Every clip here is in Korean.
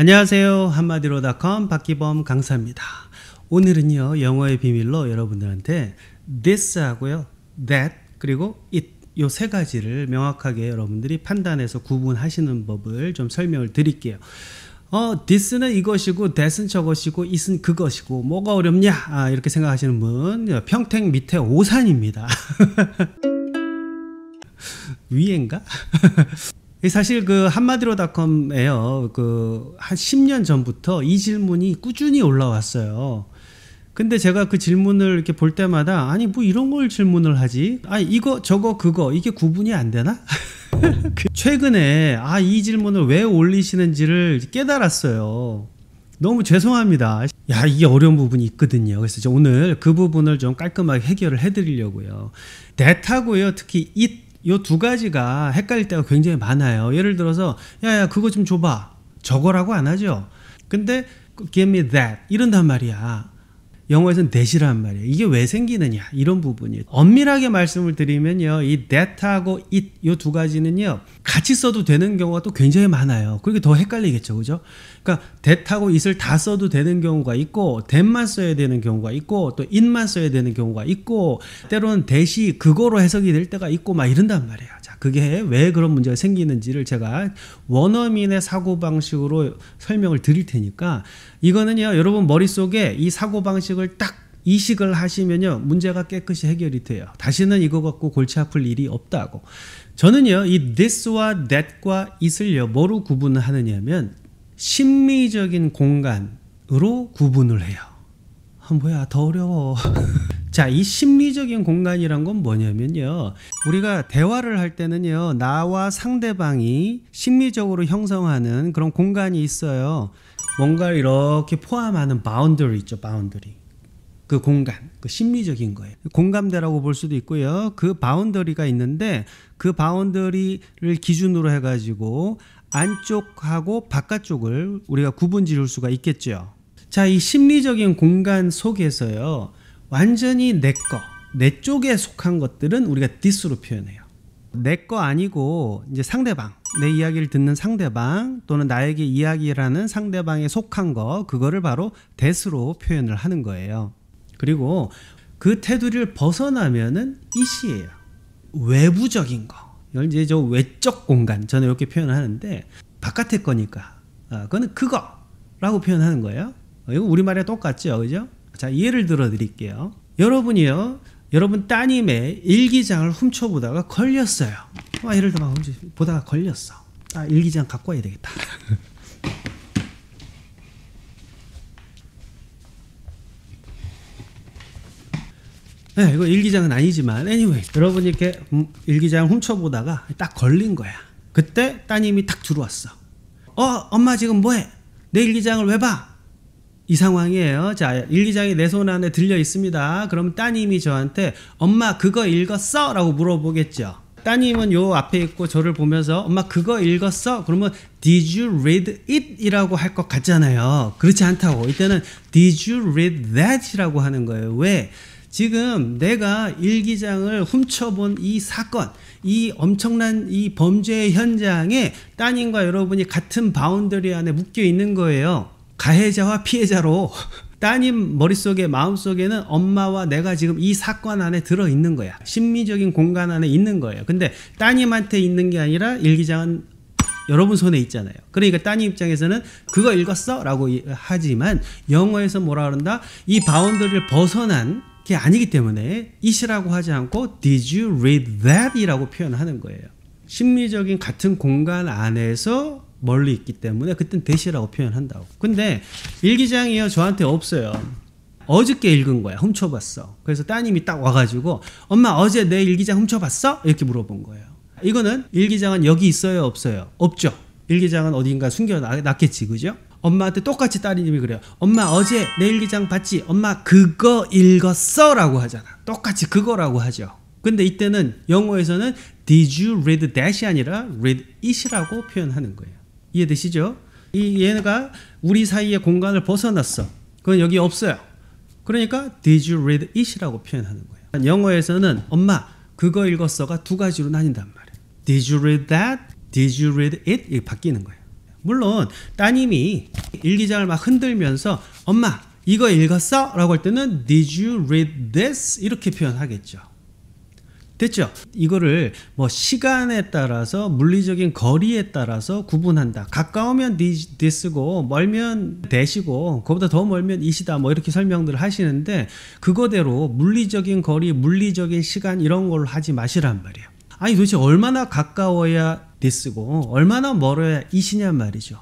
안녕하세요. 한마디로닷컴 박기범 강사입니다. 오늘은요. 영어의 비밀로 여러분들한테 this 하고요. that 그리고 it 요 세 가지를 명확하게 여러분들이 판단해서 구분하시는 법을 좀 설명을 드릴게요. 어, this는 이것이고, that은 저것이고, it은 그것이고, 뭐가 어렵냐? 아, 이렇게 생각하시는 분, 평택 밑에 오산입니다. 위엔가? 사실 그 한마디로닷컴에요. 그한 10년 전부터 이 질문이 꾸준히 올라왔어요. 근데 제가 그 질문을 이렇게 볼 때마다 아니 뭐 이런 걸 질문을 하지? 아 이거 저거 그거 이게 구분이 안 되나? 그 최근에 아 이 질문을 왜 올리시는지를 깨달았어요. 너무 죄송합니다. 야, 이게 어려운 부분이 있거든요. 그래서 오늘 그 부분을 좀 깔끔하게 해결을 해드리려고요. 대타고요. 특히 it 요두 가지가 헷갈릴 때가 굉장히 많아요. 예를 들어서 야야 그거 좀 줘봐 저거라고 안 하죠. 근데 give me that 이런단 말이야. 영어에서는 that이란 말이에요. 이게 왜 생기느냐 이런 부분이에요. 엄밀하게 말씀을 드리면요. 이 that하고 it 요 두 가지는요. 같이 써도 되는 경우가 또 굉장히 많아요. 그렇게 더 헷갈리겠죠. 그죠? 그러니까 that하고 it을 다 써도 되는 경우가 있고 that만 써야 되는 경우가 있고 또 it만 써야 되는 경우가 있고 때로는 that이 그거로 해석이 될 때가 있고 막 이런단 말이에요. 그게 왜 그런 문제가 생기는지를 제가 원어민의 사고방식으로 설명을 드릴 테니까 이거는요 여러분 머릿속에 이 사고방식을 딱 이식을 하시면요 문제가 깨끗이 해결이 돼요 다시는 이거 갖고 골치 아플 일이 없다고 저는요 이 this와 that과 it을요 뭐로 구분하느냐면 을심리적인 공간으로 구분을 해요 아, 뭐야 더 어려워 자, 이 심리적인 공간이란 건 뭐냐면요. 우리가 대화를 할 때는요. 나와 상대방이 심리적으로 형성하는 그런 공간이 있어요. 뭔가를 이렇게 포함하는 바운더리 있죠. 바운더리. 그 공간, 그 심리적인 거예요. 공감대라고 볼 수도 있고요. 그 바운더리가 있는데 그 바운더리를 기준으로 해가지고 안쪽하고 바깥쪽을 우리가 구분 지을 수가 있겠죠. 자, 이 심리적인 공간 속에서요. 완전히 내 거, 내 쪽에 속한 것들은 우리가 this로 표현해요. 내 거 아니고 이제 상대방, 내 이야기를 듣는 상대방 또는 나에게 이야기를하는 상대방에 속한 거 그거를 바로 this로 표현을 하는 거예요. 그리고 그 테두리를 벗어나면은 이시예요. 외부적인 거. 이제 저 외적 공간 저는 이렇게 표현하는데 을 바깥의 거니까 아, 그거는 그거라고 표현하는 거예요. 이거 우리말에 똑같죠, 그죠? 자, 예를 들어 드릴게요. 여러분이요. 여러분 따님의 일기장을 훔쳐보다가 걸렸어요. 아, 예를 들어 훔쳐 보다가 걸렸어. 아, 일기장 갖고 와야 되겠다. 네, 이거 일기장은 아니지만 anyway 여러분이 이렇게 음, 일기장 훔쳐보다가 딱 걸린 거야. 그때 따님이 딱 들어왔어. 어, 엄마 지금 뭐해? 내 일기장을 왜 봐? 이 상황이에요. 자, 1, 2장이 내 손 안에 들려 있습니다. 그럼 따님이 저한테 엄마 그거 읽었어? 라고 물어보겠죠. 따님은 요 앞에 있고 저를 보면서 엄마 그거 읽었어? 그러면 Did you read it? 이라고 할 것 같잖아요. 그렇지 않다고. 이때는 Did you read that? 이라고 하는 거예요. 왜? 지금 내가 일기장을 훔쳐본 이 사건, 이 엄청난 이 범죄의 현장에 따님과 여러분이 같은 바운더리 안에 묶여 있는 거예요. 가해자와 피해자로 따님 머릿속에 마음속에는 엄마와 내가 지금 이 사건 안에 들어있는 거야 심리적인 공간 안에 있는 거예요 근데 따님한테 있는 게 아니라 일기장은 여러분 손에 있잖아요 그러니까 따님 입장에서는 그거 읽었어? 라고 하지만 영어에서 뭐라 그런다? 이 바운더리를 벗어난 게 아니기 때문에 it이라고 하지 않고 did you read that? 이라고 표현하는 거예요 심리적인 같은 공간 안에서 멀리 있기 때문에 그땐 대시라고 표현한다고. 근데 일기장이요 저한테 없어요. 어저께 읽은 거야. 훔쳐봤어. 그래서 따님이 딱 와가지고 엄마 어제 내 일기장 훔쳐봤어? 이렇게 물어본 거예요. 이거는 일기장은 여기 있어요 없어요? 없죠. 일기장은 어딘가 숨겨놨겠지 그죠? 엄마한테 똑같이 따님이 그래요. 엄마 어제 내 일기장 봤지? 엄마 그거 읽었어? 라고 하잖아. 똑같이 그거라고 하죠. 근데 이때는 영어에서는 did you read that이 아니라 read it이라고 표현하는 거예요. 이해되시죠? 이 얘가 우리 사이의 공간을 벗어났어. 그건 여기 없어요. 그러니까 did you read it이라고 표현하는 거예요. 영어에서는 엄마 그거 읽었어가 두 가지로 나뉜단 말이에요. Did you read that? Did you read it? 이게 바뀌는 거예요. 물론 따님이 일기장을 막 흔들면서 엄마 이거 읽었어? 라고 할 때는 Did you read this? 이렇게 표현하겠죠. 됐죠? 이거를 뭐 시간에 따라서 물리적인 거리에 따라서 구분한다. 가까우면 디스고 멀면 대시고 그보다 더 멀면 이시다 뭐 이렇게 설명들을 하시는데 그거대로 물리적인 거리, 물리적인 시간 이런 걸 하지 마시란 말이에요. 아니 도대체 얼마나 가까워야 디스고 얼마나 멀어야 이시냐 말이죠.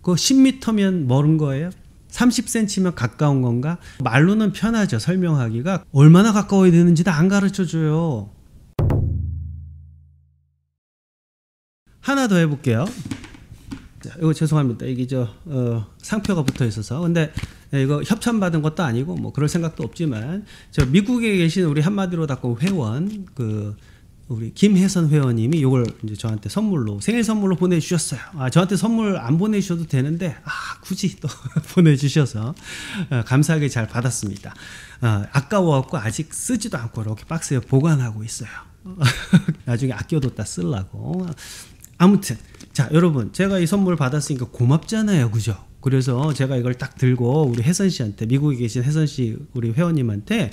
그 10m면 멀은 거예요? 30cm면 가까운 건가? 말로는 편하죠. 설명하기가 얼마나 가까워야 되는지다 안 가르쳐 줘요. 하나 더 해볼게요. 자, 이거 죄송합니다. 이게 저 어, 상표가 붙어 있어서. 근데 예, 이거 협찬 받은 것도 아니고 뭐 그럴 생각도 없지만 저 미국에 계신 우리 한마디로 닦고 회원 그 우리 김혜선 회원님이 이걸 이제 저한테 선물로 생일 선물로 보내주셨어요. 아 저한테 선물 안 보내주셔도 되는데 아 굳이 또 보내주셔서 어, 감사하게 잘 받았습니다. 어, 아까워갖고 아직 쓰지도 않고 이렇게 박스에 보관하고 있어요. 나중에 아껴뒀다 쓰려고 아무튼 자 여러분 제가 이 선물 받았으니까 고맙잖아요 그죠 그래서 제가 이걸 딱 들고 우리 혜선 씨한테 미국에 계신 혜선 씨 우리 회원님한테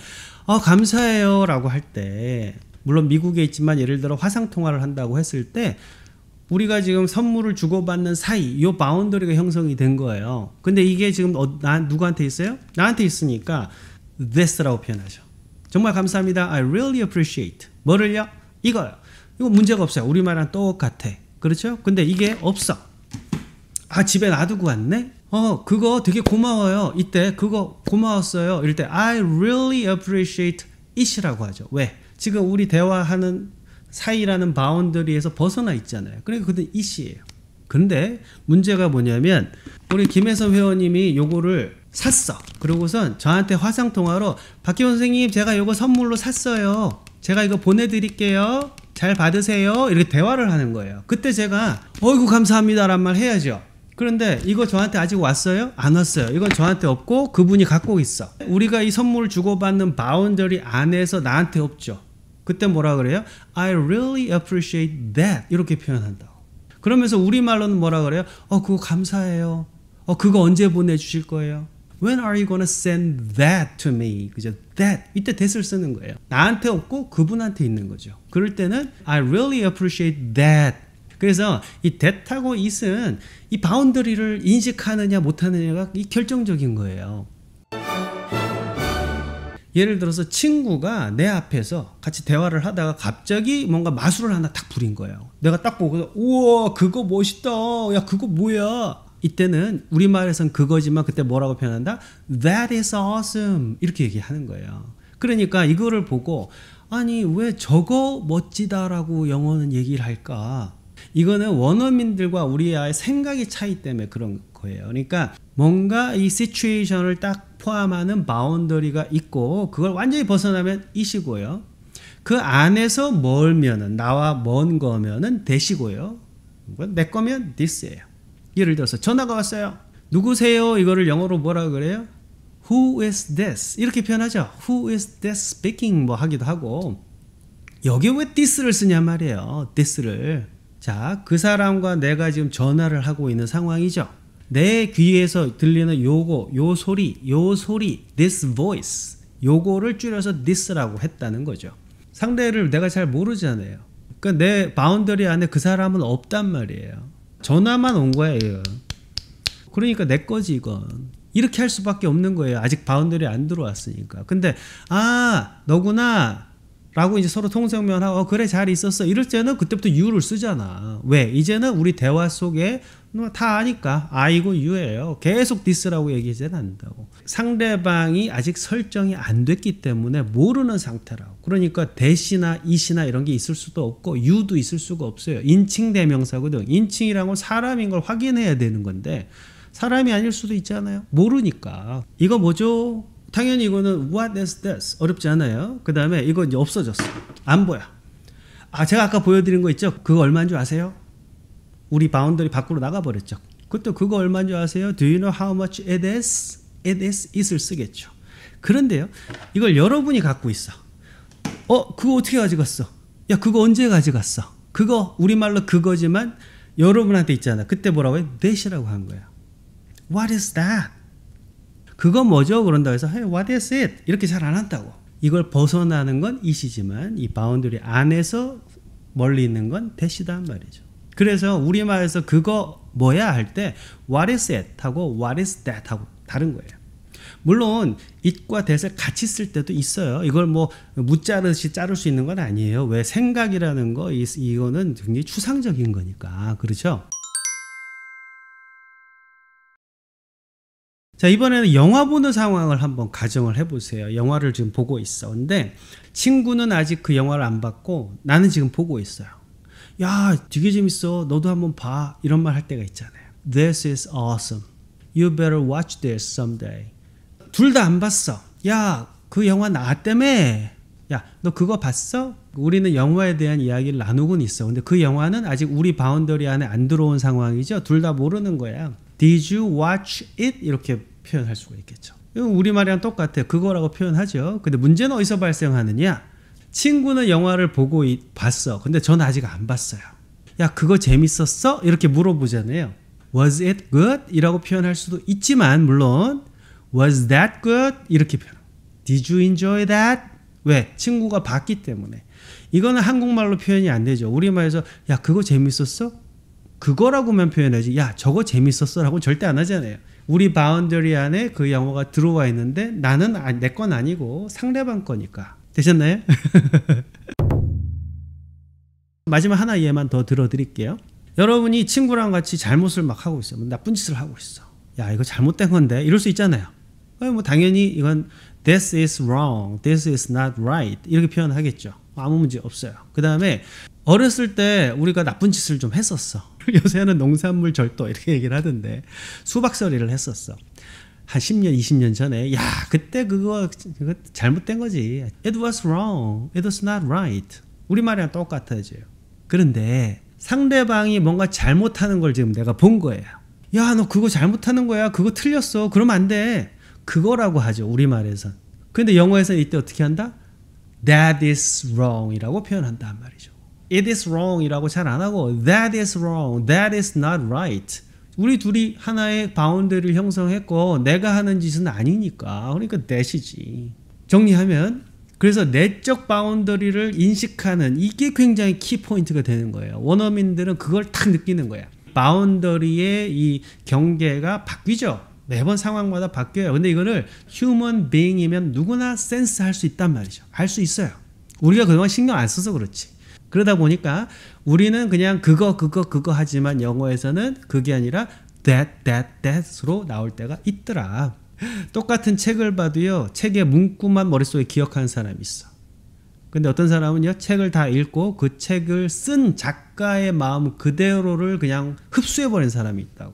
아 감사해요 라고 할 때 물론 미국에 있지만 예를 들어 화상통화를 한다고 했을 때 우리가 지금 선물을 주고받는 사이 요 바운더리가 형성이 된 거예요 근데 이게 지금 어, 나, 누구한테 있어요? 나한테 있으니까 this라고 표현하죠 정말 감사합니다 I really appreciate 뭐를요? 이거요 이거 문제가 없어요 우리말은 똑같아 그렇죠? 근데 이게 없어. 아, 집에 놔두고 왔네? 어, 그거 되게 고마워요. 이때 그거 고마웠어요. 이럴 때 I really appreciate it이라고 하죠. 왜? 지금 우리 대화하는 사이라는 바운더리에서 벗어나 있잖아요. 그러니까 그건 it이에요. 근데 문제가 뭐냐면 우리 김혜선 회원님이 요거를 샀어. 그러고선 저한테 화상통화로 박기원 선생님 제가 요거 선물로 샀어요. 제가 이거 보내드릴게요. 잘 받으세요. 이렇게 대화를 하는 거예요. 그때 제가 어이구 감사합니다란 말 해야죠. 그런데 이거 저한테 아직 왔어요? 안 왔어요. 이건 저한테 없고 그분이 갖고 있어. 우리가 이 선물을 주고받는 바운더리 안에서 나한테 없죠. 그때 뭐라 그래요? I really appreciate that. 이렇게 표현한다고. 그러면서 우리말로는 뭐라 그래요? 어, 그거 감사해요. 어, 그거 언제 보내주실 거예요? When are you gonna send that to me? 그죠? That 이때 that을 쓰는 거예요. 나한테 없고 그분한테 있는 거죠. 그럴 때는 I really appreciate that. 그래서 이 that하고 is은 이 바운더리를 인식하느냐 못하느냐가 이 결정적인 거예요. 예를 들어서 친구가 내 앞에서 같이 대화를 하다가 갑자기 뭔가 마술을 하나 딱 부린 거예요. 내가 딱 보고 우와 그거 멋있다. 야 그거 뭐야? 이때는 우리말에선 그거지만 그때 뭐라고 표현한다? That is awesome. 이렇게 얘기하는 거예요. 그러니까 이거를 보고 아니 왜 저거 멋지다라고 영어는 얘기를 할까? 이거는 원어민들과 우리의 생각의 차이 때문에 그런 거예요. 그러니까 뭔가 이 시츄에이션을 딱 포함하는 바운더리가 있고 그걸 완전히 벗어나면 이시고요. 그 안에서 멀면은 나와 먼 거면은 되시고요내 거면 this예요. 예를 들어서 전화가 왔어요. 누구세요? 이거를 영어로 뭐라 그래요? Who is this? 이렇게 표현하죠. Who is this speaking? 뭐 하기도 하고 여기 왜 this를 쓰냐 말이에요. this를 자, 그 사람과 내가 지금 전화를 하고 있는 상황이죠. 내 귀에서 들리는 요거, 요 소리, 요 소리, this voice. 요거를 줄여서 this라고 했다는 거죠. 상대를 내가 잘 모르잖아요. 그러니까 내 바운더리 안에 그 사람은 없단 말이에요. 전화만 온 거예요. 그러니까 내 거지 이건. 이렇게 할 수밖에 없는 거예요. 아직 바운더리 안 들어왔으니까. 근데 아 너구나 라고 이제 서로 통성명하고 어, 그래 잘 있었어 이럴 때는 그때부터 이유를 쓰잖아. 왜 이제는 우리 대화 속에 뭐 다 아니까 I고 U예요. 계속 디스라고 얘기해서는 안 된다고. 상대방이 아직 설정이 안 됐기 때문에 모르는 상태라고. 그러니까 대시나 이시나 이런 게 있을 수도 없고 U도 있을 수가 없어요. 인칭 대명사거든. 인칭이란 건 사람인 걸 확인해야 되는 건데 사람이 아닐 수도 있잖아요. 모르니까. 이거 뭐죠? 당연히 이거는 what is this? 어렵지 않아요. 그 다음에 이거 이제 없어졌어. 안 보여. 아 제가 아까 보여드린 거 있죠? 그거 얼마인 줄 아세요? 우리 바운더리 밖으로 나가버렸죠. 그때 그거 얼마인 줄 아세요? Do you know how much it is? It is it을 쓰겠죠. 그런데요. 이걸 여러분이 갖고 있어. 어, 그거 어떻게 가져갔어? 야, 그거 언제 가져갔어? 그거 우리말로 그거지만 여러분한테 있잖아. 그때 뭐라고 해? that이라고 한 거야. What is that? 그거 뭐죠? 그런다고 해서 hey, what is it? 이렇게 잘 안 한다고. 이걸 벗어나는 건 이시지만 이 바운더리 안에서 멀리 있는 건 대시다 한 말이죠. 그래서 우리말에서 그거 뭐야 할 때 what is it 하고 what is that 하고 다른 거예요. 물론 it과 that을 같이 쓸 때도 있어요. 이걸 뭐묻자르이 자를 수 있는 건 아니에요. 왜 생각이라는 거 이거는 굉장히 추상적인 거니까 그렇죠. 자 이번에는 영화 보는 상황을 한번 가정을 해보세요. 영화를 지금 보고 있어. 근데 친구는 아직 그 영화를 안 봤고 나는 지금 보고 있어요. 야, 되게 재밌어. 너도 한번 봐. 이런 말 할 때가 있잖아요. This is awesome. You better watch this someday. 둘 다 안 봤어. 야, 그 영화 나왔다에 야, 너 그거 봤어? 우리는 영화에 대한 이야기를 나누곤 있어. 근데 그 영화는 아직 우리 바운더리 안에 안 들어온 상황이죠. 둘 다 모르는 거야. Did you watch it? 이렇게 표현할 수가 있겠죠. 우리말이랑 똑같아 그거라고 표현하죠. 근데 문제는 어디서 발생하느냐? 친구는 영화를 보고 봤어. 근데 전 아직 안 봤어요. 야, 그거 재밌었어? 이렇게 물어보잖아요. Was it good? 이라고 표현할 수도 있지만, 물론, Was that good? 이렇게 표현. Did you enjoy that? 왜? 친구가 봤기 때문에. 이거는 한국말로 표현이 안 되죠. 우리말에서, 야, 그거 재밌었어? 그거라고만 표현하지. 야, 저거 재밌었어? 라고 절대 안 하잖아요. 우리 바운더리 안에 그영화가 들어와 있는데, 나는 아, 내건 아니고 상대방 거니까. 되셨나요? 마지막 하나 예만 더 들어드릴게요. 여러분이 친구랑 같이 잘못을 막 하고 있어. 뭐 나쁜 짓을 하고 있어. 야, 이거 잘못된 건데. 이럴 수 있잖아요. 어, 뭐 당연히 이건 this is wrong, this is not right. 이렇게 표현하겠죠. 아무 문제 없어요. 그 다음에 어렸을 때 우리가 나쁜 짓을 좀 했었어. 요새는 농산물 절도 이렇게 얘기를 하던데 수박서리를 했었어. 한 10년, 20년 전에 야 그때 그거, 그거 잘못된 거지. It was wrong. It was not right. 우리말이랑 똑같아져요. 그런데 상대방이 뭔가 잘못하는 걸 지금 내가 본 거예요. 야 너 그거 잘못하는 거야. 그거 틀렸어. 그러면 안 돼. 그거라고 하죠. 우리말에선. 근데 영어에서는 이때 어떻게 한다? That is wrong 이라고 표현한단 말이죠. It is wrong 이라고 잘 안 하고 That is wrong. That is not right. 우리 둘이 하나의 바운더리를 형성했고 내가 하는 짓은 아니니까 그러니까 넷이지 정리하면 그래서 내적 바운더리를 인식하는 이게 굉장히 키포인트가 되는 거예요 원어민들은 그걸 딱 느끼는 거야 바운더리의 이 경계가 바뀌죠 매번 상황마다 바뀌어요 근데 이거를 휴먼 베잉이면 누구나 센스 할수 있단 말이죠 할 수 있어요 우리가 그동안 신경 안 써서 그렇지 그러다 보니까 우리는 그냥 그거 그거 그거 하지만 영어에서는 그게 아니라 that that that으로 나올 때가 있더라. 똑같은 책을 봐도요. 책의 문구만 머릿속에 기억하는 사람이 있어. 근데 어떤 사람은요. 책을 다 읽고 그 책을 쓴 작가의 마음 그대로를 그냥 흡수해 버린 사람이 있다고.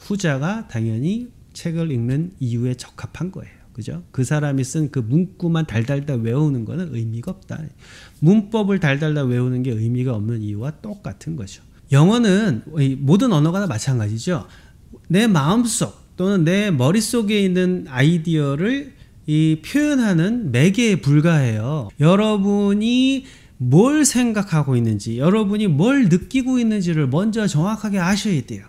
후자가 당연히 책을 읽는 이유에 적합한 거예요. 그죠? 그 사람이 쓴 그 문구만 달달달 외우는 거는 의미가 없다. 문법을 달달달 외우는 게 의미가 없는 이유와 똑같은 거죠. 영어는 모든 언어가 다 마찬가지죠. 내 마음속 또는 내 머릿속에 있는 아이디어를 이 표현하는 매개에 불과해요. 여러분이 뭘 생각하고 있는지, 여러분이 뭘 느끼고 있는지를 먼저 정확하게 아셔야 돼요.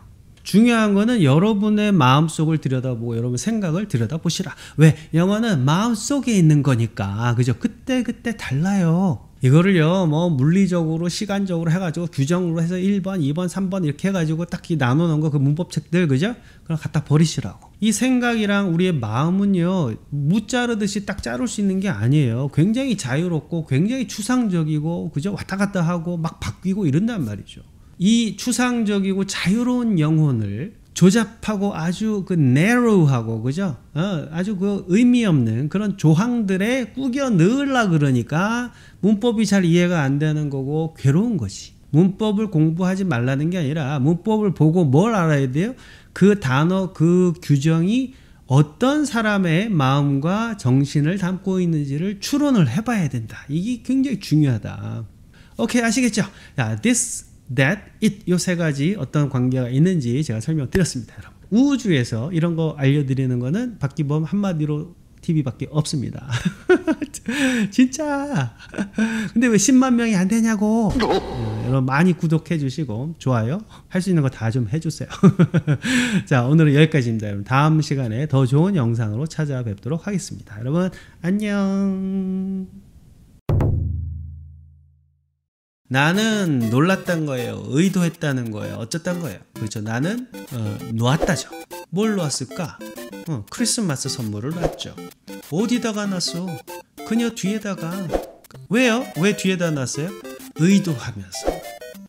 중요한 거는 여러분의 마음속을 들여다보고 여러분 생각을 들여다보시라. 왜? 영어는 마음속에 있는 거니까. 그죠? 그때 그때 달라요. 이거를요, 뭐, 물리적으로, 시간적으로 해가지고, 규정으로 해서 1번, 2번, 3번 이렇게 해가지고, 딱히 나눠놓은 거, 그 문법책들, 그죠? 그럼 갖다 버리시라고. 이 생각이랑 우리의 마음은요, 무 자르듯이 딱 자를 수 있는 게 아니에요. 굉장히 자유롭고, 굉장히 추상적이고, 그죠? 왔다 갔다 하고, 막 바뀌고 이런단 말이죠. 이 추상적이고 자유로운 영혼을 조잡하고 아주 그 narrow하고 그죠? 어, 아주 그 의미 없는 그런 조항들에 꾸겨 넣으려 그러니까 문법이 잘 이해가 안 되는 거고 괴로운 것이 문법을 공부하지 말라는 게 아니라 문법을 보고 뭘 알아야 돼요? 그 단어 그 규정이 어떤 사람의 마음과 정신을 담고 있는지를 추론을 해봐야 된다. 이게 굉장히 중요하다. 오케이 아시겠죠? 야, this that, it 요세 가지 어떤 관계가 있는지 제가 설명드렸습니다. 여러분. 우주에서 이런 거 알려드리는 거는 박기범 한마디로 TV밖에 없습니다. 진짜. 근데 왜 10만 명이 안 되냐고. 네, 여러분 많이 구독해 주시고 좋아요 할 수 있는 거 다 좀 해주세요. 자 오늘은 여기까지입니다. 여러분 다음 시간에 더 좋은 영상으로 찾아뵙도록 하겠습니다. 여러분 안녕. 나는 놀랐단 거예요. 의도했다는 거예요. 어쨌단 거예요. 그렇죠. 나는 어, 놓았다죠. 뭘 놓았을까? 어, 크리스마스 선물을 놨죠. 어디다가 놨어? 그녀 뒤에다가 왜요? 왜 뒤에다 놨어요? 의도하면서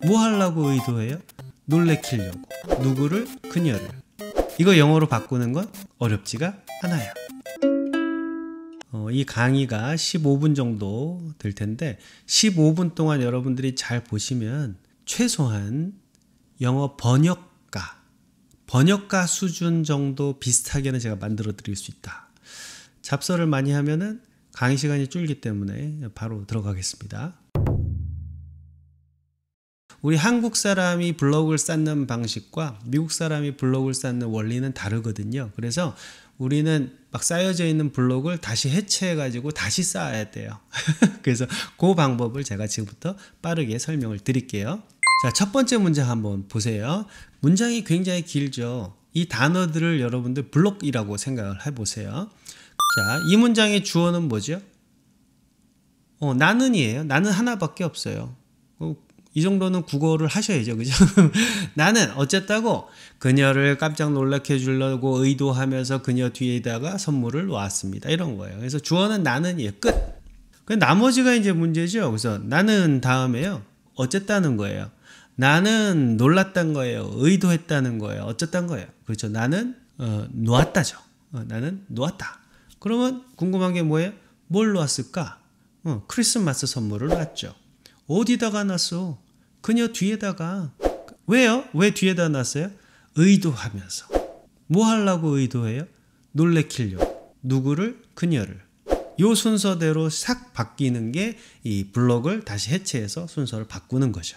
뭐 하려고 의도해요? 놀래키려고 누구를? 그녀를 이거 영어로 바꾸는 건 어렵지가 않아요. 어, 이 강의가 15분 정도 될 텐데 15분 동안 여러분들이 잘 보시면 최소한 영어 번역가 번역가 수준 정도 비슷하게는 제가 만들어 드릴 수 있다. 잡서를 많이 하면은 강의 시간이 줄기 때문에 바로 들어가겠습니다. 우리 한국 사람이 블로을 쌓는 방식과 미국 사람이 블로을 쌓는 원리는 다르거든요. 그래서 우리는 막 쌓여져 있는 블록을 다시 해체해가지고 다시 쌓아야 돼요. 그래서 그 방법을 제가 지금부터 빠르게 설명을 드릴게요. 자, 첫 번째 문제 한번 보세요. 문장이 굉장히 길죠. 이 단어들을 여러분들 블록이라고 생각을 해보세요. 자, 이 문장의 주어는 뭐죠? 어, 나는이에요. 나는 하나밖에 없어요. 이 정도는 국어를 하셔야죠. 그죠? 나는 어쨌다고 그녀를 깜짝 놀라게 해주려고 의도하면서 그녀 뒤에다가 선물을 놓았습니다 이런 거예요. 그래서 주어는 나는 예, 끝. 그 나머지가 이제 문제죠. 그래서 나는 다음에요. 어쨌다는 거예요. 나는 놀랐던 거예요. 의도했다는 거예요. 어쨌단 거예요. 그렇죠. 나는 어, 놓았다죠. 어, 나는 놓았다. 그러면 궁금한 게 뭐예요? 뭘 놓았을까? 어, 크리스마스 선물을 놓았죠 어디다가 놨어? 그녀 뒤에다가. 왜요? 왜 뒤에다 놨어요? 의도하면서. 뭐 하려고 의도해요? 놀래키려고. 누구를? 그녀를. 요 순서대로 싹 바뀌는 게 이 블록을 다시 해체해서 순서를 바꾸는 거죠.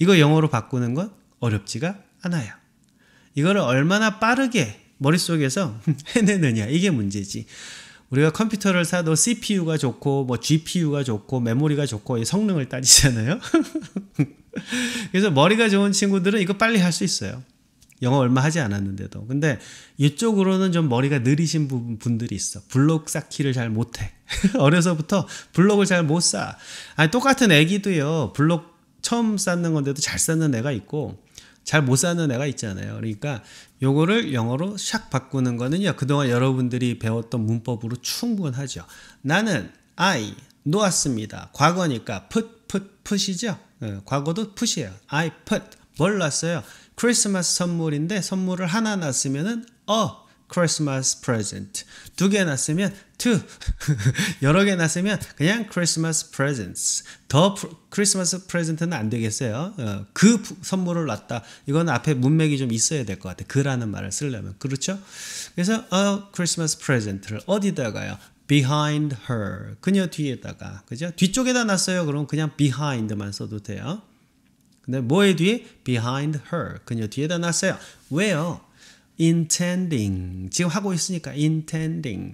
이거 영어로 바꾸는 건 어렵지가 않아요. 이거를 얼마나 빠르게 머릿속에서 해내느냐 이게 문제지. 우리가 컴퓨터를 사도 CPU가 좋고 뭐 GPU가 좋고 메모리가 좋고 이 성능을 따지잖아요. 그래서 머리가 좋은 친구들은 이거 빨리 할 수 있어요. 영어 얼마 하지 않았는데도. 근데 이쪽으로는 좀 머리가 느리신 분들이 있어. 블록 쌓기를 잘 못해. 어려서부터 블록을 잘 못 쌓아. 아니 똑같은 애기도요. 블록 처음 쌓는 건데도 잘 쌓는 애가 있고 잘못 사는 애가 있잖아요. 그러니까 요거를 영어로 샥 바꾸는 거는요. 그동안 여러분들이 배웠던 문법으로 충분하죠. 나는 I 놓았습니다. 과거니까 put put put이죠. 어, 예, 과거도 put이에요. I put 뭘 놨어요? 크리스마스 선물인데 선물을 하나 놨으면은 어 Christmas present. 두개났으면 to. 여러 개났으면 그냥 Christmas presents. 더 Christmas present는 안 되겠어요. 어, 그 선물을 놨다. 이건 앞에 문맥이 좀 있어야 될 것 같아. 그라는 말을 쓰려면. 그렇죠? 그래서 어, Christmas present를 어디다가요? behind her. 그녀 뒤에다가. 그죠? 뒤쪽에다 놨어요. 그럼 그냥 behind만 써도 돼요. 근데 뭐에 뒤에? behind her. 그녀 뒤에다 놨어요. 왜요? intending 지금 하고 있으니까 intending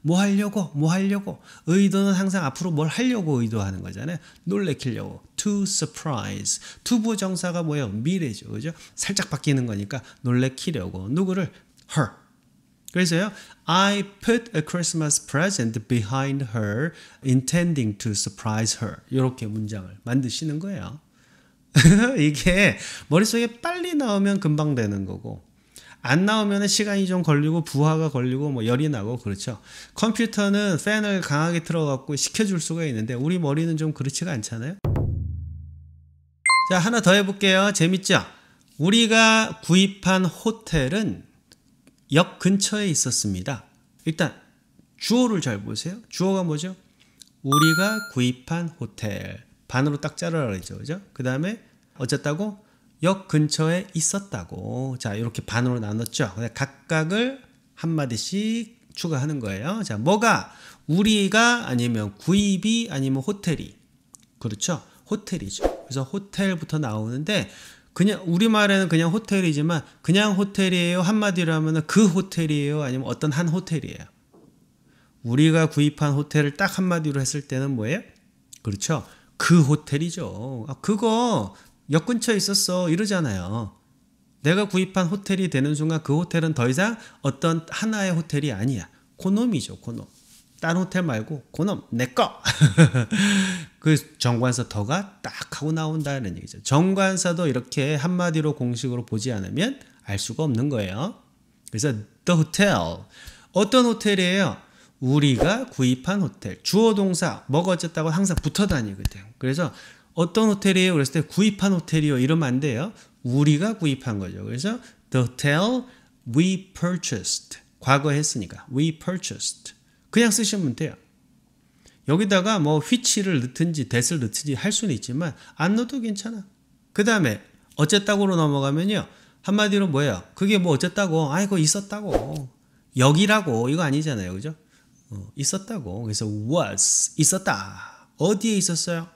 뭐 하려고 뭐 하려고 의도는 항상 앞으로 뭘 하려고 의도하는 거잖아요 놀래키려고 to surprise 투부 정사가 뭐예요 미래죠 그죠 살짝 바뀌는 거니까 놀래키려고 누구를 her 그래서요 I put a Christmas present behind her intending to surprise her 이렇게 문장을 만드시는 거예요 이게 머릿속에 빨리 나오면 금방 되는 거고 안 나오면 시간이 좀 걸리고 부하가 걸리고 뭐 열이 나고 그렇죠. 컴퓨터는 팬을 강하게 틀어갖고 식혀줄 수가 있는데 우리 머리는 좀 그렇지가 않잖아요. 자 하나 더 해볼게요. 재밌죠? 우리가 구입한 호텔은 역 근처에 있었습니다. 일단 주어를 잘 보세요. 주어가 뭐죠? 우리가 구입한 호텔 반으로 딱 자르라 그랬죠 그죠? 그 다음에 어쨌다고 역 근처에 있었다고. 자, 이렇게 반으로 나눴죠. 각각을 한마디씩 추가하는 거예요. 자, 뭐가 우리가 아니면 구입이 아니면 호텔이. 그렇죠? 호텔이죠. 그래서 호텔부터 나오는데 그냥 우리말에는 그냥 호텔이지만 그냥 호텔이에요. 한마디로 하면은 그 호텔이에요. 아니면 어떤 한 호텔이에요. 우리가 구입한 호텔을 딱 한마디로 했을 때는 뭐예요? 그렇죠. 그 호텔이죠. 아, 그거 역 근처에 있었어 이러잖아요. 내가 구입한 호텔이 되는 순간 그 호텔은 더 이상 어떤 하나의 호텔이 아니야. 코놈이죠코놈딴 호텔 말고 코놈내 거. 그 정관사 더가 딱 하고 나온다는 얘기죠. 정관사도 이렇게 한마디로 공식으로 보지 않으면 알 수가 없는 거예요. 그래서 the hotel 어떤 호텔이에요? 우리가 구입한 호텔 주어 동사 먹어졌다고 항상 붙어 다니거든. 그래서 어떤 호텔이에요? 그랬을 때 구입한 호텔이요. 이러면 안 돼요. 우리가 구입한 거죠. 그래서 the hotel we purchased. 과거 했으니까 we purchased. 그냥 쓰시면 돼요. 여기다가 뭐 which를 넣든지 that을 넣든지 할 수는 있지만 안 넣어도 괜찮아. 그 다음에 어쨌다고로 넘어가면요. 한마디로 뭐예요? 그게 뭐 어쨌다고? 아이거 있었다고. 여기라고 이거 아니잖아요. 그죠? 어, 있었다고. 그래서 was 있었다. 어디에 있었어요?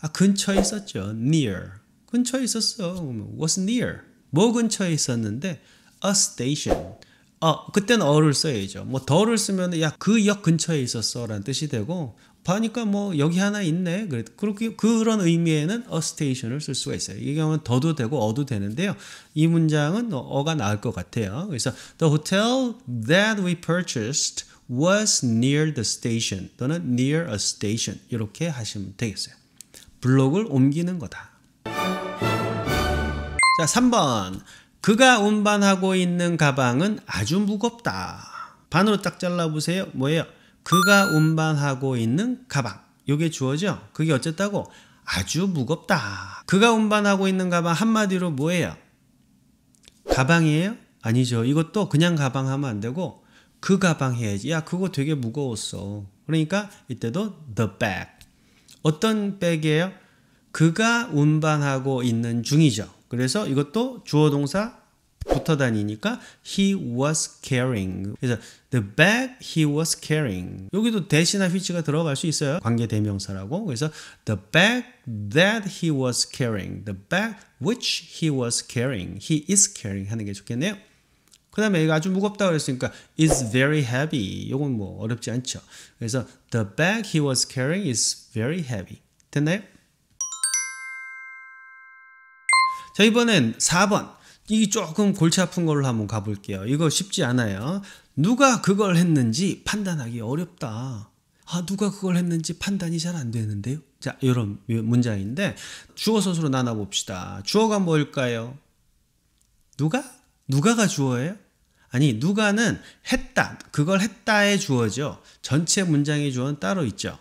아, 근처에 있었죠. near. 근처에 있었어. was near. 뭐 근처에 있었는데 a station. 어, 그땐 어를 써야죠. 뭐 더를 쓰면 야, 그 역 근처에 있었어 라는 뜻이 되고 보니까뭐 여기 하나 있네. 그렇게 그런 의미에는 a station을 쓸 수가 있어요. 이 경우는 더도 되고 어도 되는데요. 이 문장은 어가 나을 것 같아요. 그래서 the hotel that we purchased was near the station 또는 near a station 이렇게 하시면 되겠어요. 블록을 옮기는 거다. 자, 3번. 그가 운반하고 있는 가방은 아주 무겁다. 반으로 딱 잘라보세요. 뭐예요? 그가 운반하고 있는 가방. 요게 주어죠? 그게 어쨌다고? 아주 무겁다. 그가 운반하고 있는 가방 한마디로 뭐예요? 가방이에요? 아니죠. 이것도 그냥 가방 하면 안 되고 그 가방 해야지. 야, 그거 되게 무거웠어. 그러니까 이때도 the bag. 어떤 백이에요? 그가 운반하고 있는 중이죠. 그래서 이것도 주어 동사 붙어 다니니까 he was carrying. 그래서 the bag he was carrying. 여기도 대시나 w 치가 들어갈 수 있어요. 관계 대명사라고. 그래서 the bag that he was carrying, the bag which he was carrying, he is carrying 하는 게 좋겠네요. 그 다음에 얘가 아주 무겁다 그랬으니까 is very heavy. 요건 뭐 어렵지 않죠. 그래서 the bag he was carrying is very heavy. 됐나요? 자 이번엔 4번 이 조금 골치 아픈 걸로 한번 가볼게요. 이거 쉽지 않아요. 누가 그걸 했는지 판단하기 어렵다. 아 누가 그걸 했는지 판단이 잘 안 되는데요. 자 이런 문장인데 주어 선수로 나눠 봅시다. 주어가 뭘까요? 누가? 누가가 주어예요? 아니 누가는 했다 그걸 했다에 주어져 전체 문장의 주어는 따로 있죠.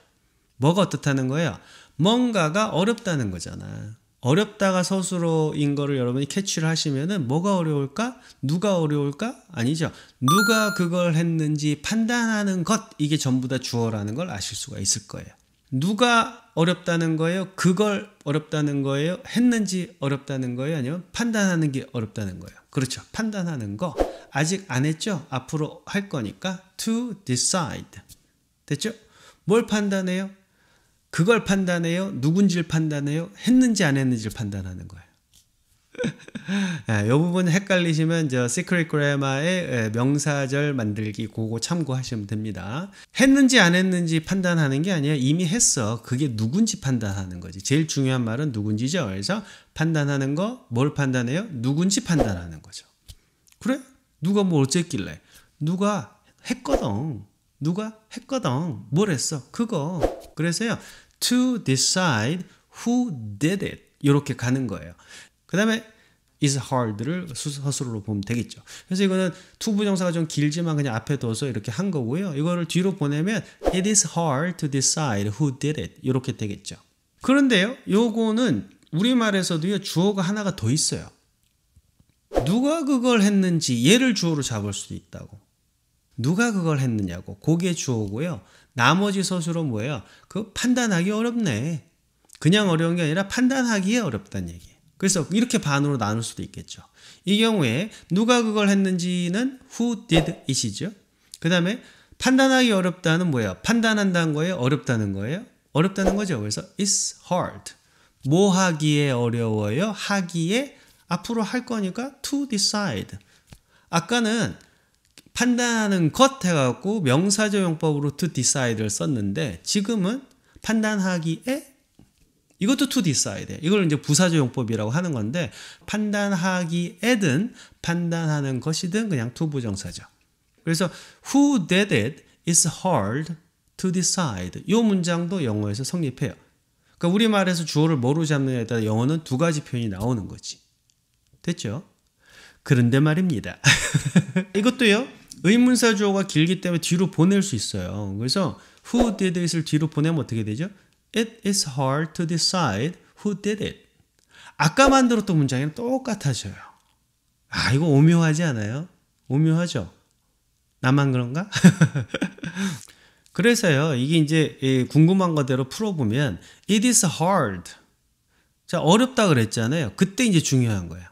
뭐가 어떻다는 거예요? 뭔가가 어렵다는 거잖아. 어렵다가 서술어인 거를 여러분이 캐치를 하시면은 뭐가 어려울까? 누가 어려울까? 아니죠. 누가 그걸 했는지 판단하는 것 이게 전부 다 주어라는 걸 아실 수가 있을 거예요. 누가 어렵다는 거예요? 그걸 어렵다는 거예요? 했는지 어렵다는 거예요? 아니면 판단하는 게 어렵다는 거예요? 그렇죠. 판단하는 거. 아직 안 했죠? 앞으로 할 거니까 to decide. 됐죠? 뭘 판단해요? 그걸 판단해요? 누군지를 판단해요? 했는지 안 했는지를 판단하는 거예요. 이 예, 부분 헷갈리시면 저 r a m m a r 의 예, 명사절 만들기 그거 참고하시면 됩니다. 했는지 안 했는지 판단하는 게 아니에요. 이미 했어. 그게 누군지 판단하는 거지. 제일 중요한 말은 누군지죠. 그래서 판단하는 거 뭘 판단해요? 누군지 판단하는 거죠. 그래? 누가 뭐 어쨌길래 누가 했거든 누가 했거든 뭘 했어 그거 그래서요 to decide who did it 이렇게 가는 거예요 그 다음에 is hard를 서술로 보면 되겠죠. 그래서 이거는 투부정사가 좀 길지만 그냥 앞에 둬서 이렇게 한 거고요. 이거를 뒤로 보내면 it is hard to decide who did it 이렇게 되겠죠. 그런데요, 요거는 우리말에서도 주어가 하나가 더 있어요. 누가 그걸 했는지 얘를 주어로 잡을 수도 있다고. 누가 그걸 했느냐고. 그게 주어고요. 나머지 서술어 뭐예요? 그 판단하기 어렵네. 그냥 어려운 게 아니라 판단하기에 어렵다는 얘기. 그래서 이렇게 반으로 나눌 수도 있겠죠. 이 경우에 누가 그걸 했는지는 who did it이죠. 그 다음에 판단하기 어렵다는 뭐예요? 판단한다는 거예요? 어렵다는 거예요? 어렵다는 거죠. 그래서 it's hard. 뭐 하기에 어려워요? 하기에 앞으로 할 거니까 to decide. 아까는 판단하는 것 해갖고 명사적 용법으로 to decide를 썼는데 지금은 판단하기에 이것도 to decide. 이걸 이제 부사적 용법이라고 하는 건데 판단하기에든 판단하는 것이든 그냥 to 부정사죠. 그래서 who did it is hard to decide. 이 문장도 영어에서 성립해요. 그러니까 우리말에서 주어를 뭐로 잡느냐에 따라 영어는 두 가지 표현이 나오는 거지. 됐죠? 그런데 말입니다. 이것도요. 의문사 주어가 길기 때문에 뒤로 보낼 수 있어요. 그래서 who did it을 뒤로 보내면 어떻게 되죠? It is hard to decide who did it. 아까 만들었던 문장이랑 똑같아져요. 아, 이거 오묘하지 않아요? 오묘하죠? 나만 그런가? 그래서요, 이게 이제 예, 궁금한 것대로 풀어보면, it is hard. 자, 어렵다 그랬잖아요. 그때 이제 중요한 거예요.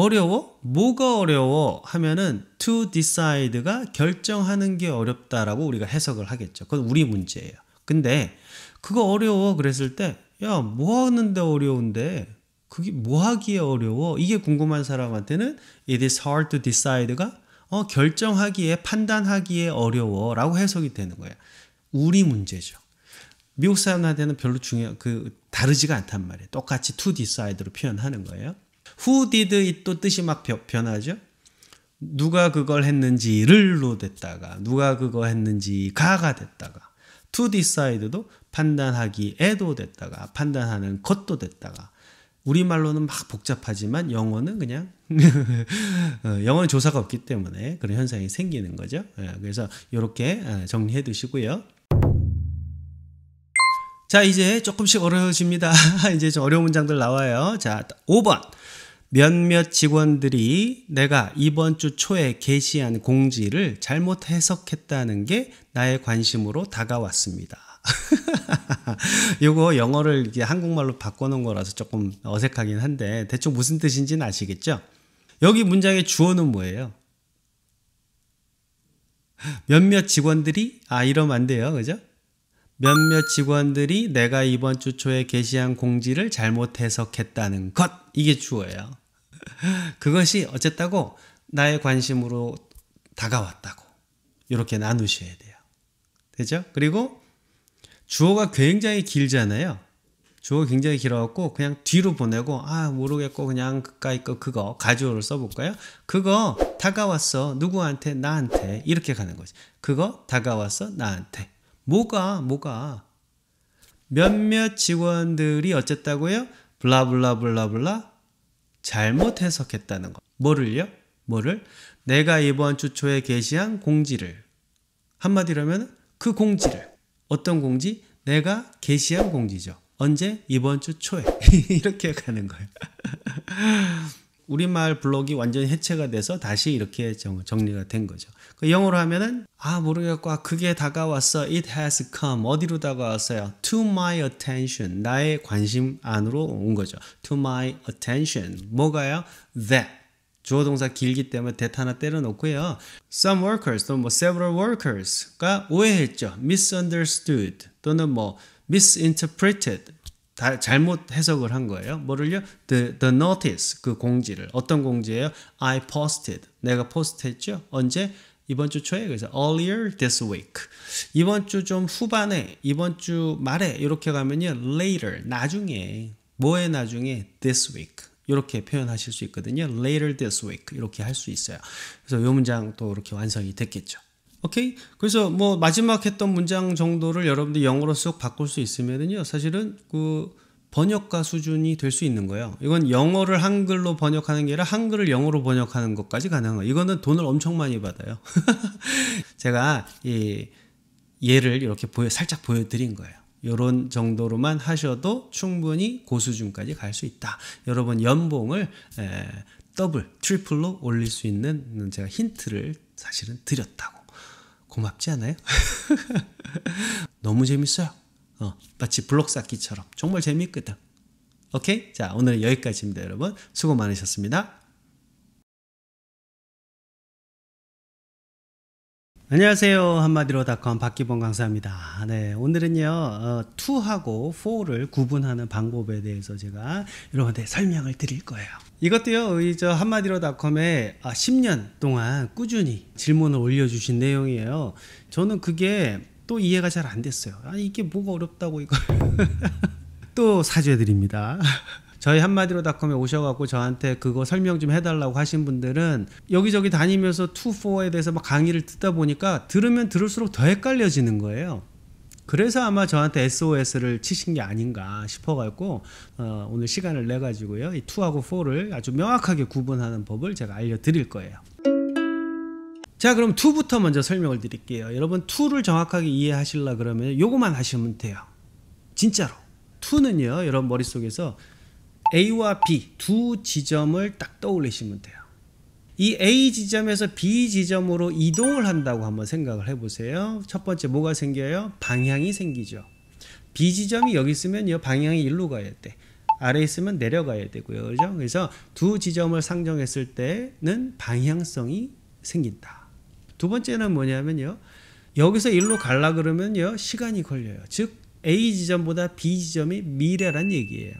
어려워? 뭐가 어려워? 하면은 to decide가 결정하는 게 어렵다라고 우리가 해석을 하겠죠. 그건 우리 문제예요. 근데 그거 어려워 그랬을 때 야, 뭐 하는데 어려운데? 그게 뭐 하기에 어려워? 이게 궁금한 사람한테는 it is hard to decide가 어, 결정하기에 판단하기에 어려워라고 해석이 되는 거예요. 우리 문제죠. 미국 사람한테는 별로 중요 그 다르지가 않단 말이에요. 똑같이 to decide로 표현하는 거예요. who did it 또 뜻이 막 변하죠. 누가 그걸 했는지를로 됐다가 누가 그거 했는지가가 됐다가 to decide도 판단하기에도 됐다가 판단하는 것도 됐다가 우리말로는 막 복잡하지만 영어는 그냥 어, 영어는 조사가 없기 때문에 그런 현상이 생기는 거죠. 예, 그래서 이렇게 예, 정리해 두시고요. 자, 이제 조금씩 어려워집니다. 이제 좀 어려운 문장들 나와요. 자, 5번. 몇몇 직원들이 내가 이번 주 초에 게시한 공지를 잘못 해석했다는 게 나의 관심으로 다가왔습니다. 이거 영어를 이게 한국말로 바꿔놓은 거라서 조금 어색하긴 한데 대충 무슨 뜻인지는 아시겠죠? 여기 문장의 주어는 뭐예요? 몇몇 직원들이 아 이러면 안 돼요, 그죠? 몇몇 직원들이 내가 이번 주 초에 게시한 공지를 잘못 해석했다는 것. 이게 주어예요. 그것이 어쨌다고 나의 관심으로 다가왔다고. 이렇게 나누셔야 돼요. 되죠? 그리고 주어가 굉장히 길잖아요. 주어 굉장히 길어갖고 그냥 뒤로 보내고 아 모르겠고 그냥 그까이 거 그거 가져오를 써볼까요? 그거 다가왔어 누구한테 나한테 이렇게 가는 거지. 그거 다가왔어 나한테 뭐가 뭐가 몇몇 직원들이 어쨌다고요? 블라블라블라블라 잘못 해석했다는 거. 뭐를요? 뭐를? 내가 이번 주 초에 게시한 공지를 한마디로 하면 그 공지를 어떤 공지? 내가 게시한 공지죠. 언제? 이번 주 초에 이렇게 가는 거예요. 우리말 블록이 완전히 해체가 돼서 다시 이렇게 정, 리가된 거죠. 그 영어로 하면은 아 모르겠고 아, 그게 다가왔어. It has come 어디로 다가왔어요? To my attention 나의 관심 안으로 온 거죠. To my attention 뭐가요? That 주어 동사 길기 때문에 that 하나 때려놓고요. Some workers 또는 뭐 several workers가 오해했죠. Misunderstood 또는 뭐 misinterpreted 다 잘못 해석을 한 거예요. 뭐를요? The, the notice 그 공지를 어떤 공지예요? I posted 내가 포스트했죠. 언제? 이번 주 초에 그래서 earlier this week 이번 주 좀 후반에 이번 주 말에 이렇게 가면요 later 나중에 뭐에 나중에 this week 이렇게 표현하실 수 있거든요 later this week 이렇게 할 수 있어요 그래서 이 문장도 이렇게 완성이 됐겠죠 오케이? 그래서 뭐 마지막 했던 문장 정도를 여러분들이 영어로 쏙 바꿀 수 있으면은요. 사실은 그 번역가 수준이 될 수 있는 거예요. 이건 영어를 한글로 번역하는 게 아니라 한글을 영어로 번역하는 것까지 가능한 거예요. 이거는 돈을 엄청 많이 받아요. 제가 이 예를 이렇게 보여, 살짝 보여드린 거예요. 이런 정도로만 하셔도 충분히 고수준까지 갈 수 있다. 여러분 연봉을 에, 더블, 트리플로 올릴 수 있는 제가 힌트를 사실은 드렸다고. 고맙지 않아요? 너무 재밌어요. 어, 마치 블록 쌓기처럼 정말 재밌거든. 오케이? 자, 오늘은 여기까지입니다, 여러분. 수고 많으셨습니다. 안녕하세요. 한마디로 닷컴 박기범 강사입니다. 네. 오늘은요, 어, 2하고 4를 구분하는 방법에 대해서 제가 여러분한테 설명을 드릴 거예요. 이것도요, 이저 한마디로 닷컴에 아, 10년 동안 꾸준히 질문을 올려주신 내용이에요. 저는 그게 또 이해가 잘 안 됐어요. 아니, 이게 뭐가 어렵다고 이걸. 또 사죄드립니다. 저희 한마디로닷컴에 오셔가지고 저한테 그거 설명 좀 해달라고 하신 분들은 여기저기 다니면서 투포에 대해서 막 강의를 듣다 보니까 들으면 들을수록 더 헷갈려지는 거예요. 그래서 아마 저한테 SOS를 치신 게 아닌가 싶어가지고 어, 오늘 시간을 내 가지고요 이 2하고 4를 아주 명확하게 구분하는 법을 제가 알려드릴 거예요. 자 그럼 2부터 먼저 설명을 드릴게요. 여러분 2를 정확하게 이해하시려 그러면 요거만 하시면 돼요. 진짜로 2는요 여러분 머릿속에서 A와 B 두 지점을 딱 떠올리시면 돼요. 이 A 지점에서 B 지점으로 이동을 한다고 한번 생각을 해보세요. 첫 번째 뭐가 생겨요? 방향이 생기죠. B 지점이 여기 있으면요. 방향이 일로 가야 돼. 아래 있으면 내려가야 되고요. 그죠? 그래서 두 지점을 상정했을 때는 방향성이 생긴다. 두 번째는 뭐냐면요. 여기서 일로 갈라 그러면요. 시간이 걸려요. 즉 A 지점보다 B 지점이 미래란 얘기예요.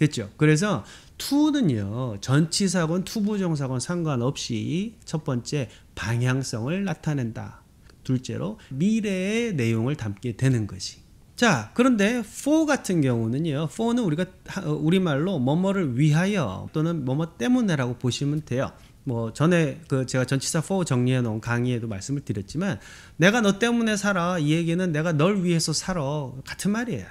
됐죠. 그래서 투는요 전치사건 투부정사건 상관없이 첫 번째 방향성을 나타낸다. 둘째로 미래의 내용을 담게 되는 것이. 자, 그런데 for 같은 경우는요. for는 우리가 어, 우리말로 뭐뭐를 위하여 또는 뭐 뭐 때문에라고 보시면 돼요. 뭐 전에 그 제가 전치사 for 정리해 놓은 강의에도 말씀을 드렸지만 내가 너 때문에 살아 이 얘기는 내가 널 위해서 살아 같은 말이에요.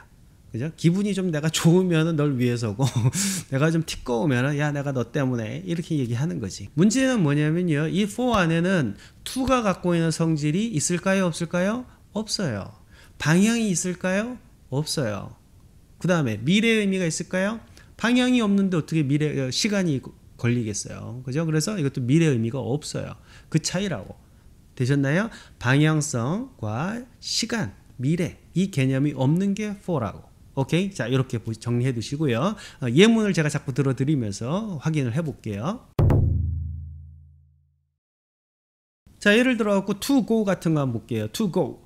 그죠? 기분이 좀 내가 좋으면은 널 위해서고 내가 좀 티꺼우면은 야 내가 너 때문에 이렇게 얘기하는 거지. 문제는 뭐냐면요. 이 for 안에는 to가 갖고 있는 성질이 있을까요? 없을까요? 없어요. 방향이 있을까요? 없어요. 그 다음에 미래의 의미가 있을까요? 방향이 없는데 어떻게 미래 어, 시간이 걸리겠어요. 그죠? 그래서 이것도 미래의 의미가 없어요. 그 차이라고. 되셨나요? 방향성과 시간, 미래 이 개념이 없는 게 for라고. 오케이. 자, 이렇게 정리해 두시고요. 어, 예문을 제가 자꾸 들어드리면서 확인을 해 볼게요. 자, 예를 들어갖고 to go 같은 거 한번 볼게요. to go.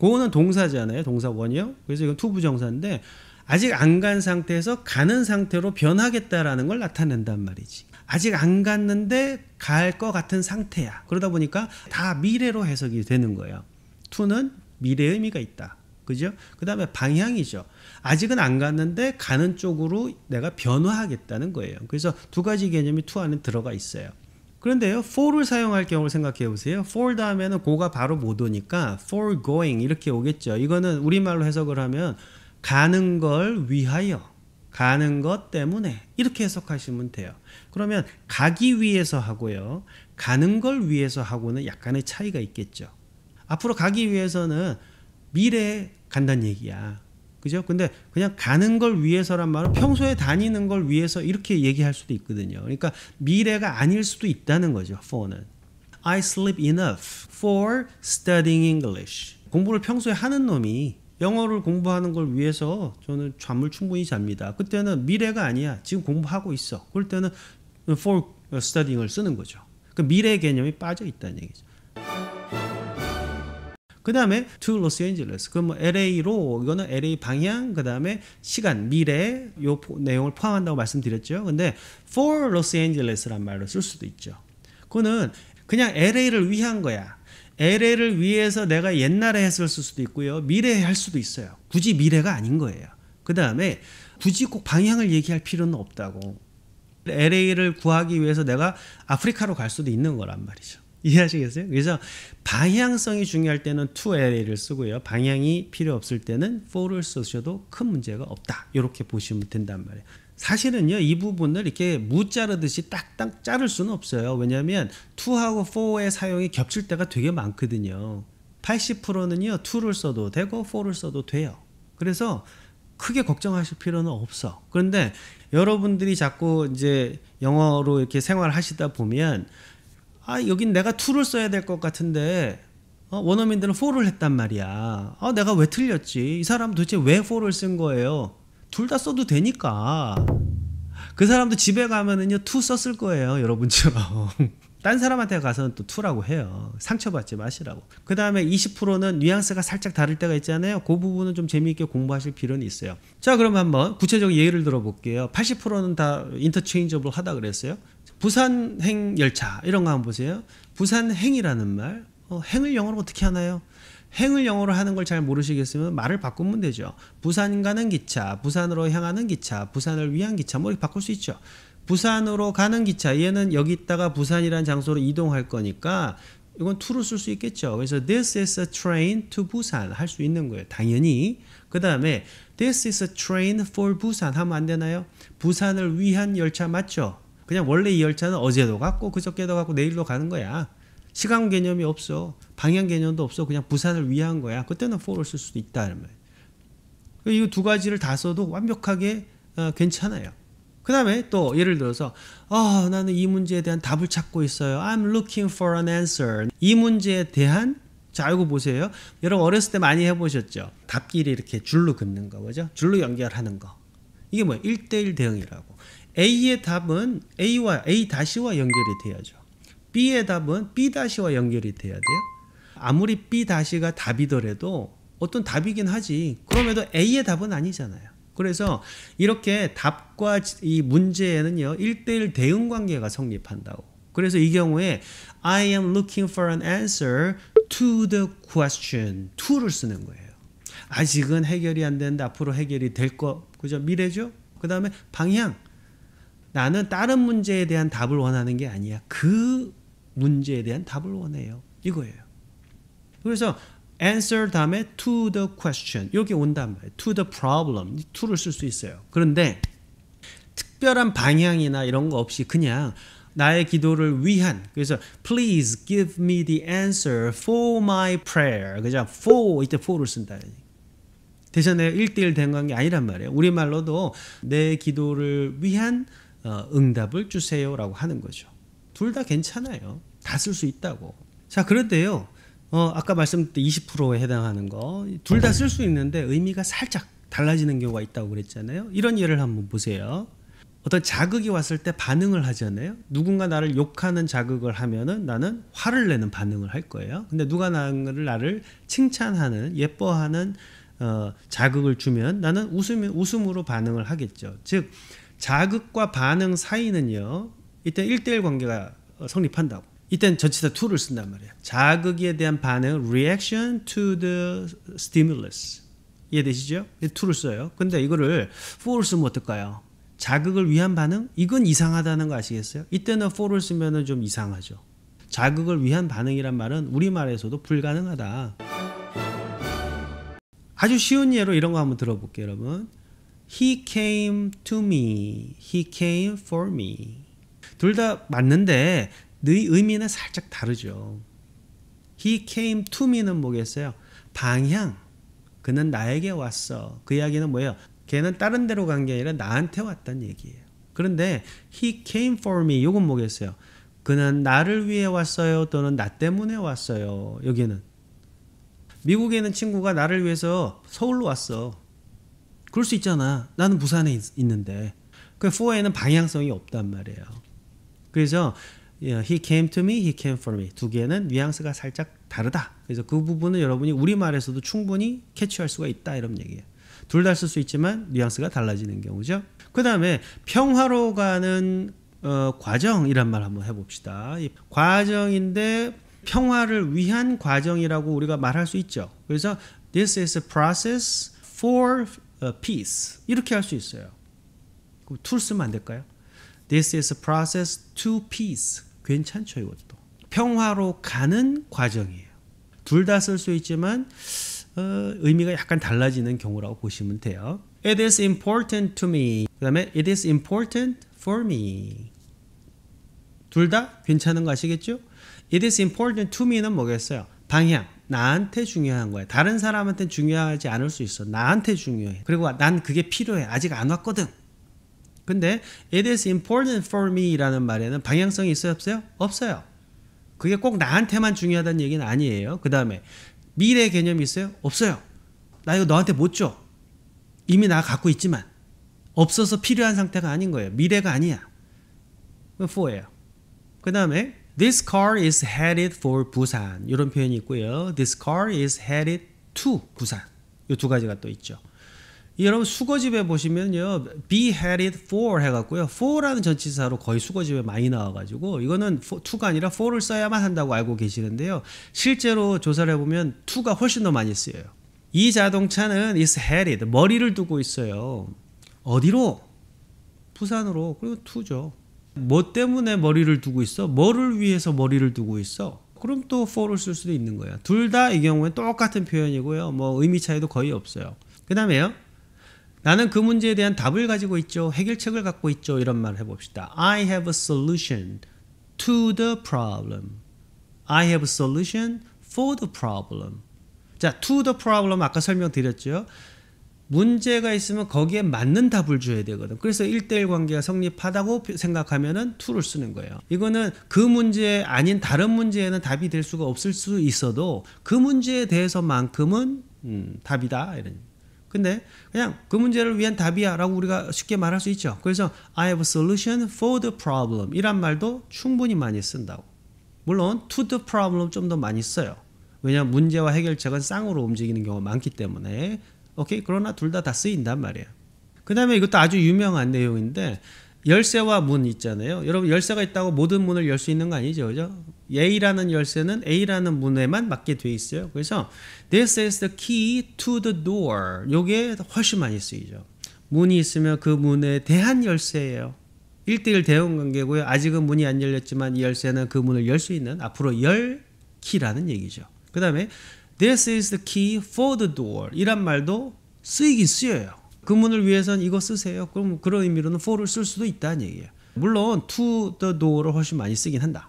go는 동사잖아요. 동사 원이요 그래서 이건 to 부정사인데 아직 안 간 상태에서 가는 상태로 변하겠다라는 걸 나타낸단 말이지. 아직 안 갔는데 갈 것 같은 상태야. 그러다 보니까 다 미래로 해석이 되는 거예요. to는 미래의 의미가 있다. 그죠? 그 다음에 방향이죠. 아직은 안 갔는데 가는 쪽으로 내가 변화하겠다는 거예요. 그래서 두 가지 개념이 투 안에 들어가 있어요. 그런데요, for를 사용할 경우를 생각해 보세요. for 다음에는 고가 바로 못 오니까 for going 이렇게 오겠죠. 이거는 우리말로 해석을 하면 가는 걸 위하여 가는 것 때문에 이렇게 해석하시면 돼요. 그러면 가기 위해서 하고요. 가는 걸 위해서 하고는 약간의 차이가 있겠죠. 앞으로 가기 위해서는 미래에 간다는 얘기야. 그죠? 근데 그냥 가는 걸 위해서란 말은 평소에 다니는 걸 위해서 이렇게 얘기할 수도 있거든요. 그러니까 미래가 아닐 수도 있다는 거죠. for는. I sleep enough for studying English. 공부를 평소에 하는 놈이 영어를 공부하는 걸 위해서 저는 잠을 충분히 잡니다. 그때는 미래가 아니야. 지금 공부하고 있어. 그럴 때는 for studying을 쓰는 거죠. 그 그러니까 미래 개념이 빠져 있다는 얘기죠. 그 다음에 to 로스앤젤레스. 그럼 뭐 LA로 이거는 LA 방향 그 다음에 시간 미래 요 내용을 포함한다고 말씀드렸죠. 근데 for 로스앤젤레스란 말로 쓸 수도 있죠. 그거는 그냥 LA를 위한 거야. LA를 위해서 내가 옛날에 했을 수도 있고요. 미래에 할 수도 있어요. 굳이 미래가 아닌 거예요. 그 다음에 굳이 꼭 방향을 얘기할 필요는 없다고. LA를 구하기 위해서 내가 아프리카로 갈 수도 있는 거란 말이죠. 이해하시겠어요? 그래서 방향성이 중요할 때는 to a를 쓰고요. 방향이 필요 없을 때는 f 를 쓰셔도 큰 문제가 없다. 이렇게 보시면 된단 말이에요. 사실은요 이 부분을 이렇게 무 자르듯이 딱딱 자를 수는 없어요 왜냐하면 t 하고 f 의 사용이 겹칠 때가 되게 많거든요 80%는요 t 를 써도 되고 f 를 써도 돼요 그래서 크게 걱정하실 필요는 없어 그런데 여러분들이 자꾸 이제 영어로 이렇게 생활하시다 보면 아 여긴 내가 2를 써야 될 것 같은데 어, 원어민들은 4를 했단 말이야 아 내가 왜 틀렸지 이 사람 도대체 왜 4를 쓴 거예요 둘 다 써도 되니까 그 사람도 집에 가면은요 2 썼을 거예요 여러분처럼 딴 사람한테 가서는 또 2라고 해요. 상처받지 마시라고. 그 다음에 20%는 뉘앙스가 살짝 다를 때가 있잖아요. 그 부분은 좀 재미있게 공부하실 필요는 있어요. 자, 그럼 한번 구체적인 예를 들어볼게요. 80%는 다 인터체인저블 하다 그랬어요. 부산행 열차 이런 거 한번 보세요. 부산행이라는 말 어, 행을 영어로 어떻게 하나요? 행을 영어로 하는 걸 잘 모르시겠으면 말을 바꾸면 되죠. 부산 가는 기차, 부산으로 향하는 기차, 부산을 위한 기차 뭐 이렇게 바꿀 수 있죠. 부산으로 가는 기차 얘는 여기 있다가 부산이라는 장소로 이동할 거니까 이건 to를 쓸 수 있겠죠. 그래서 this is a train to Busan 할수 있는 거예요. 당연히. 그 다음에 this is a train for Busan 하면 안 되나요? 부산을 위한 열차 맞죠? 그냥 원래 이 열차는 어제도 갔고 그저께도 갔고 내일도 가는 거야. 시간 개념이 없어. 방향 개념도 없어. 그냥 부산을 위한 거야. 그때는 4를 쓸 수도 있다는 말이에요. 이두 가지를 다 써도 완벽하게 어, 괜찮아요. 그 다음에 또 예를 들어서 어, 나는 이 문제에 대한 답을 찾고 있어요. I'm looking for an answer. 이 문제에 대한 자 알고 보세요. 여러분 어렸을 때 많이 해보셨죠? 답끼리 이렇게 줄로 긋는 거 뭐죠? 줄로 연결하는 거. 이게 뭐 1대1 대응이라고. A의 답은 A와 A 다시와 연결이 돼야죠. B의 답은 B 다시와 연결이 돼야 돼요. 아무리 B 다시가 답이더라도 어떤 답이긴 하지. 그럼에도 A의 답은 아니잖아요. 그래서 이렇게 답과 이 문제에는요. 1대1 대응 관계가 성립한다고. 그래서 이 경우에 I am looking for an answer to the question. to를 쓰는 거예요. 아직은 해결이 안 된다. 앞으로 해결이 될 거. 그죠? 미래죠? 그 다음에 방향. 나는 다른 문제에 대한 답을 원하는 게 아니야. 그 문제에 대한 답을 원해요. 이거예요. 그래서 answer 다음에 to the question 이렇게 온단 말이에요. to the problem to를 쓸 수 있어요. 그런데 특별한 방향이나 이런 거 없이 그냥 나의 기도를 위한 그래서 please give me the answer for my prayer 그냥 for 이때 for를 쓴다. 대신에 1대1 된 관계 아니란 말이에요. 우리말로도 내 기도를 위한 어, 응답을 주세요라고 하는 거죠. 둘 다 괜찮아요. 다 쓸 수 있다고. 자 그런데요. 어, 아까 말씀드렸던 20%에 해당하는 거둘 다 쓸 수 있는데 의미가 살짝 달라지는 경우가 있다고 그랬잖아요. 이런 예를 한번 보세요. 어떤 자극이 왔을 때 반응을 하잖아요. 누군가 나를 욕하는 자극을 하면은 나는 화를 내는 반응을 할 거예요. 근데 누가 나를 나를 칭찬하는 예뻐하는 어, 자극을 주면 나는 웃음 웃음으로 반응을 하겠죠. 즉 자극과 반응 사이는요. 이때 1대1 관계가 어, 성립한다고. 이때는 전치사 to를 쓴단 말이야. 자극에 대한 반응 reaction to the stimulus. 이해되시죠? to를 써요. 근데 이거를 for를 쓰면 어떨까요? 자극을 위한 반응? 이건 이상하다는 거 아시겠어요? 이때는 for를 쓰면 좀 이상하죠. 자극을 위한 반응이란 말은 우리말에서도 불가능하다. 아주 쉬운 예로 이런 거 한번 들어볼게요, 여러분. He came to me. He came for me. 둘 다 맞는데 네 의미는 살짝 다르죠. He came to me는 뭐겠어요? 방향. 그는 나에게 왔어. 그 이야기는 뭐예요? 걔는 다른 데로 간 게 아니라 나한테 왔단 얘기예요. 그런데 he came for me 요건 뭐겠어요? 그는 나를 위해 왔어요 또는 나 때문에 왔어요. 여기는 미국에 있는 친구가 나를 위해서 서울로 왔어. 그럴 수 있잖아. 나는 부산에 있, 는데그 그러니에는 방향성이 없단 말이에요. 그래서 예, he came to me, he came for me 두 개는 뉘앙스가 살짝 다르다. 그래서 그 부분은 여러분이 우리말에서도 충분히 캐치할 수가 있다 이런 얘기예요. 둘 다 쓸 수 있지만 뉘앙스가 달라지는 경우죠. 그 다음에 평화로 가는 어, 과정이란 말 한번 해봅시다. 과정인데 평화를 위한 과정이라고 우리가 말할 수 있죠. 그래서 this is a process for piece 이렇게 할 수 있어요. 그럼 tool 쓰면 안 될까요? This is a process to peace. 괜찮죠 이것도. 평화로 가는 과정이에요. 둘 다 쓸 수 있지만 어, 의미가 약간 달라지는 경우라고 보시면 돼요. It is important to me. 그 다음에 it is important for me. 둘 다 괜찮은 거 아시겠죠? It is important to me는 뭐겠어요? 방향. 나한테 중요한 거야. 다른 사람한테 중요하지 않을 수 있어. 나한테 중요해. 그리고 난 그게 필요해. 아직 안 왔거든. 근데 it is important for me라는 말에는 방향성이 있어요, 없어요? 없어요. 그게 꼭 나한테만 중요하다는 얘기는 아니에요. 그다음에 미래 개념이 있어요? 없어요. 나 이거 너한테 못 줘. 이미 나 갖고 있지만 없어서 필요한 상태가 아닌 거예요. 미래가 아니야. 그 4예요. 그 다음에 This car is headed for 부산 이런 표현이 있고요. This car is headed to 부산 이 두 가지가 또 있죠. 여러분 수거집에 보시면요 be headed for 해갖고요 for라는 전치사로 거의 수거집에 많이 나와가지고 이거는 for, to가 아니라 for를 써야만 한다고 알고 계시는데요 실제로 조사를 해보면 to가 훨씬 더 많이 쓰여요 이 자동차는 is headed 머리를 두고 있어요 어디로? 부산으로 그리고 to죠 뭐 때문에 머리를 두고 있어? 뭐를 위해서 머리를 두고 있어? 그럼 또 for를 쓸 수도 있는 거예요. 둘 다 이 경우에 똑같은 표현이고요. 뭐 의미 차이도 거의 없어요. 그 다음에요. 나는 그 문제에 대한 답을 가지고 있죠. 해결책을 갖고 있죠. 이런 말 해봅시다. I have a solution to the problem. I have a solution for the problem. 자, to the problem 아까 설명드렸죠. 문제가 있으면 거기에 맞는 답을 줘야 되거든. 그래서 1대1 관계가 성립하다고 생각하면은 2를 쓰는 거예요. 이거는 그 문제 아닌 다른 문제에는 답이 될 수가 없을 수 있어도 그 문제에 대해서만큼은 음, 답이다. 이런. 근데 그냥 그 문제를 위한 답이야라고 우리가 쉽게 말할 수 있죠. 그래서 I have a solution for the problem 이란 말도 충분히 많이 쓴다고. 물론 to the problem 좀 더 많이 써요. 왜냐하면 문제와 해결책은 쌍으로 움직이는 경우가 많기 때문에 오케이 그러나 둘 다다 다 쓰인단 말이야 그 다음에 이것도 아주 유명한 내용인데 열쇠와 문 있잖아요. 여러분 열쇠가 있다고 모든 문을 열 수 있는 거 아니죠, 그죠? A라는 열쇠는 A라는 문에만 맞게 돼 있어요. 그래서 this is the key to the door. 요게 훨씬 많이 쓰이죠. 문이 있으면 그 문에 대한 열쇠예요. 1대1 대응 관계고요. 아직은 문이 안 열렸지만 이 열쇠는 그 문을 열 수 있는 앞으로 열 키라는 얘기죠. 그 다음에 This is the key for the door. 이란 말도 쓰이긴 쓰여요. 그 문을 위해선 이거 쓰세요. 그럼 그런 의미로는 for를 쓸 수도 있다는 얘기예요. 물론 to the door를 훨씬 많이 쓰긴 한다.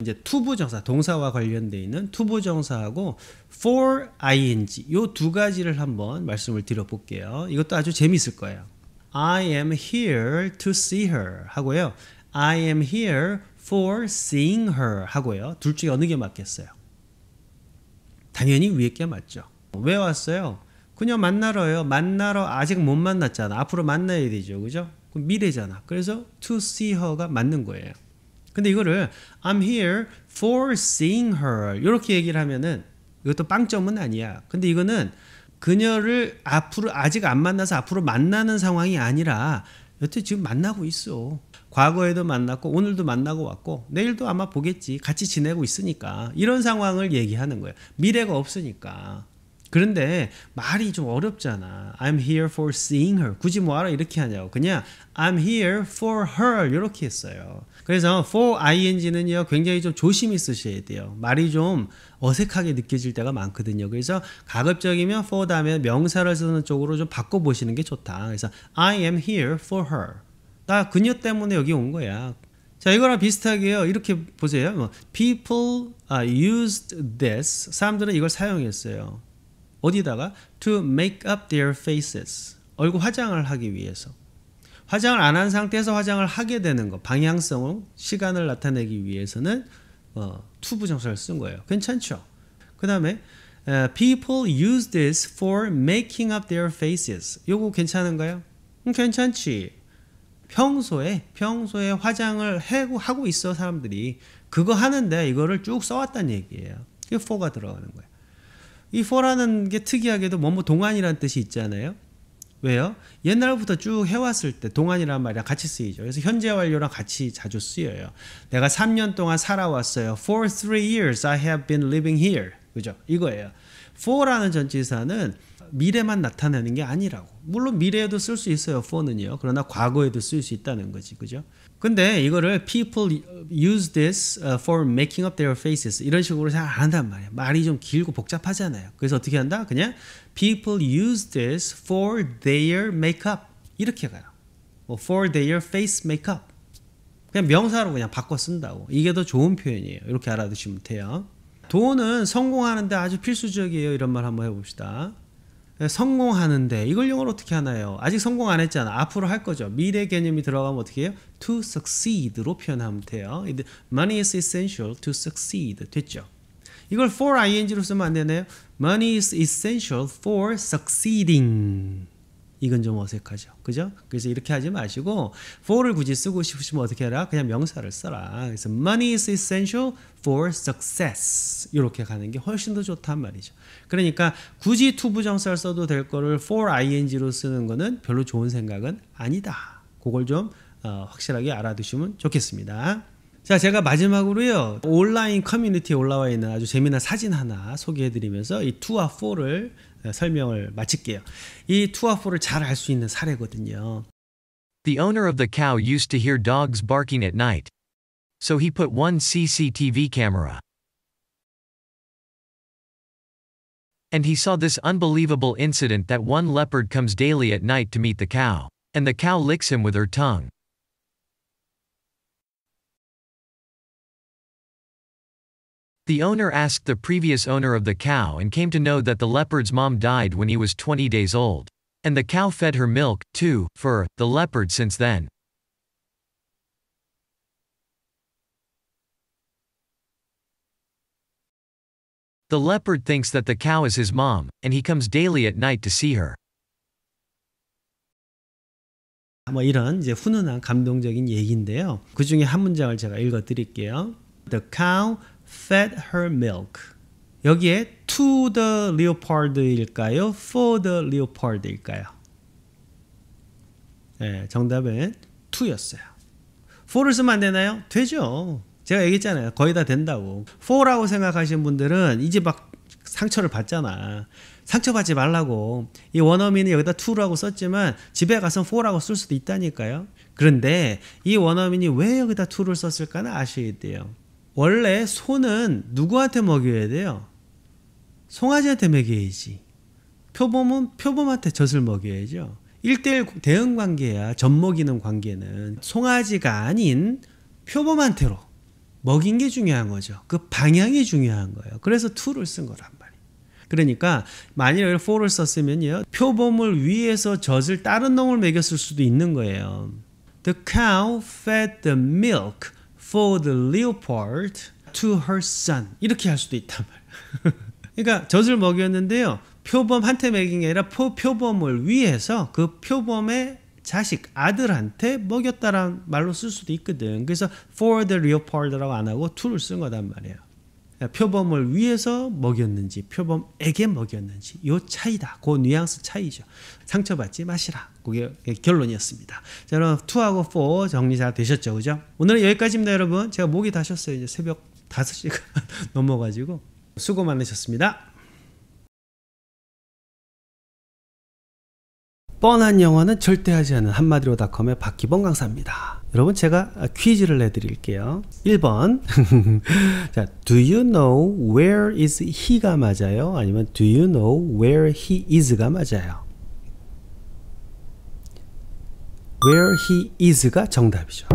이제 투부정사 동사와 관련돼 있는 투부정사하고 for ing 요 두 가지를 한번 말씀을 드려볼게요. 이것도 아주 재미있을 거예요. I am here to see her 하고요. I am here for seeing her 하고요. 둘 중에 어느 게 맞겠어요? 당연히 위에 게 맞죠. 왜 왔어요? 그녀 만나러요. 만나러 아직 못 만났잖아. 앞으로 만나야 되죠. 그죠? 미래잖아. 그래서 to see her가 맞는 거예요. 근데 이거를 I'm here for seeing her 이렇게 얘기를 하면은 이것도 빵점은 아니야. 근데 이거는 그녀를 앞으로 아직 안 만나서 앞으로 만나는 상황이 아니라 여태 지금 만나고 있어. 과거에도 만났고 오늘도 만나고 왔고 내일도 아마 보겠지. 같이 지내고 있으니까. 이런 상황을 얘기하는 거예요. 미래가 없으니까. 그런데 말이 좀 어렵잖아. I'm here for seeing her. 굳이 뭐하러 이렇게 하냐고. 그냥 I'm here for her 이렇게 했어요. 그래서 for ing는요 굉장히 좀 조심히 쓰셔야 돼요. 말이 좀 어색하게 느껴질 때가 많거든요. 그래서 가급적이면 for 다음에 명사를 쓰는 쪽으로 좀 바꿔 보시는 게 좋다. 그래서 I am here for her. 나 아, 그녀 때문에 여기 온 거야. 자 이거랑 비슷하게요. 이렇게 보세요. 뭐, people 아, used this. 사람들은 이걸 사용했어요. 어디다가 to make up their faces. 얼굴 화장을 하기 위해서. 화장을 안 한 상태에서 화장을 하게 되는 거. 방향성을 시간을 나타내기 위해서는 어, t 부정사를 쓴 거예요. 괜찮죠? 그 다음에 uh, people use this for making up their faces. 요거 괜찮은가요? 음, 괜찮지. 평소에 평소에 화장을 하고 있어 사람들이 그거 하는데 이거를 쭉 써왔단 얘기예요. 이 4가 들어가는 거예요. 이 4라는 게 특이하게도 뭐뭐 동안이란 뜻이 있잖아요. 왜요? 옛날부터 쭉 해왔을 때 동안이란 말이랑 같이 쓰이죠. 그래서 현재 완료랑 같이 자주 쓰여요. 내가 3년 동안 살아왔어요. For three years I have been living here. 그죠? 이거예요. for라는 전치사는 미래만 나타내는 게 아니라고. 물론 미래에도 쓸 수 있어요. for는요. 그러나 과거에도 쓸 수 있다는 거지. 그죠? 근데 이거를 people use this uh, for making up their faces 이런 식으로 잘 안 한단 말이야. 말이 좀 길고 복잡하잖아요. 그래서 어떻게 한다? 그냥 people use this for their makeup 이렇게 가요. 뭐 for their face makeup 그냥 명사로 그냥 바꿔 쓴다고. 이게 더 좋은 표현이에요. 이렇게 알아두시면 돼요. 돈은 성공하는데 아주 필수적이에요. 이런 말 한번 해봅시다. 네, 성공하는데 이걸 영어로 어떻게 하나요? 아직 성공 안 했잖아. 앞으로 할 거죠. 미래 개념이 들어가면 어떻게 해요? To succeed로 표현하면 돼요. Money is essential to succeed 됐죠. 이걸 for ing로 쓰면 안 되나요? Money is essential for succeeding. 이건 좀 어색하죠. 그죠? 그래서 이렇게 하지 마시고 for를 굳이 쓰고 싶으시면 어떻게 해라? 그냥 명사를 써라. 그래서 money is essential for success. 이렇게 가는 게 훨씬 더 좋단 말이죠. 그러니까 굳이 to 부정사를 써도 될 거를 for ing로 쓰는 거는 별로 좋은 생각은 아니다. 그걸 좀 어, 확실하게 알아두시면 좋겠습니다. 자, 제가 마지막으로요. 온라인 커뮤니티에 올라와 있는 아주 재미난 사진 하나 소개해 드리면서 이 t 2와 r 를 설명을 마칠게요. 이 t 2와 r 를잘 알 수 있는 사례거든요. The owner of the cow used to hear dogs barking at night. So he put one CCTV camera. And he saw this unbelievable incident that one leopard comes daily at night to meet the cow. And the cow licks him with her tongue. The owner asked the previous owner of the cow and came to know that the leopard's mom died when he was 20 days old. And the cow fed her milk, too, for the leopard since then. The leopard thinks that the cow is his mom, and he comes daily at night to see her. 뭐 이런 이제 훈훈한 감동적인 얘기인데요. 그 중에 한 문장을 제가 읽어 드릴게요. The cow fed her milk. 여기에 to the leopard일까요? for the leopard일까요? 네, 정답은 to였어요. for를 쓰면 안 되나요? 되죠. 제가 얘기했잖아요. 거의 다 된다고. 4라고 생각하시는 분들은 이제 막 상처를 받잖아. 상처받지 말라고. 이원어민이 여기다 2라고 썼지만 집에 가서 4라고 쓸 수도 있다니까요. 그런데 이 원어민이 왜 여기다 2를 썼을까는 아셔야 돼요. 원래 소는 누구한테 먹여야 돼요? 송아지한테 먹여야지. 표범은 표범한테 젖을 먹여야죠. 1대1 대응 관계야. 젖 먹이는 관계는 송아지가 아닌 표범한테로 먹인 게 중요한 거죠. 그 방향이 중요한 거예요. 그래서 to를 쓴 거란 말이에요. 그러니까 만일 for를 썼으면요. 표범을 위해서 젖을 다른 놈을 먹였을 수도 있는 거예요. The cow fed the milk for the leopard to her son. 이렇게 할 수도 있단 말이에요. 그러니까 젖을 먹였는데요. 표범한테 먹인 게 아니라 표범을 위해서 그 표범의 자식, 아들한테 먹였다란 말로 쓸 수도 있거든. 그래서 for the leopard라고 안 하고 to를 쓴 거단 말이에요. 그러니까 표범을 위해서 먹였는지 표범에게 먹였는지 요 차이다. 그 뉘앙스 차이죠. 상처받지 마시라. 그게 결론이었습니다. 자, 여러 2하고 4 정리 잘 되셨죠? 그죠? 오늘은 여기까지입니다, 여러분. 제가 목이 다셨어요. 이제 새벽 5시가 넘어가지고 수고 많으셨습니다. 뻔한 영어는 절대 하지 않은 한마디로닷컴의 박기범 강사입니다. 여러분 제가 퀴즈를 내드릴게요. 1번 자, Do you know where is he가 맞아요? 아니면 Do you know where he is가 맞아요? Where he is가 정답이죠.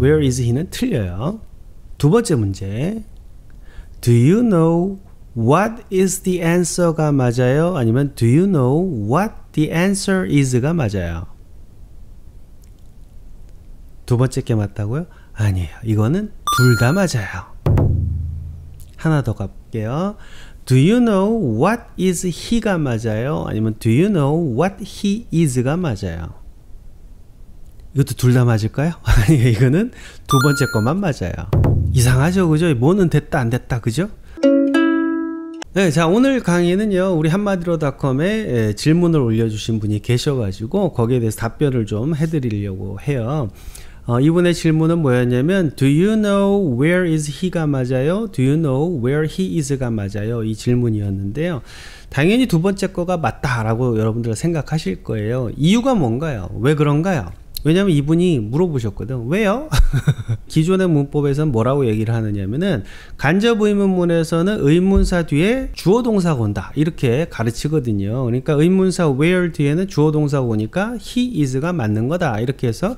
Where is he는 틀려요. 두 번째 문제 Do you know what is the answer가 맞아요? 아니면 Do you know what The answer is가 맞아요. 두 번째 게 맞다고요? 아니에요. 이거는 둘 다 맞아요. 하나 더 갈게요. Do you know what is he가 맞아요? 아니면 Do you know what he is가 맞아요? 이것도 둘 다 맞을까요? 아니 이거는 두 번째 것만 맞아요. 이상하죠, 그죠? 뭐는 됐다 안 됐다, 그죠? 네, 자 오늘 강의는요 우리 한마디로닷컴에 예, 질문을 올려주신 분이 계셔가지고 거기에 대해서 답변을 좀 해드리려고 해요. 어, 이분의 질문은 뭐였냐면 Do you know where is he가 맞아요? Do you know where he is가 맞아요? 이 질문이었는데요. 당연히 두 번째 거가 맞다라고 여러분들 생각하실 거예요. 이유가 뭔가요? 왜 그런가요? 왜냐면 이분이 물어보셨거든. 왜요? 기존의 문법에서는 뭐라고 얘기를 하느냐면은 간접 의문문에서는 의문사 뒤에 주어 동사가 온다. 이렇게 가르치거든요. 그러니까 의문사 where 뒤에는 주어 동사가 오니까 he is가 맞는 거다. 이렇게 해서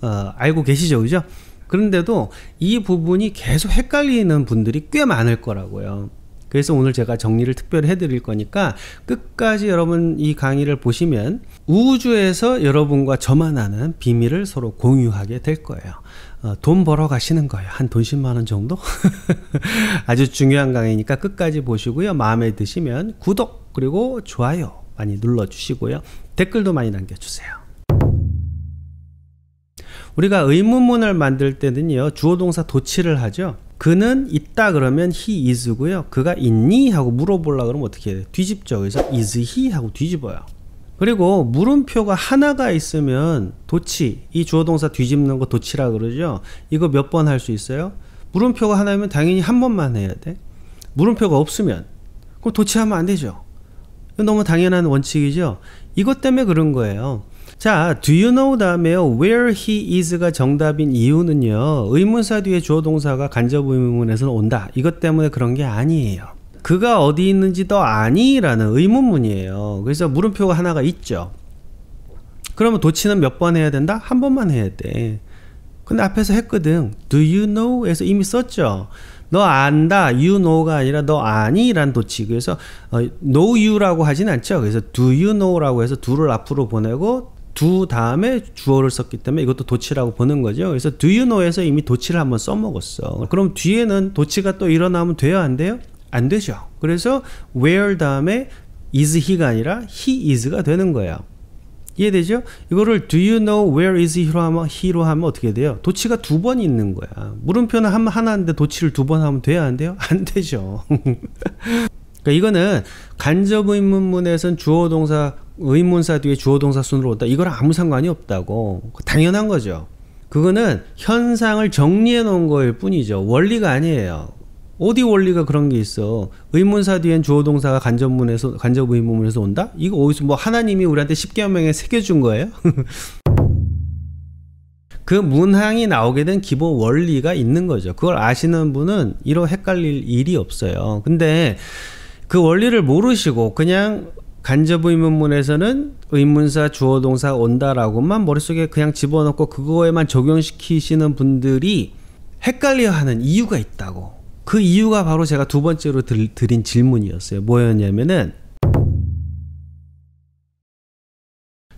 어, 알고 계시죠. 그죠? 그런데도 이 부분이 계속 헷갈리는 분들이 꽤 많을 거라고요. 그래서 오늘 제가 정리를 특별히 해드릴 거니까 끝까지 여러분 이 강의를 보시면 우주에서 여러분과 저만 아는 비밀을 서로 공유하게 될 거예요. 어, 돈 벌어 가시는 거예요. 한 돈 10만 원 정도? 아주 중요한 강의니까 끝까지 보시고요. 마음에 드시면 구독 그리고 좋아요 많이 눌러주시고요. 댓글도 많이 남겨주세요. 우리가 의문문을 만들 때는요 주어동사 도치를 하죠 그는 있다 그러면 he is고요. 그가 있니? 하고 물어보려 고 그러면 어떻게 해요? 야 뒤집죠. 그래서 is he? 하고 뒤집어요. 그리고 물음표가 하나가 있으면 도치, 이 주어동사 뒤집는 거 도치라 그러죠. 이거 몇 번 할 수 있어요? 물음표가 하나면 당연히 한 번만 해야 돼. 물음표가 없으면 그럼 도치하면 안 되죠. 너무 당연한 원칙이죠. 이것 때문에 그런 거예요. 자, do you know 다음에요. where he is가 정답인 이유는요. 의문사 뒤에 주어 동사가 간접 의문에서 문 온다. 이것 때문에 그런 게 아니에요. 그가 어디 있는지 더 아니라는 의문문이에요. 그래서 물음표가 하나가 있죠. 그러면 도치는 몇 번 해야 된다? 한 번만 해야 돼. 근데 앞에서 했거든. Do you know? 에서 이미 썼죠. 너 안다, you know가 아니라 너 아니란 도치. 그래서 어, know you라고 하진 않죠. 그래서 do you know라고 해서 do를 앞으로 보내고 두 다음에 주어를 썼기 때문에 이것도 도치라고 보는 거죠. 그래서 do you know에서 이미 도치를 한번 써먹었어. 그럼 뒤에는 도치가 또 일어나면 돼요? 안 돼요? 안 되죠. 그래서 where 다음에 is he가 아니라 he is가 되는 거예요 이해되죠? 이거를 do you know where is he로 하면, he로 하면 어떻게 돼요? 도치가 두 번 있는 거야. 물음표는 하 하나인데 도치를 두 번 하면 돼야 안 돼요? 안 되죠. 그러니까 이거는 간접 의문문에선 주어 동사 의문사 뒤에 주어 동사 순으로 온다. 이거 아무 상관이 없다고. 당연한 거죠. 그거는 현상을 정리해 놓은 거일 뿐이죠. 원리가 아니에요. 어디 원리가 그런 게 있어? 의문사 뒤엔 주어 동사가 간접문에서 간접 의문문에서 온다? 이거 어디서 뭐 하나님이 우리한테 십계명에 새겨 준 거예요? 그 문항이 나오게 된 기본 원리가 있는 거죠. 그걸 아시는 분은 이러 헷갈릴 일이 없어요. 근데 그 원리를 모르시고 그냥 간접의 문문에서는 의문사 주어동사 온다라고만 머릿속에 그냥 집어넣고 그거에만 적용시키시는 분들이 헷갈려하는 이유가 있다고 그 이유가 바로 제가 두 번째로 들, 드린 질문이었어요 뭐였냐면은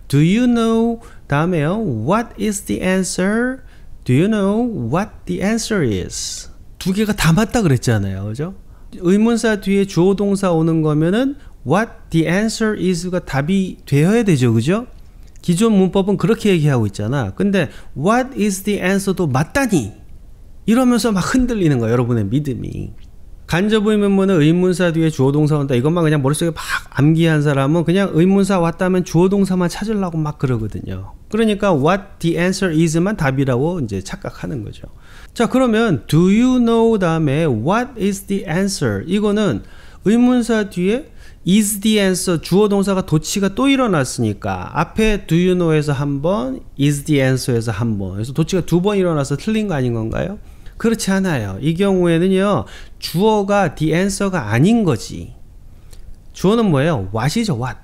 Do you know 다음에요 What is the answer? Do you know what the answer is? 두 개가 다 맞다 그랬잖아요 그죠? 의문사 뒤에 주어동사 오는 거면은 what the answer is가 답이 되어야 되죠. 그죠? 기존 문법은 그렇게 얘기하고 있잖아. 근데 what is the answer도 맞다니 이러면서 막 흔들리는 거야. 여러분의 믿음이. 간접의 면문은 의문사 뒤에 주어동사 온다. 이것만 그냥 머릿속에 막 암기한 사람은 그냥 의문사 왔다면 주어동사만 찾으려고 막 그러거든요. 그러니까 what the answer is만 답이라고 이제 착각하는 거죠. 자 그러면 do you know 다음에 what is the answer 이거는 의문사 뒤에 is the answer 주어 동사가 도치가 또 일어났으니까 앞에 do you know에서 한 번, is the answer에서 한 번. 그래서 도치가 두 번 일어나서 틀린 거 아닌 건가요? 그렇지 않아요. 이 경우에는요. 주어가 the answer가 아닌 거지. 주어는 뭐예요? what이죠. what.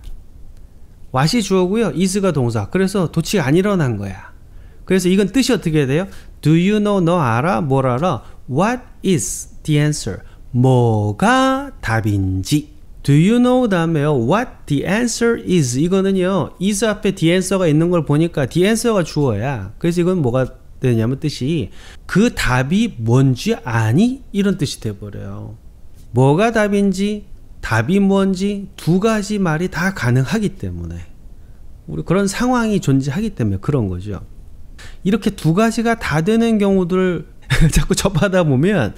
what이 주어고요. is가 동사. 그래서 도치가 안 일어난 거야. 그래서 이건 뜻이 어떻게 돼요? Do you know 너 알아? 뭘 알아? What is the answer? 뭐가 답인지. Do you know 다음에요. What the answer is 이거는요. is 앞에 the answer가 있는 걸 보니까 the answer가 주어야. 그래서 이건 뭐가 되냐면 뜻이 그 답이 뭔지 아니 이런 뜻이 돼버려요. 뭐가 답인지 답이 뭔지 두 가지 말이 다 가능하기 때문에 우리 그런 상황이 존재하기 때문에 그런 거죠. 이렇게 두 가지가 다 되는 경우들 자꾸 접하다 보면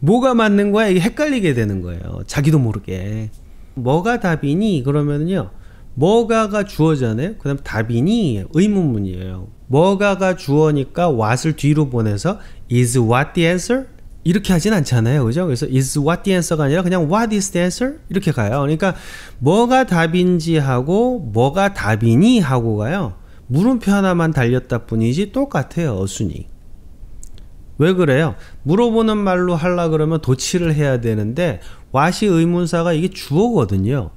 뭐가 맞는 거야 이게 헷갈리게 되는 거예요. 자기도 모르게. 뭐가 답이니? 그러면요. 은 뭐가가 주어잖아요. 그다음 답이니 의문문이에요. 뭐가가 주어니까 what을 뒤로 보내서 is what the answer? 이렇게 하진 않잖아요. 그죠? 그래서 is what the answer가 아니라 그냥 what is the answer? 이렇게 가요. 그러니까 뭐가 답인지 하고 뭐가 답이니 하고 가요. 물음표 하나만 달렸다 뿐이지 똑같아요. 어순이. 왜 그래요? 물어보는 말로 하려 그러면 도치를 해야 되는데 와시 의문사가 이게 주어거든요.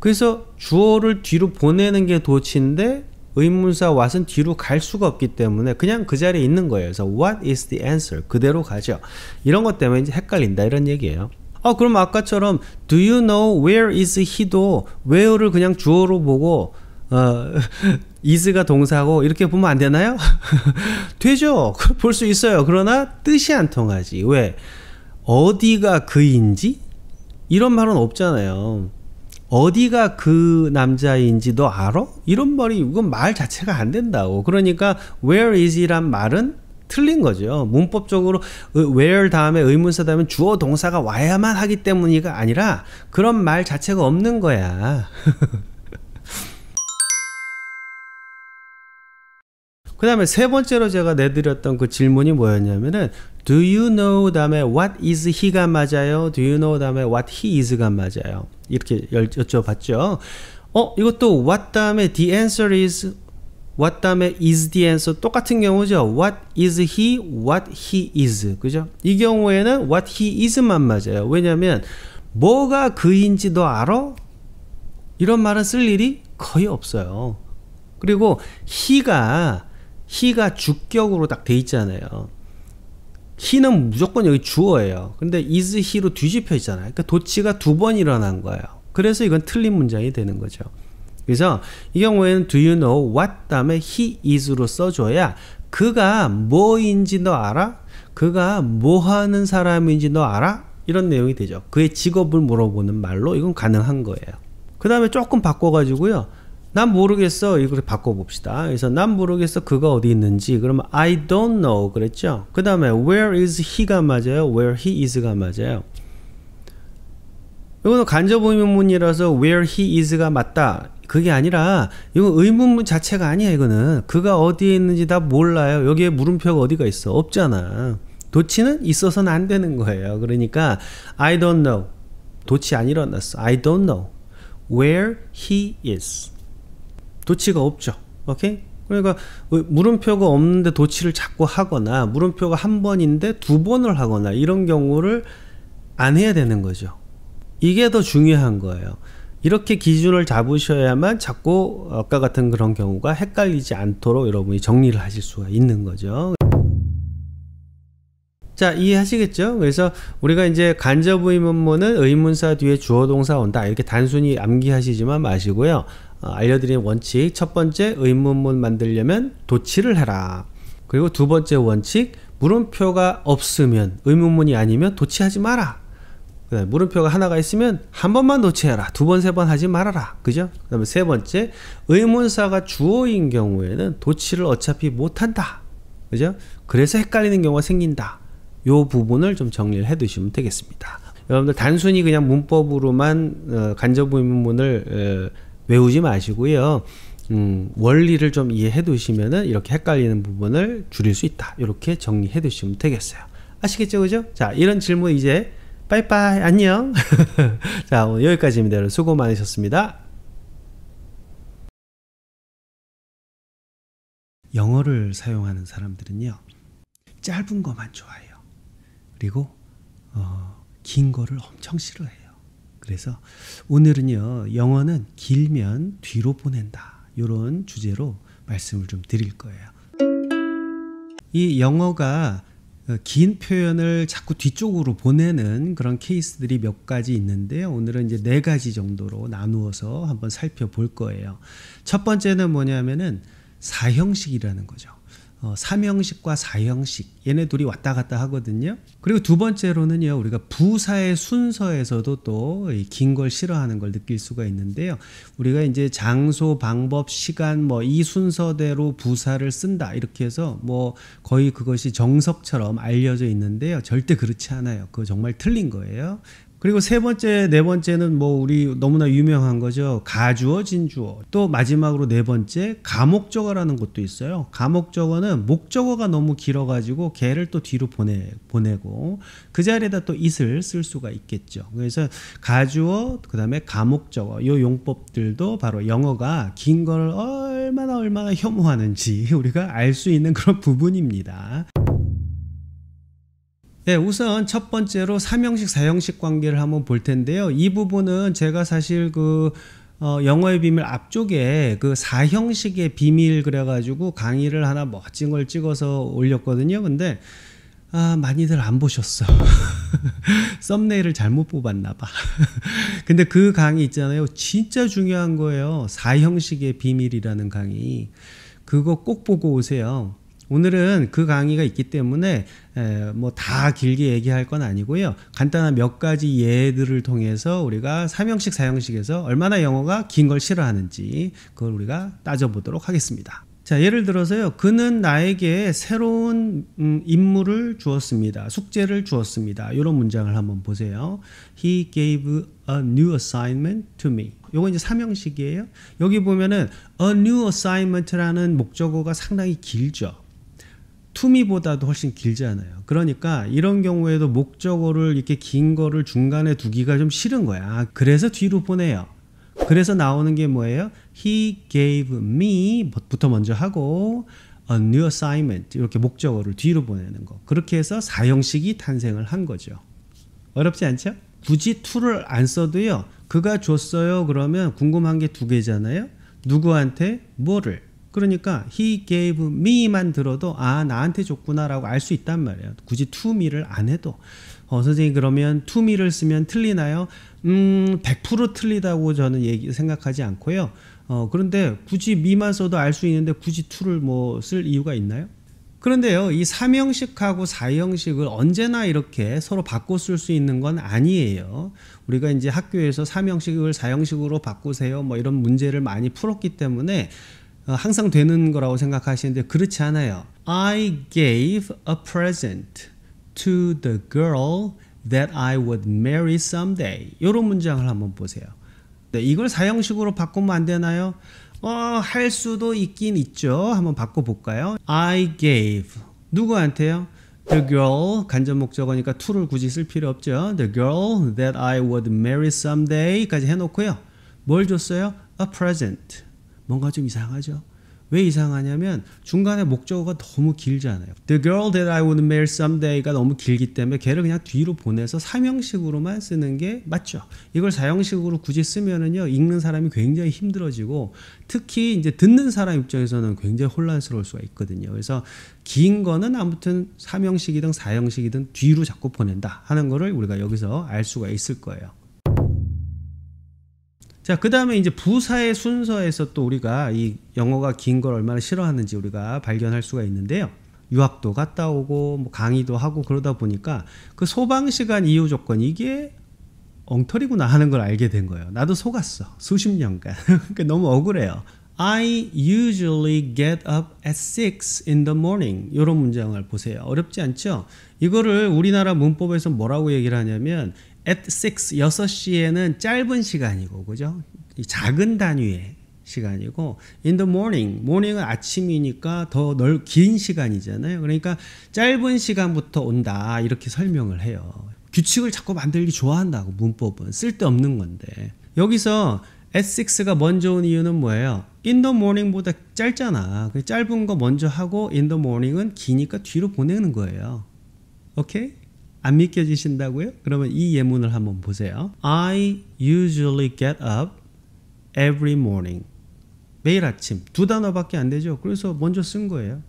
그래서 주어를 뒤로 보내는 게 도치인데 의문사 w 은 뒤로 갈 수가 없기 때문에 그냥 그 자리에 있는 거예요. 그래서 what is the answer 그대로 가죠. 이런 것 때문에 이제 헷갈린다 이런 얘기예요. 아 그럼 아까처럼 do you know where is he도 where를 그냥 주어로 보고 어, 이스가 동사고 이렇게 보면 안 되나요? 되죠. 볼 수 있어요. 그러나 뜻이 안 통하지. 왜? 어디가 그인지? 이런 말은 없잖아요. 어디가 그 남자인지 너 알아? 이런 말이 이건 말 자체가 안 된다고. 그러니까 where is 이란 말은 틀린 거죠. 문법적으로 where 다음에 의문사 다음에 주어 동사가 와야만 하기 때문이가 아니라 그런 말 자체가 없는 거야. 그다음에 세 번째로 제가 내드렸던 그 질문이 뭐였냐면은 Do you know 다음에 what is he가 맞아요? Do you know 다음에 what he is가 맞아요? 이렇게 여쭤봤죠. 어, 이것도 what 다음에 the answer is what 다음에 is the answer 똑같은 경우죠. what is he, what he is. 그죠? 이 경우에는 what he is만 맞아요. 왜냐면 뭐가 그인지 너 알아? 이런 말은 쓸 일이 거의 없어요. 그리고 he가 히가 주격으로 딱 돼 있잖아요. 히는 무조건 여기 주어예요. 근데 is 히로 뒤집혀 있잖아요. 그러니까 도치가 두 번 일어난 거예요. 그래서 이건 틀린 문장이 되는 거죠. 그래서 이 경우에는 do you know what 다음에 he is로 써줘야 그가 뭐인지 너 알아? 그가 뭐 하는 사람인지 너 알아? 이런 내용이 되죠. 그의 직업을 물어보는 말로 이건 가능한 거예요. 그 다음에 조금 바꿔가지고요. 난 모르겠어. 이걸 바꿔봅시다. 그래서 난 모르겠어. 그가 어디 있는지. 그러면 I don't know. 그랬죠? 그 다음에 where is he가 맞아요. where he is가 맞아요. 이거는 간접의문문이라서 where he is가 맞다. 그게 아니라 이거 의문문 자체가 아니야 이거는 그가 어디에 있는지 다 몰라요 여기에 물음표가 어디가 있어 없잖아 도치는 있어서는 안 되는 거예요 그러니까 I don't know 도치 안 일어났어 I don't know where he is 도치가 없죠. 오케이? 그러니까 물음표가 없는데 도치를 자꾸 하거나 물음표가 한 번인데 두 번을 하거나 이런 경우를 안 해야 되는 거죠. 이게 더 중요한 거예요. 이렇게 기준을 잡으셔야만 자꾸 아까 같은 그런 경우가 헷갈리지 않도록 여러분이 정리를 하실 수가 있는 거죠. 자 이해하시겠죠? 그래서 우리가 이제 간접 의문문은 의문사 뒤에 주어 동사 온다 이렇게 단순히 암기하시지만 마시고요. 어, 알려드린 원칙 첫 번째 의문문 만들려면 도치를 해라. 그리고 두 번째 원칙 물음표가 없으면 의문문이 아니면 도치하지 마라. 그다음에 물음표가 하나가 있으면 한 번만 도치해라. 두 번, 세 번 하지 말아라. 그죠? 그 다음에 세 번째, 의문사가 주어인 경우에는 도치를 어차피 못한다. 그죠? 그래서 헷갈리는 경우가 생긴다. 요 부분을 좀 정리를 해 두시면 되겠습니다. 여러분들 단순히 그냥 문법으로만 어, 간접 의문문을 어, 외우지 마시고요. 음, 원리를 좀 이해해 두시면은 이렇게 헷갈리는 부분을 줄일 수 있다. 이렇게 정리해 두시면 되겠어요. 아시겠죠? 그죠? 자, 이런 질문 이제 빠이빠이 안녕. 자, 오늘 여기까지입니다. 여러분 수고 많으셨습니다. 영어를 사용하는 사람들은요. 짧은 것만 좋아해요. 그리고 어, 긴 거를 엄청 싫어해요. 그래서 오늘은요, 영어는 길면 뒤로 보낸다. 이런 주제로 말씀을 좀 드릴 거예요. 이 영어가 어, 긴 표현을 자꾸 뒤쪽으로 보내는 그런 케이스들이 몇 가지 있는데요. 오늘은 이제 네 가지 정도로 나누어서 한번 살펴볼 거예요. 첫 번째는 뭐냐면은 사형식이라는 거죠. 어, 삼형식과 사형식 얘네 둘이 왔다 갔다 하거든요. 그리고 두 번째로는요 우리가 부사의 순서에서도 또 긴 걸 싫어하는 걸 느낄 수가 있는데요. 우리가 이제 장소, 방법, 시간 뭐 이 순서대로 부사를 쓴다 이렇게 해서 뭐 거의 그것이 정석처럼 알려져 있는데요. 절대 그렇지 않아요. 그거 정말 틀린 거예요. 그리고 세 번째, 네 번째는 뭐 우리 너무나 유명한 거죠. 가주어, 진주어. 또 마지막으로 네 번째, 감옥적어라는 것도 있어요. 감옥적어는 목적어가 너무 길어가지고 개를 또 뒤로 보내, 보내고 그 자리에다 또 이슬 을쓸 수가 있겠죠. 그래서 가주어, 그 다음에 감옥적어요 용법들도 바로 영어가 긴 걸 얼마나 얼마나 혐오하는지 우리가 알 수 있는 그런 부분입니다. 네, 우선 첫 번째로 3형식4형식 관계를 한번 볼 텐데요. 이 부분은 제가 사실 그 어, 영어의 비밀 앞쪽에 그4형식의 비밀 그래가지고 강의를 하나 멋진 걸 찍어서 올렸거든요. 근데 아, 많이들 안 보셨어. 썸네일을 잘못 뽑았나 봐. 근데 그 강의 있잖아요. 진짜 중요한 거예요. 4형식의 비밀이라는 강의. 그거 꼭 보고 오세요. 오늘은 그 강의가 있기 때문에 뭐 다 길게 얘기할 건 아니고요. 간단한 몇 가지 예들을 통해서 우리가 3형식4형식에서 얼마나 영어가 긴 걸 싫어하는지 그걸 우리가 따져보도록 하겠습니다. 자, 예를 들어서요. 그는 나에게 새로운 음, 임무를 주었습니다. 숙제를 주었습니다. 이런 문장을 한번 보세요. He gave a new assignment to me. 요거 이제 삼형식이에요. 여기 보면은 a new assignment라는 목적어가 상당히 길죠. 투미보다도 훨씬 길잖아요. 그러니까 이런 경우에도 목적어를 이렇게 긴 거를 중간에 두기가 좀 싫은 거야. 그래서 뒤로 보내요. 그래서 나오는 게 뭐예요? He gave me 부터 먼저 하고 a new assignment 이렇게 목적어를 뒤로 보내는 거. 그렇게 해서 사형식이 탄생을 한 거죠. 어렵지 않죠? 굳이 to를 안 써도요. 그가 줬어요. 그러면 궁금한 게 두 개잖아요. 누구한테 뭐를 그러니까 he gave me만 들어도 아 나한테 줬구나라고 알 수 있단 말이에요. 굳이 to me를 안 해도 어 선생님 그러면 to me를 쓰면 틀리나요? 음 100% 틀리다고 저는 얘기 생각하지 않고요. 어 그런데 굳이 me만 써도 알 수 있는데 굳이 to를 뭐 쓸 이유가 있나요? 그런데요, 이 3형식하고 4형식을 언제나 이렇게 서로 바꿔 쓸 수 있는 건 아니에요. 우리가 이제 학교에서 3형식을 4형식으로 바꾸세요. 뭐 이런 문제를 많이 풀었기 때문에 항상 되는 거라고 생각하시는데 그렇지 않아요. I gave a present to the girl that I would marry someday. 이런 문장을 한번 보세요. 이걸 사형식으로 바꾸면 안 되나요? 어, 할 수도 있긴 있죠. 한번 바꿔볼까요? I gave. 누구한테요? The girl, 간접 목적어니까 to를 굳이 쓸 필요 없죠. The girl that I would marry someday 까지 해놓고요. 뭘 줬어요? A present. 뭔가 좀 이상하죠. 왜 이상하냐면 중간에 목적어가 너무 길잖아요. The girl that I would marry someday가 너무 길기 때문에 걔를 그냥 뒤로 보내서 사명식으로만 쓰는 게 맞죠. 이걸 4형식으로 굳이 쓰면은요 읽는 사람이 굉장히 힘들어지고 특히 이제 듣는 사람 입장에서는 굉장히 혼란스러울 수가 있거든요. 그래서 긴 거는 아무튼 사명식이든 4형식이든 뒤로 자꾸 보낸다 하는 거를 우리가 여기서 알 수가 있을 거예요. 자, 그 다음에 이제 부사의 순서에서 또 우리가 이 영어가 긴 걸 얼마나 싫어하는지 우리가 발견할 수가 있는데요. 유학도 갔다 오고 뭐 강의도 하고 그러다 보니까 그 소방 시간 이후 조건 이게 엉터리구나 하는 걸 알게 된 거예요. 나도 속았어. 수십 년간. 그러니까 너무 억울해요. I usually get up at 6 in the morning. 이런 문장을 보세요. 어렵지 않죠? 이거를 우리나라 문법에서 뭐라고 얘기를 하냐면 at 6, 6시에는 짧은 시간이고, 그죠? 작은 단위의 시간이고, in the morning, morning은 아침이니까 더 넓, 긴 시간이잖아요. 그러니까 짧은 시간부터 온다, 이렇게 설명을 해요. 규칙을 자꾸 만들기 좋아한다고, 문법은. 쓸데없는 건데. 여기서 at 6가 먼저 온 이유는 뭐예요? in the morning보다 짧잖아. 그 짧은 거 먼저 하고, in the morning은 기니까 뒤로 보내는 거예요. 오케이? 안 믿겨지신다고요? 그러면 이 예문을 한번 보세요. I usually get up every morning. 매일 아침 두 단어밖에 안 되죠. 그래서 먼저 쓴 거예요.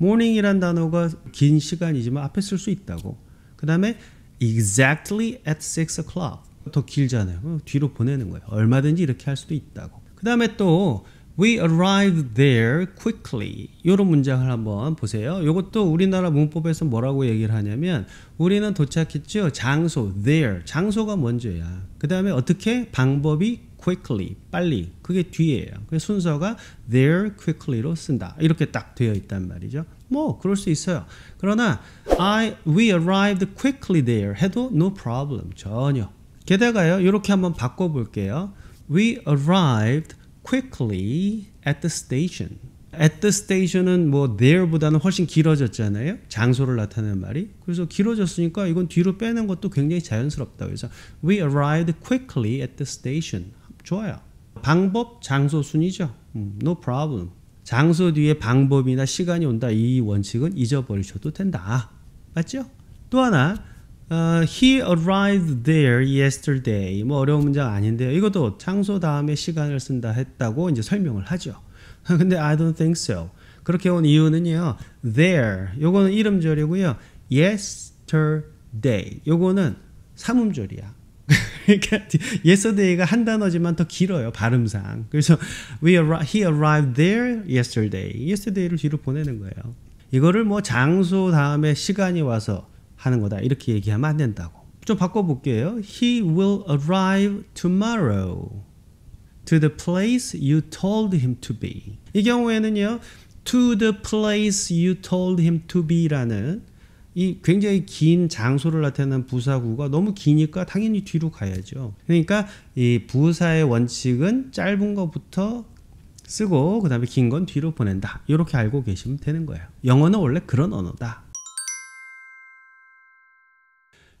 morning이란 단어가 긴 시간이지만 앞에 쓸 수 있다고. 그 다음에 exactly at 6 o'clock 더 길잖아요. 뒤로 보내는 거예요. 얼마든지 이렇게 할 수도 있다고. 그 다음에 또 We arrived there quickly. 이런 문장을 한번 보세요. 이것도 우리나라 문법에서 뭐라고 얘기를 하냐면 우리는 도착했죠. 장소 there. 장소가 먼저야. 그 다음에 어떻게 방법이 quickly 빨리 그게 뒤에요. 그 순서가 there quickly로 쓴다. 이렇게 딱 되어 있단 말이죠. 뭐 그럴 수 있어요. 그러나 I we arrived quickly there 해도 no problem 전혀. 게다가요 이렇게 한번 바꿔볼게요. We arrived quickly at the station. at the station은 뭐 there보다는 훨씬 길어졌잖아요. 장소를 나타내는 말이. 그래서 길어졌으니까 이건 뒤로 빼는 것도 굉장히 자연스럽다. 그래서 we arrived quickly at the station. 좋아요. 방법 장소 순이죠. 음, no problem. 장소 뒤에 방법이나 시간이 온다. 이 원칙은 잊어버리셔도 된다. 맞죠? 또 하나 h 어, he arrived there yesterday. 뭐 어려운 문장 아닌데요. 이것도 장소 다음에 시간을 쓴다 했다고 이제 설명을 하죠. 근데 I don't think so. 그렇게 온 이유는요. There. 요거는 이름절이고요. Yesterday. 요거는 삼음절이야. 그러니까 yesterday가 한 단어지만 더 길어요 발음상. 그래서 we arrived, he arrived there yesterday. yesterday를 뒤로 보내는 거예요. 이거를 뭐 장소 다음에 시간이 와서 하는 거다. 이렇게 얘기하면 안 된다고. 좀 바꿔볼게요. He will arrive tomorrow to the place you told him to be. 이 경우에는요. to the place you told him to be라는 이 굉장히 긴 장소를 나타내는 부사구가 너무 기니까 당연히 뒤로 가야죠. 그러니까 이 부사의 원칙은 짧은 것부터 쓰고 그 다음에 긴 건 뒤로 보낸다. 이렇게 알고 계시면 되는 거예요. 영어는 원래 그런 언어다.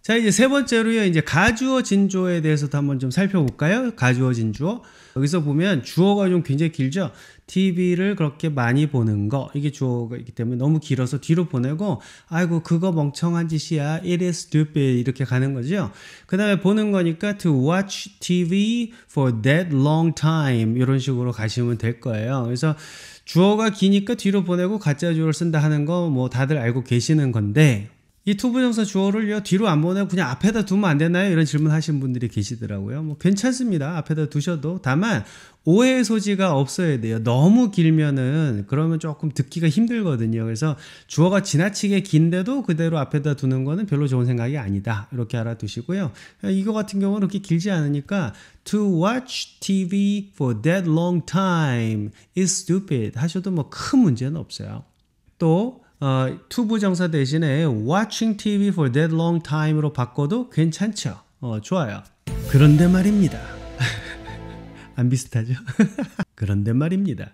자, 이제 세 번째로요. 이제 가주어 진주어에 대해서도 한번 좀 살펴볼까요? 가주어 진주어. 여기서 보면 주어가 좀 굉장히 길죠. TV를 그렇게 많이 보는 거. 이게 주어가 있기 때문에 너무 길어서 뒤로 보내고 아이고 그거 멍청한 짓이야. It is stupid 이렇게 가는 거죠. 그다음에 보는 거니까 to watch TV for that long time 이런 식으로 가시면 될 거예요. 그래서 주어가 기니까 뒤로 보내고 가짜 주어를 쓴다 하는 거 뭐 다들 알고 계시는 건데 이 투부정사 주어를요 뒤로 안 보내고 그냥 앞에다 두면 안 되나요? 이런 질문 하신 분들이 계시더라고요. 뭐 괜찮습니다. 앞에다 두셔도 다만 오해의 소지가 없어야 돼요. 너무 길면은 그러면 조금 듣기가 힘들거든요. 그래서 주어가 지나치게 긴데도 그대로 앞에다 두는 거는 별로 좋은 생각이 아니다. 이렇게 알아두시고요. 이거 같은 경우는 그렇게 길지 않으니까 to watch TV for that long time is stupid 하셔도 뭐 큰 문제는 없어요. 또 어, 투부정사 대신에 watching TV for that long time로 으 바꿔도 괜찮죠. 어, 좋아요. 그런데 말입니다. 안 비슷하죠? 그런데 말입니다.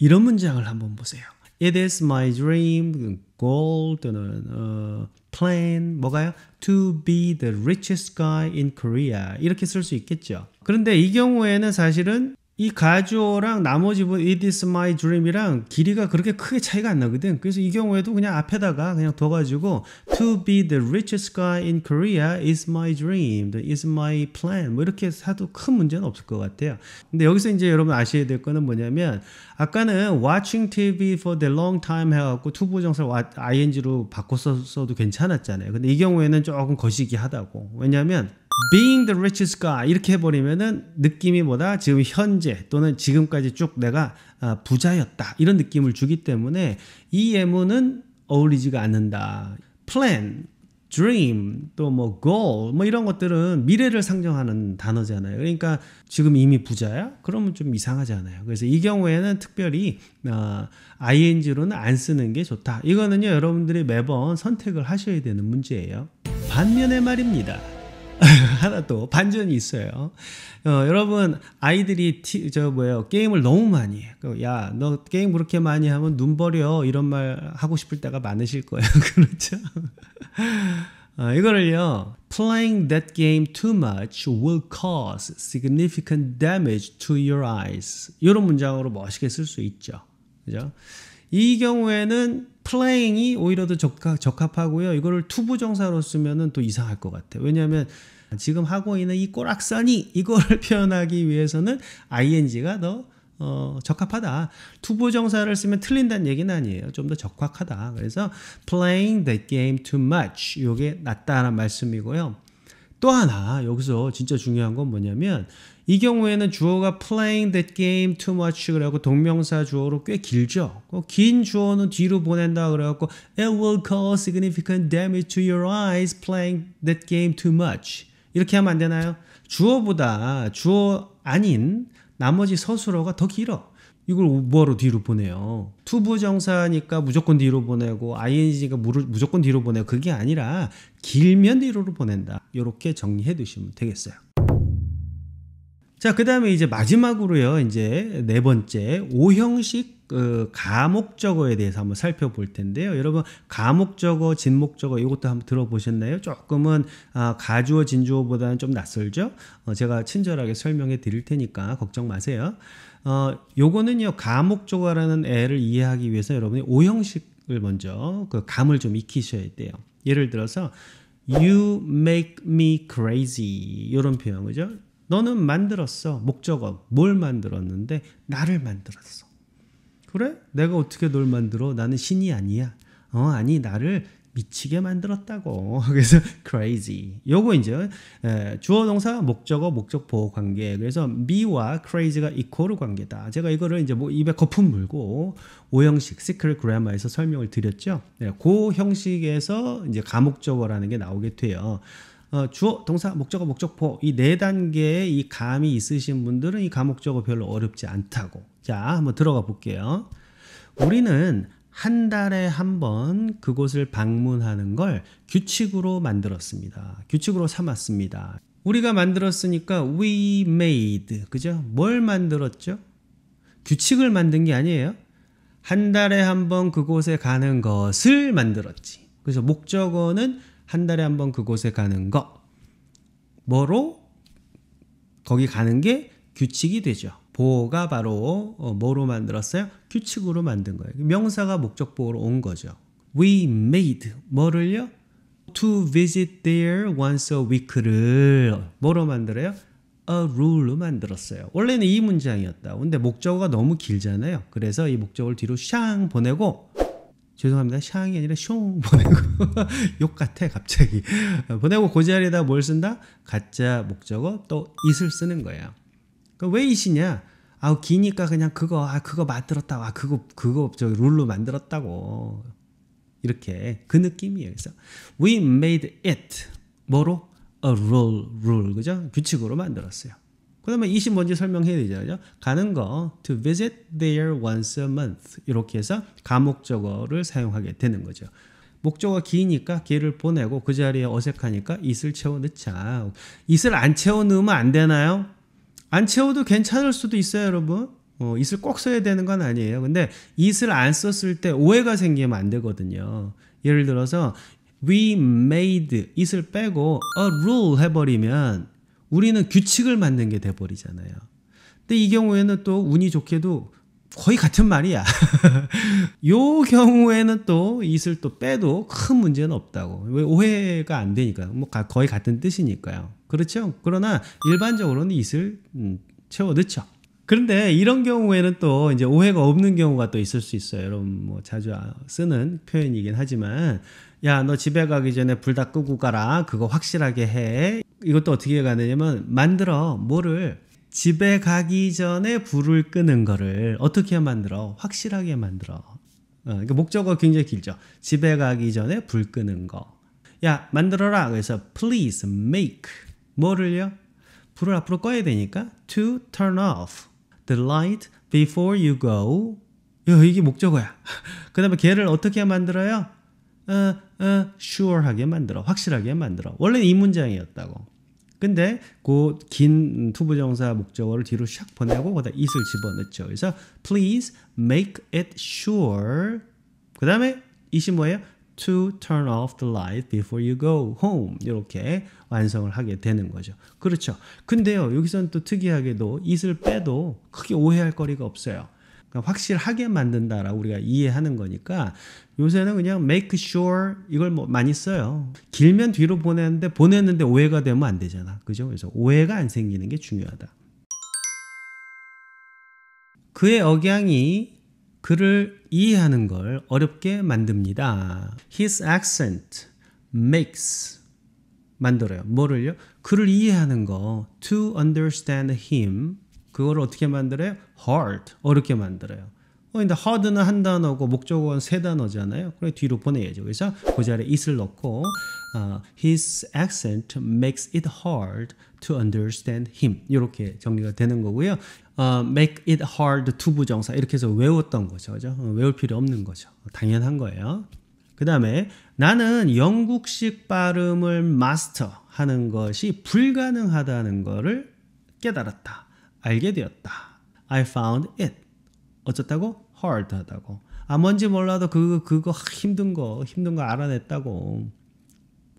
이런 문장을 한번 보세요. It is my dream, goal 또는 어, plan 뭐가요? To be the richest guy in Korea 이렇게 쓸 수 있겠죠. 그런데 이 경우에는 사실은 이 가주어랑 나머지 부분 It is my dream이랑 길이가 그렇게 크게 차이가 안 나거든 그래서 이 경우에도 그냥 앞에다가 그냥 둬가지고 To be the richest guy in Korea is my dream is my plan 뭐 이렇게 해도 큰 문제는 없을 것 같아요 근데 여기서 이제 여러분 아셔야 될 거는 뭐냐면 아까는 watching TV for the long time 해갖고 투부정사를 ing로 바꿔 어도 괜찮았잖아요 근데 이 경우에는 조금 거시기하다고 왜냐면 being the richest guy 이렇게 해버리면은 느낌이 뭐다 지금 현재 또는 지금까지 쭉 내가 아, 부자였다 이런 느낌을 주기 때문에 이 예문은 어울리지가 않는다 plan dream 또뭐 goal 뭐 이런 것들은 미래를 상정하는 단어잖아요 그러니까 지금 이미 부자야 그러면 좀 이상하잖아요 그래서 이 경우에는 특별히 어, ing로는 안 쓰는 게 좋다 이거는요 여러분들이 매번 선택을 하셔야 되는 문제예요 반면에 말입니다 하나 또 반전이 있어요. 어, 여러분 아이들이 티, 저 뭐예요 게임을 너무 많이 해. 그 야너 게임 그렇게 많이 하면 눈 버려 이런 말 하고 싶을 때가 많으실 거예요. 그렇죠? 어, 이거를요. Playing that game too much will cause significant damage to your eyes. 이런 문장으로 멋있게 쓸 수 있죠. 그죠? 이 경우에는 playing이 오히려 더 적합, 하고요 이거를 투부정사로 쓰면은 또 이상할 것 같아요. 왜냐하면 지금 하고 있는 이꼬락서니 이거를 표현하기 위해서는 ing가 더 어, 적합하다. 투부 정사를 쓰면 틀린다는 얘기는 아니에요. 좀 더 적확하다. 그래서 playing that game too much 이게 낫다라는 말씀이고요. 또 하나 여기서 진짜 중요한 건 뭐냐면 이 경우에는 주어가 playing that game too much 그래갖고 동명사 주어로 꽤 길죠. 그 긴 주어는 뒤로 보낸다 그래갖고 it will cause significant damage to your eyes playing that game too much. 이렇게 하면 안 되나요? 주어보다 주어 아닌 나머지 서술어가 더 길어. 이걸 뭐하러 뒤로 보내요? 투부정사니까 무조건 뒤로 보내고 i n g 니 무조건 뒤로 보내고 그게 아니라 길면 뒤로 보낸다. 이렇게 정리해 두시면 되겠어요. 자, 그 다음에 이제 마지막으로요, 이제 네 번째, 5형식그 가목적어에 대해서 한번 살펴볼 텐데요. 여러분, 가목적어, 진목적어 이것도 한번 들어보셨나요? 조금은 아, 가주어, 진주어보다는 좀 낯설죠? 어, 제가 친절하게 설명해 드릴 테니까 걱정 마세요. 어, 요거는요, 가목적어라는 애를 이해하기 위해서 여러분이 5형식을 먼저 그 감을 좀 익히셔야 돼요. 예를 들어서, You make me crazy. 이런 표현, 그죠? 너는 만들었어. 목적어. 뭘 만들었는데? 나를 만들었어. 그래? 내가 어떻게 널 만들어? 나는 신이 아니야. 어, 아니, 나를 미치게 만들었다고. 그래서 crazy. 요거 이제 주어 동사 목적어 목적 보호 관계. 그래서 me와 crazy가 equal 관계다. 제가 이거를 이제 뭐 입에 거품 물고 오형식 secret grammar에서 설명을 드렸죠. 네, 그 형식에서 이제 가목적어라는 게 나오게 돼요. 어, 주어, 동사, 목적어, 목적포 이 네 단계의 이 감이 있으신 분들은 이 감목적어 별로 어렵지 않다고. 자, 한번 들어가 볼게요. 우리는 한 달에 한 번 그곳을 방문하는 걸 규칙으로 만들었습니다. 규칙으로 삼았습니다. 우리가 만들었으니까 we made 그죠? 뭘 만들었죠? 규칙을 만든 게 아니에요. 한 달에 한 번 그곳에 가는 것을 만들었지. 그래서 목적어는 한 달에 한 번 그곳에 가는 거. 뭐로? 거기 가는 게 규칙이 되죠. 보호가 바로 어, 뭐로 만들었어요? 규칙으로 만든 거예요. 명사가 목적 보호로 온 거죠. We made 뭐를요? To visit there once a week를 뭐로 만들어요? a rule로 만들었어요. 원래는 이 문장이었다. 근데 목적어가 너무 길잖아요. 그래서 이 목적어를 뒤로 샹 보내고 죄송합니다. 샹이 아니라 숑 보내고 욕 같아 갑자기 보내고 그 자리에다 뭘 쓴다? 가짜 목적어 또 이슬 쓰는 거예요. 그왜 it이냐? 아 기니까 그냥 그거 아 그거 만들었다 아 그거 그거 저 룰로 만들었다고 이렇게 그 느낌이에요. 그래서 we made it 뭐로 a rule rule 그죠? 규칙으로 만들었어요. 그 다음에 이시 뭔지 설명해야 되잖아요. 가는 거, to visit there once a month. 이렇게 해서 감목적어를 사용하게 되는 거죠. 목적어 기니까 걔를 보내고 그 자리에 어색하니까 이슬 채워 넣자. 이슬 안 채워 넣으면 안 되나요? 안 채워도 괜찮을 수도 있어요, 여러분. 어, 이슬 꼭 써야 되는 건 아니에요. 근데 이슬 안 썼을 때 오해가 생기면 안 되거든요. 예를 들어서 we made 이슬 빼고 a rule 해버리면 우리는 규칙을 만든 게 돼버리잖아요. 근데 이 경우에는 또 운이 좋게도 거의 같은 말이야. 요 경우에는 또 이슬 또 빼도 큰 문제는 없다고. 왜 오해가 안 되니까. 뭐 거의 같은 뜻이니까요. 그렇죠. 그러나 일반적으로는 이슬 음, 채워 넣죠. 그런데 이런 경우에는 또 이제 오해가 없는 경우가 또 있을 수 있어요. 여러분 뭐 자주 아, 쓰는 표현이긴 하지만 야 너 집에 가기 전에 불 다 끄고 가라. 그거 확실하게 해. 이것도 어떻게 가느냐면 만들어 뭐를 집에 가기 전에 불을 끄는 거를 어떻게 만들어 확실하게 만들어 어, 그러니까 목적어 굉장히 길죠 집에 가기 전에 불 끄는 거야 만들어라 그래서 please make 뭐를요 불을 앞으로 꺼야 되니까 to turn off the light before you go 야, 이게 목적어야 그 다음에 걔를 어떻게 만들어요 어, 어, sure하게 만들어 확실하게 만들어 원래는 이 문장이었다고 근데 그긴 투부정사 목적어를 뒤로 샥 보내고 거기다 it을 집어넣죠. 그래서 please make it sure. 그 다음에 이이 뭐예요? to turn off the light before you go home 이렇게 완성을 하게 되는 거죠. 그렇죠. 근데요 여기서는 또 특이하게도 it을 빼도 크게 오해할 거리가 없어요. 그러니까 확실하게 만든다라고 우리가 이해하는 거니까 요새는 그냥 make sure 이걸 뭐 많이 써요. 길면 뒤로 보냈는데 보냈는데 오해가 되면 안 되잖아. 그죠? 그래서 오해가 안 생기는 게 중요하다. 그의 억양이 그를 이해하는 걸 어렵게 만듭니다. His accent makes 만들어요. 뭐를요? 그를 이해하는 거 to understand him 그걸 어떻게 만들어요? hard 어렵게 만들어요. 어, 근데 hard는 한 단어고 목적어는 세 단어잖아요. 그래 뒤로 보내야죠. 그래서 그 자리에 it을 넣고 uh, his accent makes it hard to understand him 이렇게 정리가 되는 거고요. Uh, make it hard t 부정사 이렇게 해서 외웠던 거죠. 그죠? 어, 외울 필요 없는 거죠. 당연한 거예요. 그 다음에 나는 영국식 발음을 마스터하는 것이 불가능하다는 것을 깨달았다. 알게 되었다. I found it. 어쩌다고? hard하다고. 아 뭔지 몰라도 그거 그거 힘든 거 힘든 거 알아냈다고.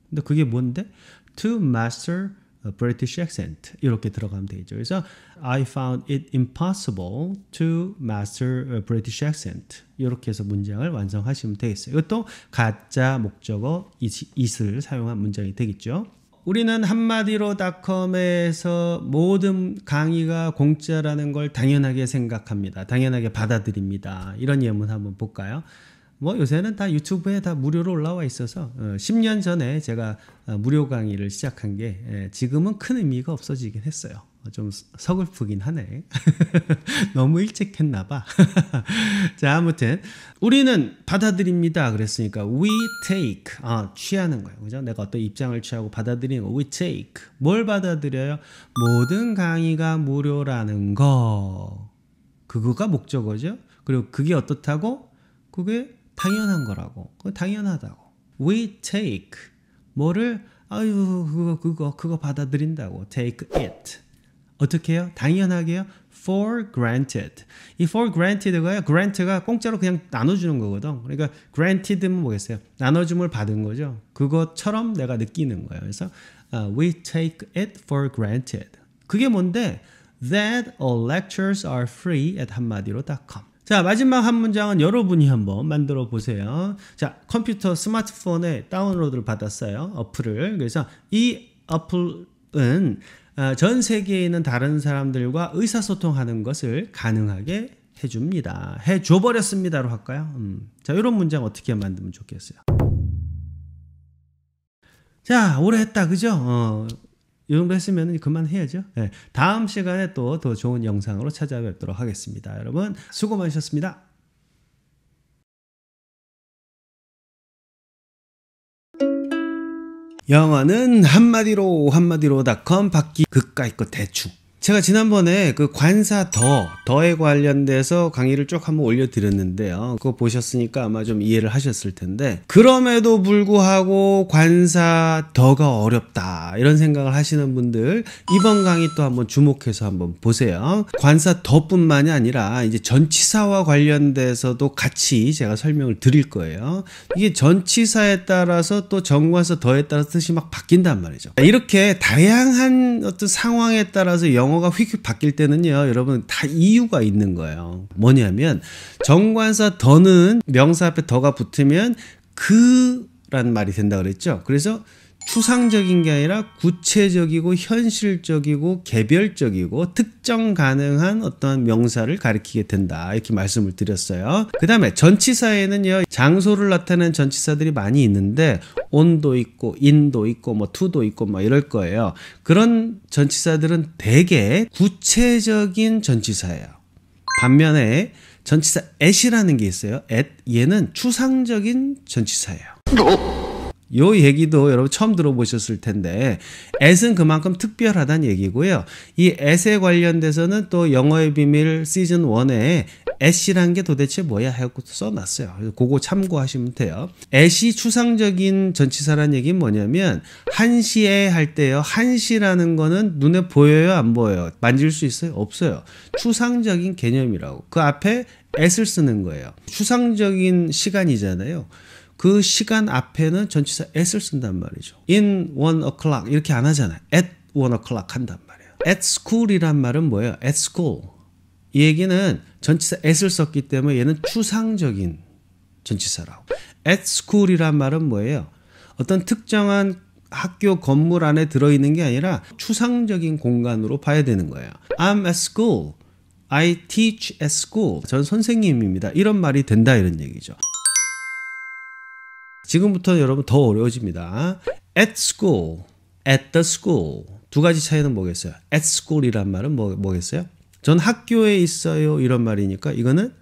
근데 그게 뭔데? To master British accent 이렇게 들어가면 되죠. 그래서 I found it impossible to master British accent 이렇게 해서 문장을 완성하시면 되겠어요. 이것도 가짜 목적어 is을 사용한 문장이 되겠죠. 우리는 한마디로 닷컴에서 모든 강의가 공짜라는 걸 당연하게 생각합니다. 당연하게 받아들입니다. 이런 예문 한번 볼까요? 뭐 요새는 다 유튜브에 다 무료로 올라와 있어서 10년 어, 전에 제가 어, 무료 강의를 시작한 게 예, 지금은 큰 의미가 없어지긴 했어요. 좀 서글프긴 하네. 너무 일찍 했나 봐. 자, 아무튼 우리는 받아들입니다. 그랬으니까 we take 아, 취하는 거예요. 그죠? 내가 어떤 입장을 취하고 받아들이는 거 we take. 뭘 받아들여요? 모든 강의가 무료라는 거. 그거가 목적어죠. 그리고 그게 어떻다고? 그게 당연한 거라고. 그 당연하다고. we take 뭐를 아유 그거 그거 그거 받아들인다고 take it 어떻게 해요? 당연하게요. for granted. 이 for granted가요. grant가 공짜로 그냥 나눠주는 거거든. 그러니까 granted는 뭐겠어요? 나눠줌을 받은 거죠. 그것처럼 내가 느끼는 거예요. 그래서 uh, we take it for granted. 그게 뭔데? That all lectures are free at 한마디로.com. 자 마지막 한 문장은 여러분이 한번 만들어 보세요. 자 컴퓨터 스마트폰에 다운로드를 받았어요 어플을. 그래서 이 어플은 어, 전 세계에 있는 다른 사람들과 의사소통하는 것을 가능하게 해줍니다. 해줘버렸습니다로 할까요? 음. 자, 이런 문장 어떻게 만들면 좋겠어요? 자, 오래 했다, 그죠? 어, 이 정도 했으면 그만해야죠. 네, 다음 시간에 또 더 좋은 영상으로 찾아뵙도록 하겠습니다. 여러분, 수고 많으셨습니다. 영어는 한마디로 한마디로닷컴 바퀴 극과 이거 대충 제가 지난번에 그 관사 더, 더에 관련돼서 강의를 쭉 한번 올려드렸는데요. 그거 보셨으니까 아마 좀 이해를 하셨을 텐데, 그럼에도 불구하고 관사 더가 어렵다. 이런 생각을 하시는 분들, 이번 강의 또 한번 주목해서 한번 보세요. 관사 더 뿐만이 아니라, 이제 전치사와 관련돼서도 같이 제가 설명을 드릴 거예요. 이게 전치사에 따라서 또 정관사 더에 따라서 뜻이 막 바뀐단 말이죠. 이렇게 다양한 어떤 상황에 따라서 영어 영어가 휙 바뀔 때는요, 여러분 다 이유가 있는 거예요. 뭐냐면 정관사 더는 명사 앞에 더가 붙으면 그란 말이 된다 그랬죠. 그래서 추상적인 게 아니라 구체적이고 현실적이고 개별적이고 특정 가능한 어떠한 명사를 가리키게 된다 이렇게 말씀을 드렸어요 그 다음에 전치사에는요 장소를 나타낸 전치사들이 많이 있는데 온도 있고 인도 있고 뭐 투도 있고 뭐 이럴 거예요 그런 전치사들은 대개 구체적인 전치사예요 반면에 전치사 at이라는 게 있어요 at 얘는 추상적인 전치사예요 어? 요 얘기도 여러분 처음 들어보셨을 텐데 앳은 그만큼 특별하다는 얘기고요. 이 앳에 관련돼서는 또 영어의 비밀 시즌 1에 앳이란 게 도대체 뭐야 하고 써놨어요. 그래서 그거 참고하시면 돼요. 앳이 추상적인 전치사란 얘기는 뭐냐면 한시에 할 때요. 한시라는 거는 눈에 보여요 안 보여요? 만질 수 있어요? 없어요. 추상적인 개념이라고. 그 앞에 앳을 쓰는 거예요. 추상적인 시간이잖아요. 그 시간 앞에는 전치사 at을 쓴단 말이죠. in one o'clock 이렇게 안 하잖아요. at one o'clock 한단 말이에요. at school이란 말은 뭐예요? at school. 이 얘기는 전치사 at을 썼기 때문에 얘는 추상적인 전치사라고. at school이란 말은 뭐예요? 어떤 특정한 학교 건물 안에 들어있는 게 아니라 추상적인 공간으로 봐야 되는 거예요. I'm at school. I teach at school. 전 선생님입니다. 이런 말이 된다 이런 얘기죠. 지금부터 여러분 더 어려워집니다. at school, at the school 두 가지 차이는 뭐겠어요? at school이란 말은 뭐, 뭐겠어요? 전 학교에 있어요 이런 말이니까 이거는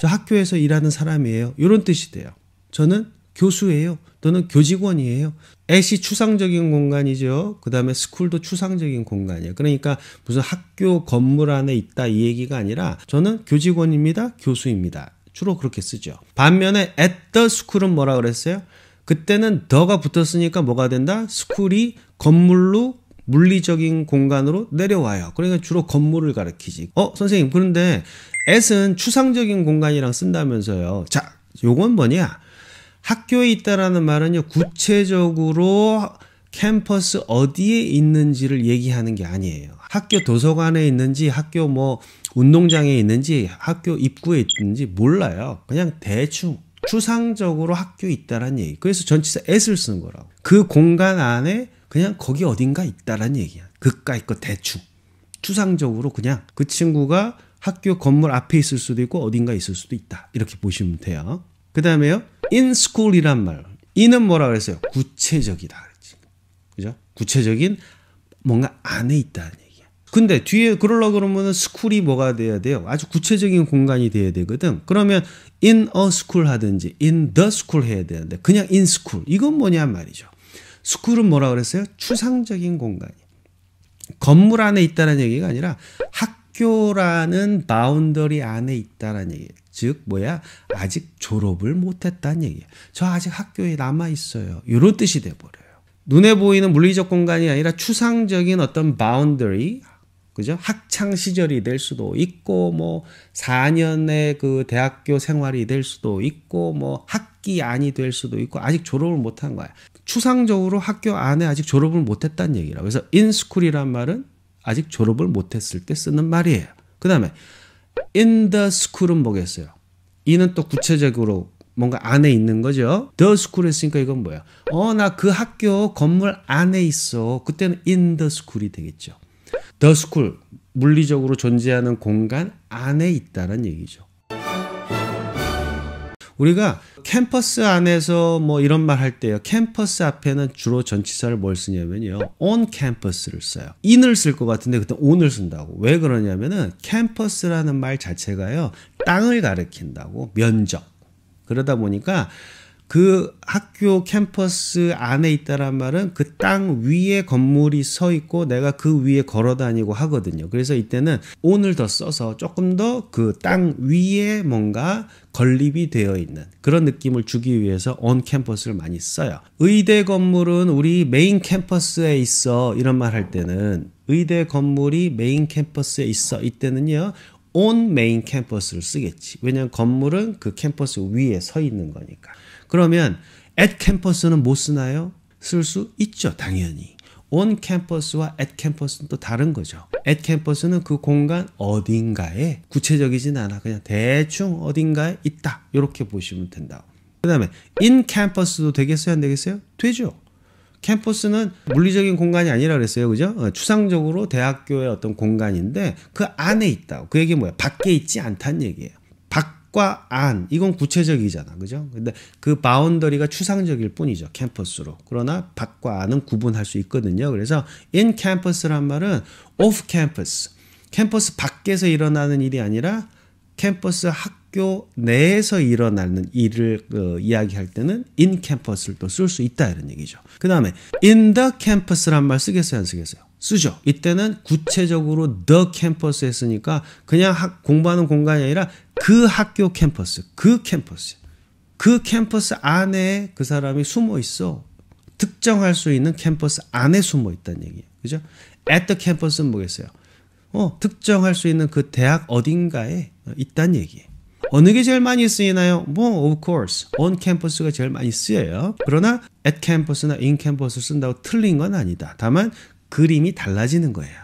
저 학교에서 일하는 사람이에요 이런 뜻이 돼요. 저는 교수예요 또는 교직원이에요. 애시 추상적인 공간이죠. 그 다음에 스쿨도 추상적인 공간이에요. 그러니까 무슨 학교 건물 안에 있다 이 얘기가 아니라 저는 교직원입니다. 교수입니다. 주로 그렇게 쓰죠. 반면에 at the school은 뭐라 그랬어요? 그때는 더가 붙었으니까 뭐가 된다? 스쿨이 건물로 물리적인 공간으로 내려와요. 그러니까 주로 건물을 가리키지. 어, 선생님, 그런데 S은 추상적인 공간이랑 쓴다면서요. 자, 요건 뭐냐? 학교에 있다라는 말은요, 구체적으로 캠퍼스 어디에 있는지를 얘기하는 게 아니에요. 학교 도서관에 있는지, 학교 뭐, 운동장에 있는지 학교 입구에 있는지 몰라요. 그냥 대충 추상적으로 학교 있다라는 얘기. 그래서 전치사 S를 쓰는 거라고. 그 공간 안에 그냥 거기 어딘가 있다라는 얘기야. 그까이 거 대충. 추상적으로 그냥 그 친구가 학교 건물 앞에 있을 수도 있고 어딘가 있을 수도 있다. 이렇게 보시면 돼요. 그 다음에요. in school이란 말. 이는 뭐라 그랬어요? 구체적이다. 그죠? 구체적인 뭔가 안에 있다는 얘기. 근데 뒤에 그러려 고 그러면은 스쿨이 뭐가 돼야 돼요? 아주 구체적인 공간이 돼야 되거든. 그러면 in a school 하든지 in the school 해야 되는데 그냥 in school 이건 뭐냐 말이죠. 스쿨은 뭐라 그랬어요? 추상적인 공간이. 건물 안에 있다는 얘기가 아니라 학교라는 바운더리 안에 있다는 얘기예요. 즉 뭐야? 아직 졸업을 못 했다는 얘기예요. 저 아직 학교에 남아 있어요. 이런 뜻이 돼 버려요. 눈에 보이는 물리적 공간이 아니라 추상적인 어떤 바운더리 그죠? 학창 시절이 될 수도 있고 뭐 4년의 그 대학교 생활이 될 수도 있고 뭐 학기 안이 될 수도 있고 아직 졸업을 못한 거야. 추상적으로 학교 안에 아직 졸업을 못 했다는 얘기라. 그래서 인스쿨이란 말은 아직 졸업을 못 했을 때 쓰는 말이에요. 그다음에 in the school은 뭐겠어요? 이는 또 구체적으로 뭔가 안에 있는 거죠. the school 했으니까 이건 뭐야? 어, 나 그 학교 건물 안에 있어. 그때는 in the school이 되겠죠. 더 스쿨 물리적으로 존재하는 공간 안에 있다는 얘기죠. 우리가 캠퍼스 안에서 뭐 이런 말 할 때요. 캠퍼스 앞에는 주로 전치사를 뭘 쓰냐면요. 온캠퍼스를 써요. 인을쓸 것 같은데 그때 o 을 쓴다고. 왜 그러냐면은 캠퍼스라는 말 자체가요. 땅을 가리킨다고. 면적. 그러다 보니까 그 학교 캠퍼스 안에 있다란 말은 그 땅 위에 건물이 서 있고 내가 그 위에 걸어 다니고 하거든요. 그래서 이때는 오늘 더 써서 조금 더 그 땅 위에 뭔가 건립이 되어 있는 그런 느낌을 주기 위해서 온 캠퍼스를 많이 써요. 의대 건물은 우리 메인 캠퍼스에 있어 이런 말 할 때는 의대 건물이 메인 캠퍼스에 있어 이때는요. 온 메인 캠퍼스를 쓰겠지. 왜냐하면 건물은 그 캠퍼스 위에 서 있는 거니까. 그러면 at 캠퍼스는 못 쓰나요? 쓸 수 있죠, 당연히. on 캠퍼스와 at 캠퍼스는 또 다른 거죠. at 캠퍼스는 그 공간 어딘가에 구체적이진 않아. 그냥 대충 어딘가에 있다. 이렇게 보시면 된다. 그 다음에 in 캠퍼스도 되겠어요? 안 되겠어요? 되죠. 캠퍼스는 물리적인 공간이 아니라 그랬어요. 그죠? 어, 추상적으로 대학교의 어떤 공간인데 그 안에 있다. 그 얘기 뭐야? 밖에 있지 않다는 얘기예요. 밖 밖과 안 이건 구체적이잖아 그죠 근데 그 바운더리가 추상적일 뿐이죠 캠퍼스로 그러나 밖과 안은 구분할 수 있거든요 그래서 in campus란 말은 off campus 캠퍼스 밖에서 일어나는 일이 아니라 캠퍼스 학교 내에서 일어나는 일을 어, 이야기할 때는 in campus를 또 쓸 수 있다 이런 얘기죠 그 다음에 in the campus란 말 쓰겠어요 안 쓰겠어요 쓰죠. 이때는 구체적으로 the campus 했으니까 그냥 학, 공부하는 공간이 아니라 그 학교 캠퍼스, 그 캠퍼스, 그 캠퍼스 안에 그 사람이 숨어 있어. 특정할 수 있는 캠퍼스 안에 숨어 있다는 얘기예요. 그죠? at the campus는 뭐겠어요? 어, 특정할 수 있는 그 대학 어딘가에 있다는 얘기예요. 어느 게 제일 많이 쓰이나요? 뭐 of course on campus가 제일 많이 쓰여요. 그러나 at campus나 in campus 쓴다고 틀린 건 아니다. 다만 그림이 달라지는 거예요.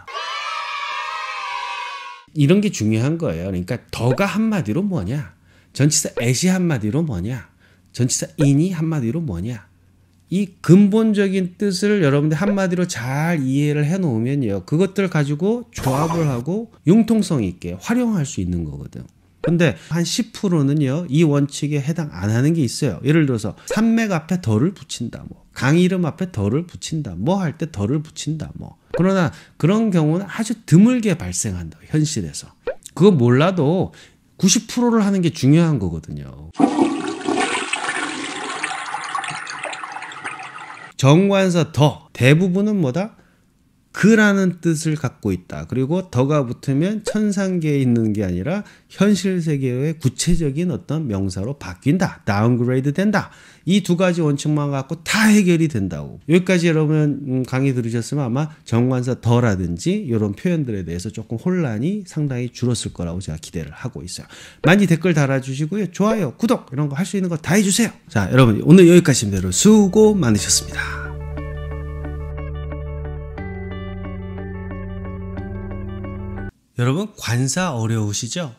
이런 게 중요한 거예요. 그러니까 더가 한마디로 뭐냐? 전치사 애시 한마디로 뭐냐? 전치사 인이 한마디로 뭐냐? 이 근본적인 뜻을 여러분들 한마디로 잘 이해를 해 놓으면요. 그것들 을 가지고 조합을 하고 융통성 있게 활용할 수 있는 거거든. 근데 한 10%는요. 이 원칙에 해당 안 하는 게 있어요. 예를 들어서 산맥 앞에 덜을 붙인다 뭐. 강 이름 앞에 덜을 붙인다. 뭐 할 때 덜을 붙인다. 뭐. 그러나 그런 경우는 아주 드물게 발생한다. 현실에서. 그거 몰라도 90%를 하는 게 중요한 거거든요. 정관사 더 대부분은 뭐다? 그라는 뜻을 갖고 있다. 그리고 더가 붙으면 천상계에 있는 게 아니라 현실 세계의 구체적인 어떤 명사로 바뀐다. 다운그레이드 된다. 이 두 가지 원칙만 갖고 다 해결이 된다고. 여기까지 여러분 음, 강의 들으셨으면 아마 정관사 더라든지 이런 표현들에 대해서 조금 혼란이 상당히 줄었을 거라고 제가 기대를 하고 있어요. 많이 댓글 달아주시고요. 좋아요, 구독 이런 거 할 수 있는 거 다 해주세요. 자, 여러분 오늘 여기까지입니다. 수고 많으셨습니다. 여러분 관사 어려우시죠?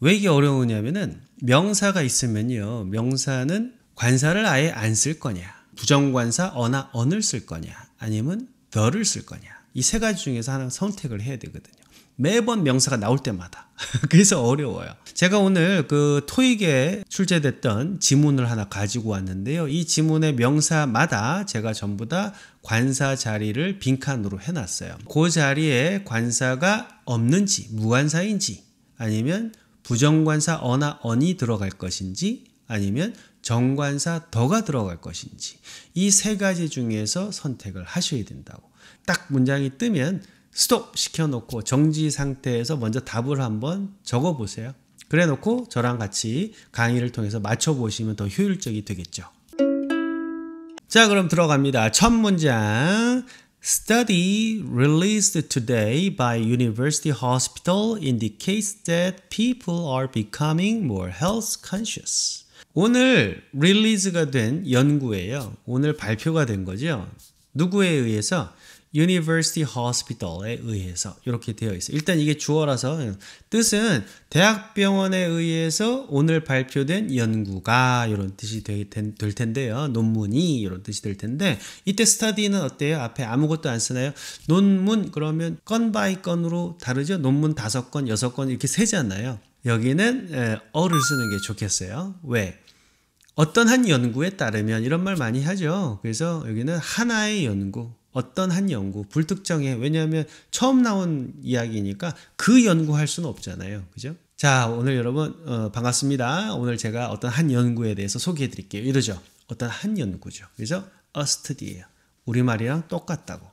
왜 이게 어려우냐면은 명사가 있으면요. 명사는 관사를 아예 안 쓸 거냐. 부정관사 어나 언을 쓸 거냐. 아니면 t 를쓸 거냐. 이 세 가지 중에서 하나 선택을 해야 되거든요. 매번 명사가 나올 때마다 그래서 어려워요 제가 오늘 그 토익에 출제됐던 지문을 하나 가지고 왔는데요 이 지문의 명사마다 제가 전부 다 관사 자리를 빈칸으로 해놨어요 그 자리에 관사가 없는지 무관사인지 아니면 부정관사 어나 언이 들어갈 것인지 아니면 정관사 더가 들어갈 것인지 이 세 가지 중에서 선택을 하셔야 된다고 딱 문장이 뜨면 스톱 시켜놓고 정지 상태에서 먼저 답을 한번 적어보세요. 그래 놓고 저랑 같이 강의를 통해서 맞춰보시면 더 효율적이 되겠죠. 자, 그럼 들어갑니다. 첫 문장. Study released today by University Hospital indicates that people are becoming more health conscious. 오늘 릴리즈가 된 연구예요. 오늘 발표가 된 거죠. 누구에 의해서? University Hospital에 의해서 이렇게 되어 있어요. 일단 이게 주어라서 뜻은 대학병원에 의해서 오늘 발표된 연구가 이런 뜻이 될 텐데요. 논문이 이런 뜻이 될 텐데 이때 스타디는 어때요? 앞에 아무것도 안 쓰나요? 논문 그러면 건 바이 건으로 다르죠? 논문 다섯 건, 여섯 건 이렇게 세잖아요. 여기는 어를 쓰는 게 좋겠어요. 왜? 어떤 한 연구에 따르면 이런 말 많이 하죠. 그래서 여기는 하나의 연구, 어떤 한 연구 불특정해 왜냐하면 처음 나온 이야기니까 그 연구할 수는 없잖아요 그죠 자 오늘 여러분 어, 반갑습니다 오늘 제가 어떤 한 연구에 대해서 소개해 드릴게요 이러죠 어떤 한 연구죠 그래서 a study예요 우리말이랑 똑같다고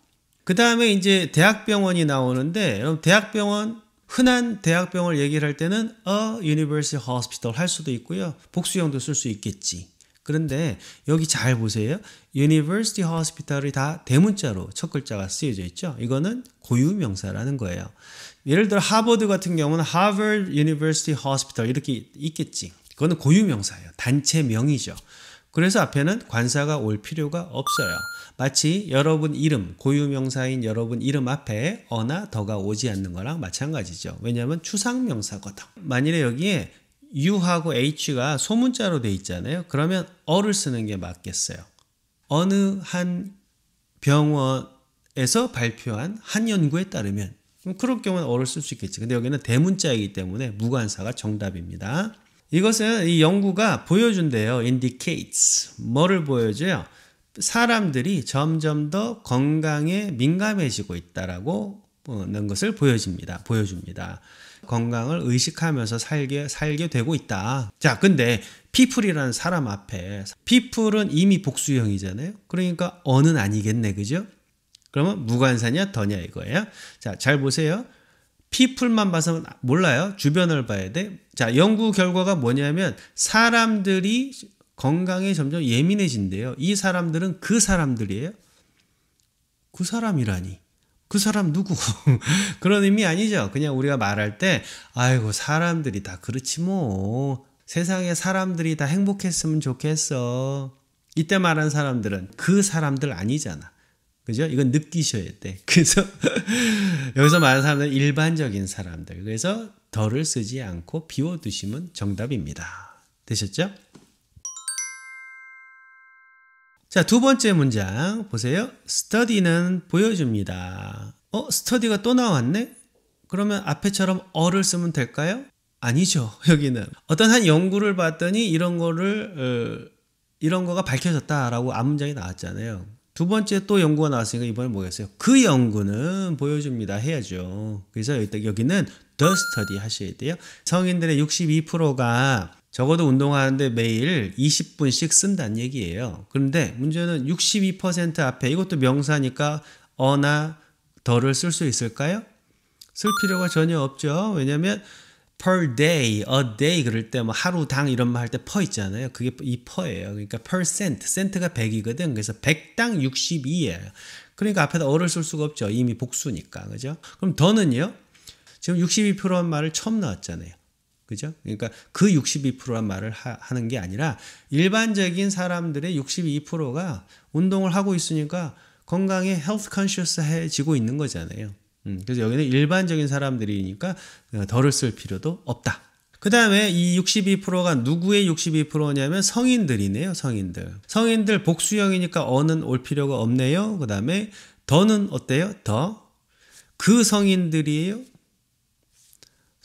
그 다음에 이제 대학병원이 나오는데 여러분 대학병원 흔한 대학병원을 얘기를 할 때는 a university hospital 할 수도 있고요 복수형도 쓸 수 있겠지 그런데 여기 잘 보세요. University Hospital이 다 대문자로 첫 글자가 쓰여져 있죠. 이거는 고유 명사라는 거예요. 예를 들어 하버드 같은 경우는 Harvard University Hospital 이렇게 있겠지. 그거는 고유 명사예요. 단체 명이죠. 그래서 앞에는 관사가 올 필요가 없어요. 마치 여러분 이름, 고유명사인 여러분 이름 앞에 어나 더가 오지 않는 거랑 마찬가지죠. 왜냐하면 추상명사거든. 만일에 여기에 U하고 H가 소문자로 돼 있잖아요. 그러면 어를 쓰는 게 맞겠어요. 어느 한 병원에서 발표한 한 연구에 따르면 뭐 그럴 경우는 어를 쓸 수 있겠지. 근데 여기는 대문자이기 때문에 무관사가 정답입니다. 이것은 이 연구가 보여준대요. indicates. 뭐를 보여줘요? 사람들이 점점 더 건강에 민감해지고 있다라고 뭐 는 것을 보여집니다. 보여줍니다. 건강을 의식하면서 살게 살게 되고 있다. 자, 근데 피플이라는 사람 앞에 피플은 이미 복수형이잖아요. 그러니까 어는 아니겠네. 그죠? 그러면 무관사냐 더냐 이거예요. 자, 잘 보세요. 피플만 봐서 는 몰라요. 주변을 봐야 돼. 자, 연구 결과가 뭐냐면 사람들이 건강에 점점 예민해진대요. 이 사람들은 그 사람들이에요. 그 사람이라니. 그 사람 누구? 그런 의미 아니죠. 그냥 우리가 말할 때, 아이고, 사람들이 다 그렇지 뭐. 세상에 사람들이 다 행복했으면 좋겠어. 이때 말한 사람들은 그 사람들 아니잖아. 그죠? 이건 느끼셔야 돼. 그래서 여기서 말하는 사람들은 일반적인 사람들. 그래서 덜을 쓰지 않고 비워두시면 정답입니다. 되셨죠? 자, 두 번째 문장 보세요. study는 보여줍니다. 어, study가 또 나왔네? 그러면 앞에처럼 어를 쓰면 될까요? 아니죠. 여기는 어떤 한 연구를 봤더니 이런 거를 어, 이런 거가 밝혀졌다라고 앞문장이 나왔잖아요. 두 번째 또 연구가 나왔으니까 이번에 뭐겠어요? 그 연구는 보여줍니다. 해야죠. 그래서 여기는 the study 하셔야 돼요. 성인들의 62%가 적어도 운동하는데 매일 20분씩 쓴다는 얘기예요. 그런데 문제는 62% 앞에 이것도 명사니까 어나 더를 쓸 수 있을까요? 쓸 필요가 전혀 없죠. 왜냐하면 per day, a day 그럴 때 뭐 하루당 이런 말 할 때 퍼 있잖아요. 그게 이퍼예요 그러니까 percent, 센트가 100이거든. 그래서 100당 62예요. 그러니까 앞에다 어를 쓸 수가 없죠. 이미 복수니까. 그죠? 그럼 더는요? 지금 62%란 말을 처음 나왔잖아요. 그죠? 그러니까 그 62%란 말을 하, 는게 아니라 일반적인 사람들의 62%가 운동을 하고 있으니까 건강에 헬스 컨셔스해지고 있는 거잖아요. 음, 그래서 여기는 일반적인 사람들이니까 어, 덜을 쓸 필요도 없다. 그 다음에 이 62%가 누구의 62%냐면 성인들이네요, 성인들. 성인들 복수형이니까 어는 올 필요가 없네요. 그 다음에 더는 어때요? 더. 그 성인들이에요?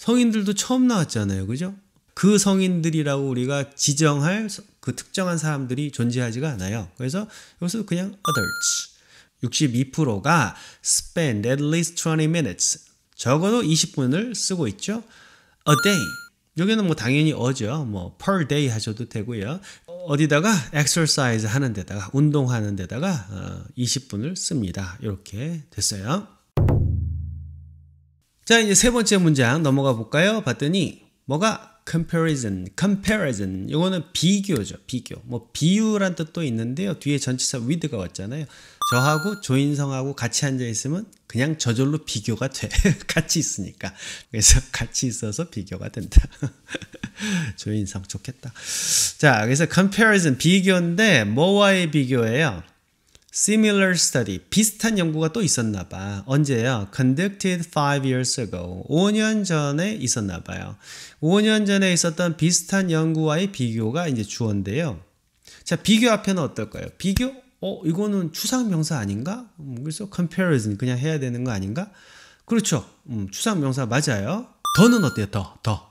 성인들도 처음 나왔잖아요. 그죠? 그 성인들이라고 우리가 지정할 그 특정한 사람들이 존재하지가 않아요. 그래서 여기서 그냥 adults. 62%가 spend at least 20 minutes. 적어도 20분을 쓰고 있죠. a day. 여기는 뭐 당연히 어죠. 뭐 per day 하셔도 되고요. 어디다가 exercise 하는 데다가 운동하는 데다가 20분을 어, 씁니다. 이렇게 됐어요. 자, 이제 세 번째 문장 넘어가 볼까요? 봤더니 뭐가 comparison, comparison. 이거는 비교죠. 비교. 뭐 비유란 뜻도 있는데요. 뒤에 전치사 with가 왔잖아요. 저하고 조인성하고 같이 앉아 있으면 그냥 저절로 비교가 돼. 같이 있으니까. 그래서 같이 있어서 비교가 된다. 조인성 좋겠다. 자, 그래서 comparison 비교인데 뭐와의 비교예요? similar study 비슷한 연구가 또 있었나 봐. 언제요? conducted 5 years ago. 5년 전에 있었나 봐요. 5년 전에 있었던 비슷한 연구와의 비교가 이제 주어인데요. 자, 비교 앞에는 어떨까요? 비교? 어, 이거는 추상명사 아닌가? 음, 그래서 comparison 그냥 해야 되는 거 아닌가? 그렇죠. 음, 추상명사 맞아요. 더는 어때요? 더, 더.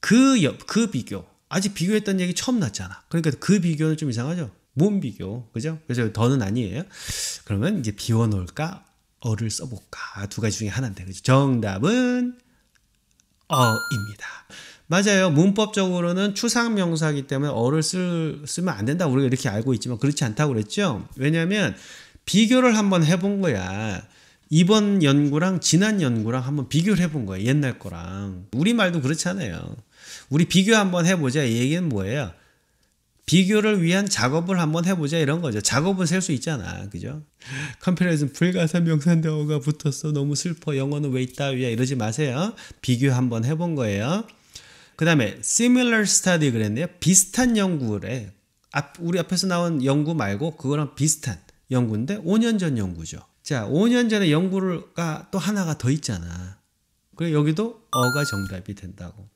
그, 그 비교. 아직 비교했던 얘기 처음 났잖아. 그러니까 그 비교는 좀 이상하죠? 문비교 그죠? 그래서 더는 아니에요. 그러면 이제 비워놓을까 어를 써볼까 두 가지 중에 하나인데 그죠? 정답은 어입니다. 맞아요. 문법적으로는 추상 명사이기 때문에 어를 쓸, 쓰면 안 된다. 우리가 이렇게 알고 있지만 그렇지 않다고 그랬죠. 왜냐하면 비교를 한번 해본 거야. 이번 연구랑 지난 연구랑 한번 비교를 해본 거야. 옛날 거랑. 우리말도 그렇잖아요. 우리 비교 한번 해보자. 이 얘기는 뭐예요? 비교를 위한 작업을 한번 해보자 이런 거죠. 작업은 셀수 있잖아. 그죠? 컴페에즌불가사 명산대어가 붙었어. 너무 슬퍼. 영어는 왜 있다 위야 이러지 마세요. 비교 한번 해본 거예요. 그 다음에 similar study 그랬네요. 비슷한 연구래. 앞, 우리 앞에서 나온 연구 말고 그거랑 비슷한 연구인데 5년 전 연구죠. 자, 5년 전에 연구가 또 하나가 더 있잖아. 그래 여기도 어가 정답이 된다고.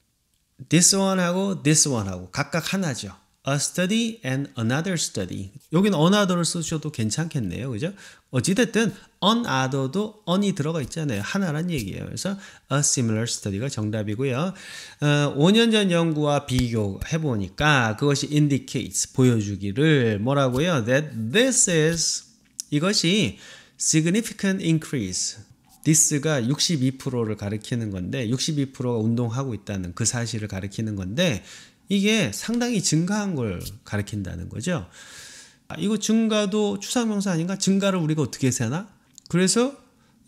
this one하고 this one하고 각각 하나죠. a study and another study. 여긴 another를 쓰셔도 괜찮겠네요. 그죠? 어찌됐든 another도 on이 들어가 있잖아요. 하나란 얘기예요. 그래서 a similar study가 정답이고요. 어, 5년 전 연구와 비교해 보니까 그것이 indicates 보여주기를 뭐라고요? that this is 이것이 significant increase t h i s 가 62%를 가리키는 건데 62%가 운동하고 있다는 그 사실을 가리키는 건데 이게 상당히 증가한 걸 가리킨다는 거죠. 아, 이거 증가도 추상명사 아닌가? 증가를 우리가 어떻게 세나? 그래서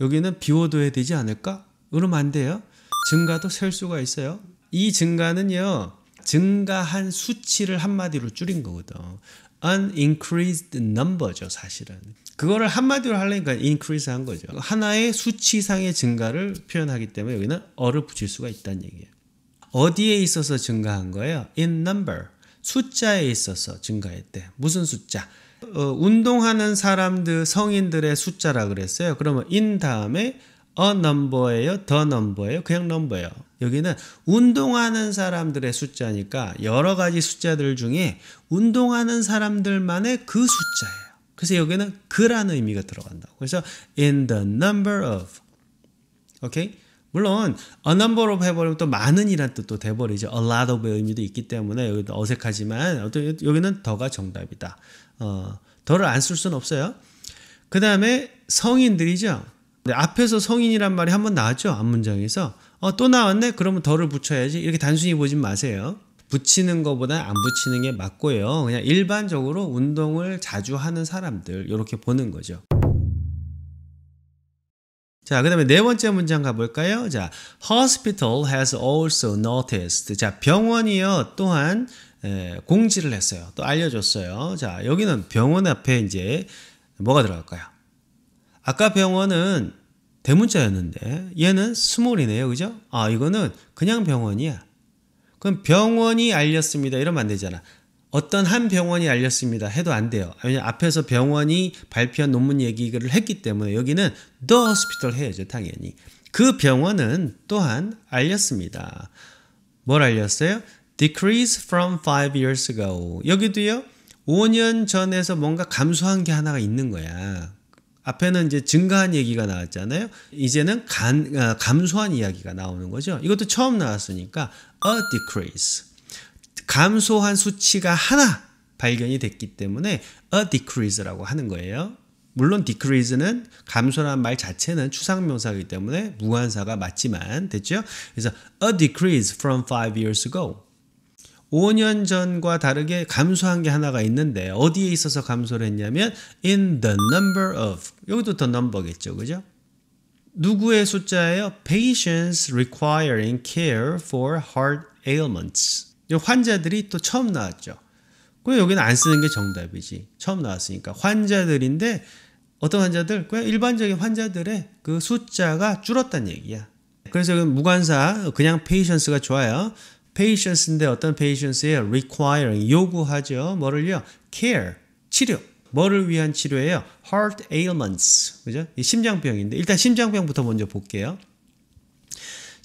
여기는 비워둬야 되지 않을까? 그러면 안 돼요. 증가도 셀 수가 있어요. 이 증가는요. 증가한 수치를 한마디로 줄인 거거든. an increased number죠, 사실은. 그거를 한마디로 하려니까 increase 한 거죠. 하나의 수치상의 증가를 표현하기 때문에 여기는 어를 붙일 수가 있다는 얘기예요. 어디에 있어서 증가한 거예요? In number. 숫자에 있어서 증가했대. 무슨 숫자? 어, 운동하는 사람들, 성인들의 숫자라 그랬어요. 그러면 in 다음에 a number예요? the number예요? 그냥 number예요. 여기는 운동하는 사람들의 숫자니까 여러 가지 숫자들 중에 운동하는 사람들만의 그 숫자예요. 그래서 여기는 그라는 의미가 들어간다 그래서 in the number of. 오케이? Okay? 물론 a number of 해버리면 또 많은이란 뜻도 돼버리죠. a lot of의 의미도 있기 때문에 여기도 어색하지만 여기는 더가 정답이다. 어, 더를 안 쓸 수는 없어요. 그 다음에 성인들이죠. 앞에서 성인이란 말이 한번 나왔죠. 앞 문장에서 어, 또 나왔네. 그러면 더를 붙여야지. 이렇게 단순히 보진 마세요. 붙이는 것보다 안 붙이는 게 맞고요. 그냥 일반적으로 운동을 자주 하는 사람들 이렇게 보는 거죠. 자, 그 다음에 네 번째 문장 가볼까요? 자, hospital has also noticed. 자, 병원이요. 또한 에, 공지를 했어요. 또 알려줬어요. 자, 여기는 병원 앞에 이제 뭐가 들어갈까요? 아까 병원은 대문자였는데 얘는 스몰이네요. 그죠? 아, 이거는 그냥 병원이야. 그럼 병원이 알렸습니다. 이러면 안 되잖아. 어떤 한 병원이 알렸습니다. 해도 안 돼요. 왜냐 앞에서 병원이 발표한 논문 얘기를 했기 때문에 여기는 the hospital 해야죠. 당연히. 그 병원은 또한 알렸습니다. 뭘 알렸어요? decrease from f years ago. 여기도요. 5년 전에서 뭔가 감소한 게 하나가 있는 거야. 앞에는 이제 증가한 얘기가 나왔잖아요. 이제는 간, 아, 감소한 이야기가 나오는 거죠. 이것도 처음 나왔으니까 a decrease. 감소한 수치가 하나 발견이 됐기 때문에 a decrease라고 하는 거예요. 물론 decrease는 감소란 말 자체는 추상명사이기 때문에 무한사가 맞지만 됐죠? 그래서 a decrease from five years ago 5년 전과 다르게 감소한 게 하나가 있는데 어디에 있어서 감소를 했냐면 in the number of 여기도 더 넘버겠죠 그죠? 누구의 숫자예요? patients requiring care for heart ailments 환자들이 또 처음 나왔죠. 그 여기는 안 쓰는 게 정답이지. 처음 나왔으니까 환자들인데 어떤 환자들? 그냥 일반적인 환자들의 그 숫자가 줄었다는 얘기야. 그래서 무관사 그냥 patients가 좋아요. patients인데 어떤 patients에 requiring 요구하죠. 뭐를요? care 치료. 뭐를 위한 치료예요? heart ailments. 그죠? 심장병인데 일단 심장병부터 먼저 볼게요.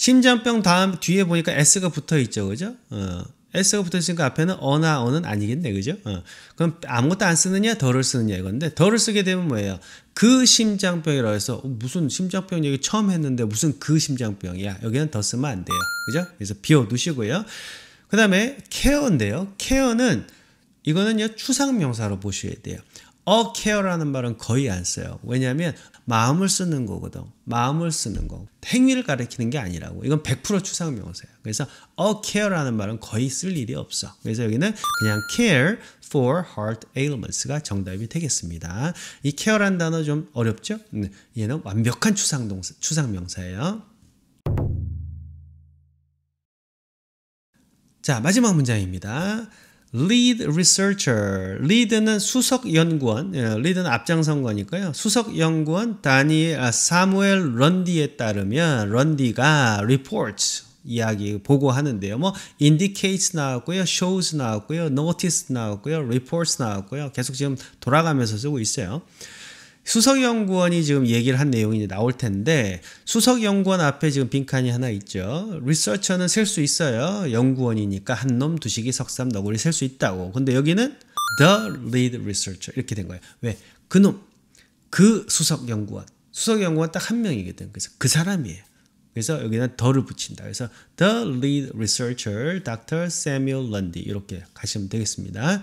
심장병 다음 뒤에 보니까 S가 붙어 있죠. 그죠? 어. S가 붙어 있으니까 앞에는 어나 어는 아니겠네. 그죠? 어. 그럼 아무것도 안 쓰느냐, 덜을 쓰느냐 이건데 덜을 쓰게 되면 뭐예요? 그 심장병이라고 해서 어, 무슨 심장병 얘기 처음 했는데 무슨 그 심장병이야. 여기는 더 쓰면 안 돼요. 그죠? 그래서 비워 두시고요. 그다음에 케어인데요. 케어는 이거는요 추상 명사로 보셔야 돼요. 어 케어라는 말은 거의 안 써요. 왜냐하면 마음을 쓰는 거거든. 마음을 쓰는 거. 행위를 가리키는 게 아니라고. 이건 100% 추상 명사예요. 그래서 어 케어라는 말은 거의 쓸 일이 없어. 그래서 여기는 그냥 care for heart ailments가 정답이 되겠습니다. 이케어는 단어 좀 어렵죠? 음, 얘는 완벽한 추상 동사, 추상 명사예요. 자, 마지막 문장입니다. lead researcher. lead는 수석 연구원, 예, lead는 앞장선 거니까요. 수석 연구원 다니 아, 사무엘 런디에 따르면 런디가 reports 이야기 보고하는데요. 뭐 indicates 나왔고요, shows 나왔고요, notice 나왔고요, reports 나왔고요. 계속 지금 돌아가면서 쓰고 있어요. 수석 연구원이 지금 얘기를 한 내용이 나올 텐데 수석 연구원 앞에 지금 빈칸이 하나 있죠. 리서처는 셀 수 있어요. 연구원이니까 한 놈 두식이 석삼 너구리 셀 수 있다고. 근데 여기는 the lead researcher 이렇게 된 거예요. 왜? 그놈. 그 수석 연구원. 수석 연구원 딱 한 명이거든. 그래서 그 사람이에요. 그래서 여기는 더 를 붙인다. 그래서 the lead researcher Dr. Samuel Lundy 이렇게 가시면 되겠습니다.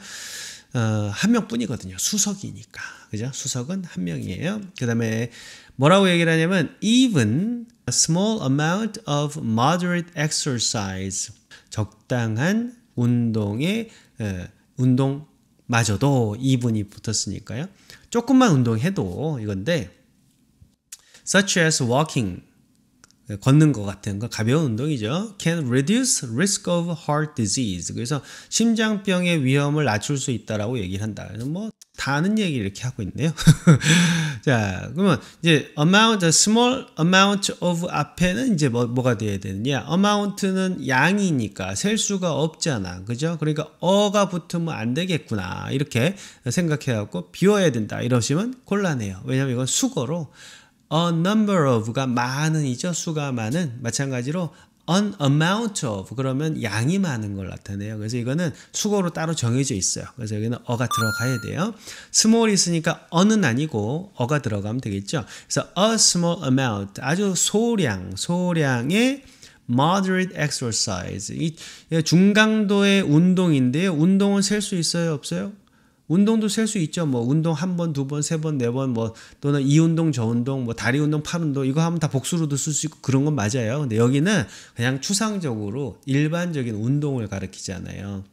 어, 한 명뿐이거든요. 수석이니까. 그죠? 수석은 한 명이에요. 그 다음에 뭐라고 얘기를 하냐면 even a small amount of moderate exercise 적당한 운동의 어, 운동마저도 even이 붙었으니까요. 조금만 운동해도 이건데 such as walking 걷는 것 같은 거 가벼운 운동이죠. can reduce risk of heart disease. 그래서 심장병의 위험을 낮출 수 있다라고 얘기를 한다. 뭐 다는 얘기 이렇게 하고 있네요. 자, 그러면 이제 amount, small amount of 앞에는 이제 뭐, 뭐가 돼야 되느냐? amount는 양이니까 셀 수가 없잖아, 그죠? 그러니까 어가 붙으면 안 되겠구나 이렇게 생각해갖고 비워야 된다 이러시면 곤란해요. 왜냐면 이건 수거로 a number of가 많은이죠. 수가 많은. 마찬가지로 an amount of 그러면 양이 많은 걸 나타내요. 그래서 이거는 수거로 따로 정해져 있어요. 그래서 여기는 어가 들어가야 돼요. small 있으니까 어는 아니고 어가 들어가면 되겠죠. 그래서 a small amount 아주 소량 소량의 moderate exercise 이 중강도의 운동인데요. 운동을셀 수 있어요, 없어요? 운동도 셀 수 있죠. 뭐 운동 한 번, 두 번, 세 번, 네 번, 뭐 또는 이 운동, 저 운동, 뭐 다리 운동, 팔 운동 이거 하면 다 복수로도 쓸 수 있고 그런 건 맞아요. 근데 여기는 그냥 추상적으로 일반적인 운동을 가르키잖아요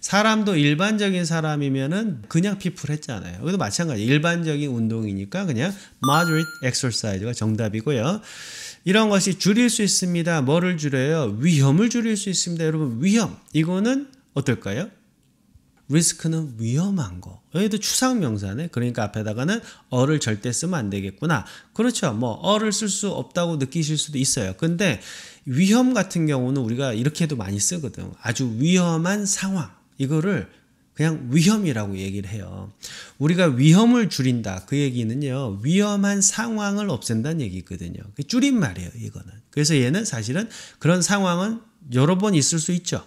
사람도 일반적인 사람이면은 그냥 피플 했잖아요. 여기도 마찬가지. 일반적인 운동이니까 그냥 moderate exercise가 정답이고요. 이런 것이 줄일 수 있습니다. 뭐를 줄여요? 위험을 줄일 수 있습니다. 여러분, 위험. 이거는 어떨까요? r 스크는 위험한 거. 여기도 추상 명사네. 그러니까 앞에다가는 어를 절대 쓰면 안 되겠구나. 그렇죠. 뭐 어를 쓸 수 없다고 느끼실 수도 있어요. 근데 위험 같은 경우는 우리가 이렇게도 많이 쓰거든. 아주 위험한 상황. 이거를 그냥 위험이라고 얘기를 해요. 우리가 위험을 줄인다. 그 얘기는요. 위험한 상황을 없앤다는 얘기거든요. 그 줄임말이에요, 이거는. 그래서 얘는 사실은 그런 상황은 여러 번 있을 수 있죠.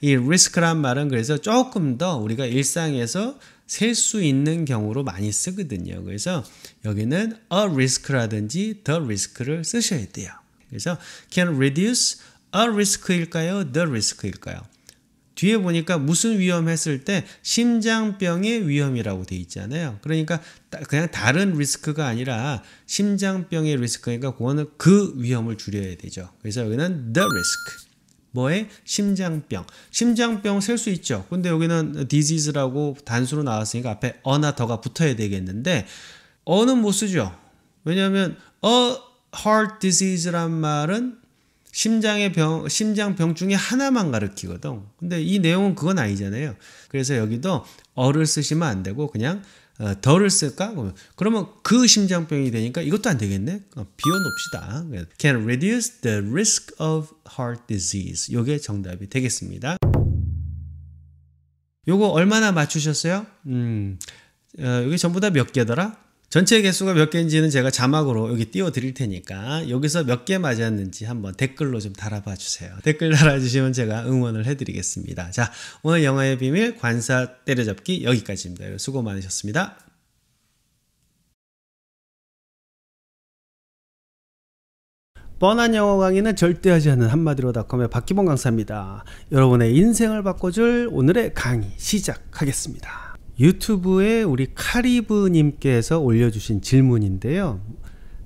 이 risk란 말은 그래서 조금 더 우리가 일상에서 셀 수 있는 경우로 많이 쓰거든요. 그래서 여기는 a risk라든지 the risk를 쓰셔야 돼요. 그래서 can reduce a risk일까요? the risk일까요? 뒤에 보니까 무슨 위험 했을 때 심장병의 위험이라고 돼 있잖아요. 그러니까 그냥 다른 리스크가 아니라 심장병의 리스크니까 그거는 그 위험을 줄여야 되죠. 그래서 여기는 the risk. 뭐에 심장병. 심장병 셀 수 있죠. 근데 여기는 disease라고 단수로 나왔으니까 앞에 어나 더가 붙어야 되겠는데 어는 못 쓰죠. 왜냐하면 a heart disease란 말은 심장의 병, 심장병 중에 하나만 가르키거든. 근데 이 내용은 그건 아니잖아요. 그래서 여기도 어를 쓰시면 안 되고 그냥 덜을 어, 쓸까? 그러면 그 심장병이 되니까 이것도 안 되겠네. 어, 비워놓읍시다. 예, can reduce the risk of heart disease. 이게 정답이 되겠습니다. 요거 얼마나 맞추셨어요? 음, 어, 이게 전부 다 몇 개더라? 전체 개수가 몇 개인지는 제가 자막으로 여기 띄워 드릴 테니까 여기서 몇 개 맞았는지 한번 댓글로 좀 달아봐 주세요. 댓글 달아주시면 제가 응원을 해드리겠습니다. 자, 오늘 영화의 비밀 관사 때려잡기 여기까지입니다. 수고 많으셨습니다. 뻔한 영어 강의는 절대 하지 않는 한마디로닷컴의 박기봉 강사입니다. 여러분의 인생을 바꿔줄 오늘의 강의 시작하겠습니다. 유튜브에 우리 카리브님께서 올려주신 질문인데요.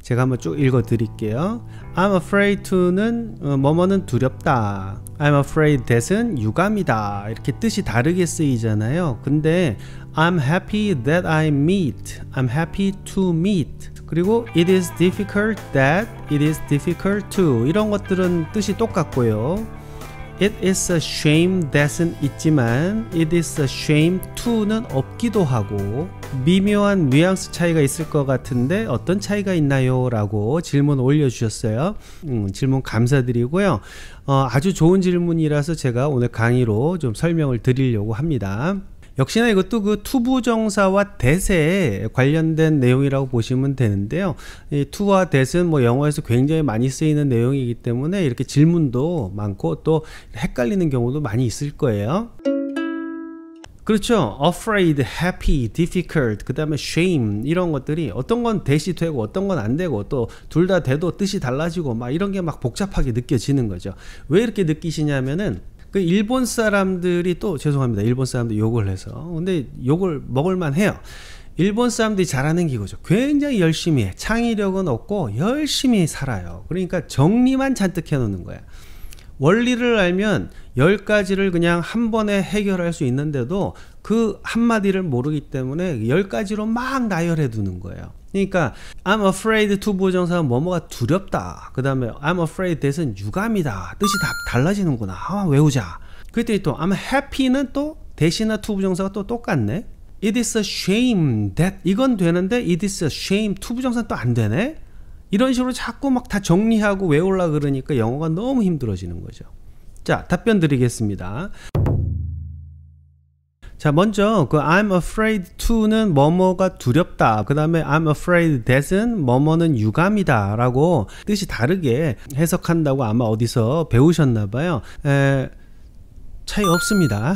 제가 한번 쭉 읽어 드릴게요. I'm afraid to는 어, 뭐뭐는 두렵다. I'm afraid that은 유감이다. 이렇게 뜻이 다르게 쓰이잖아요. 근데 I'm happy that I meet. I'm happy to meet. 그리고 it is difficult that, it is difficult to 이런 것들은 뜻이 똑같고요. It is a shame that은 있지만 It is a shame to는 없기도 하고 미묘한 뉘앙스 차이가 있을 것 같은데 어떤 차이가 있나요? 라고 질문 올려주셨어요. 음, 질문 감사드리고요. 어, 아주 좋은 질문이라서 제가 오늘 강의로 좀 설명을 드리려고 합니다. 역시나 이것도 그 투부정사와 대세에 관련된 내용이라고 보시면 되는데요. 이 투와 대세는 뭐 영어에서 굉장히 많이 쓰이는 내용이기 때문에 이렇게 질문도 많고 또 헷갈리는 경우도 많이 있을 거예요. 그렇죠. afraid, happy, difficult, 그 다음에 shame 이런 것들이 어떤 건 대시 되고 어떤 건 안 되고 또 둘 다 돼도 뜻이 달라지고 막 이런 게 막 복잡하게 느껴지는 거죠. 왜 이렇게 느끼시냐면은 그 일본 사람들이 또 죄송합니다. 일본 사람들 욕을 해서. 근데 욕을 먹을만 해요. 일본 사람들이 잘하는 게 이거죠. 굉장히 열심히 해. 창의력은 없고 열심히 살아요. 그러니까 정리만 잔뜩 해놓는 거야. 원리를 알면 열가지를 그냥 한 번에 해결할 수 있는데도 그 한마디를 모르기 때문에 열가지로막 나열해 두는 거예요. 그러니까 I'm afraid to 부정사는 뭐뭐가 두렵다. 그 다음에 I'm afraid that은 유감이다. 뜻이 다 달라지는구나. 아, 외우자. 그랬더니또 I'm happy는 또 대신나 to 부정사가 또 똑같네. It is a shame that 이건 되는데 It is a shame to 부정사또안 되네. 이런 식으로 자꾸 막 다 정리하고 외우려 그러니까 영어가 너무 힘들어지는 거죠. 자, 답변 드리겠습니다. 자, 먼저 그 I'm afraid to는 뭐뭐가 두렵다. 그 다음에 I'm afraid that은 뭐뭐는 유감이다. 라고 뜻이 다르게 해석한다고 아마 어디서 배우셨나 봐요. 에, 차이 없습니다.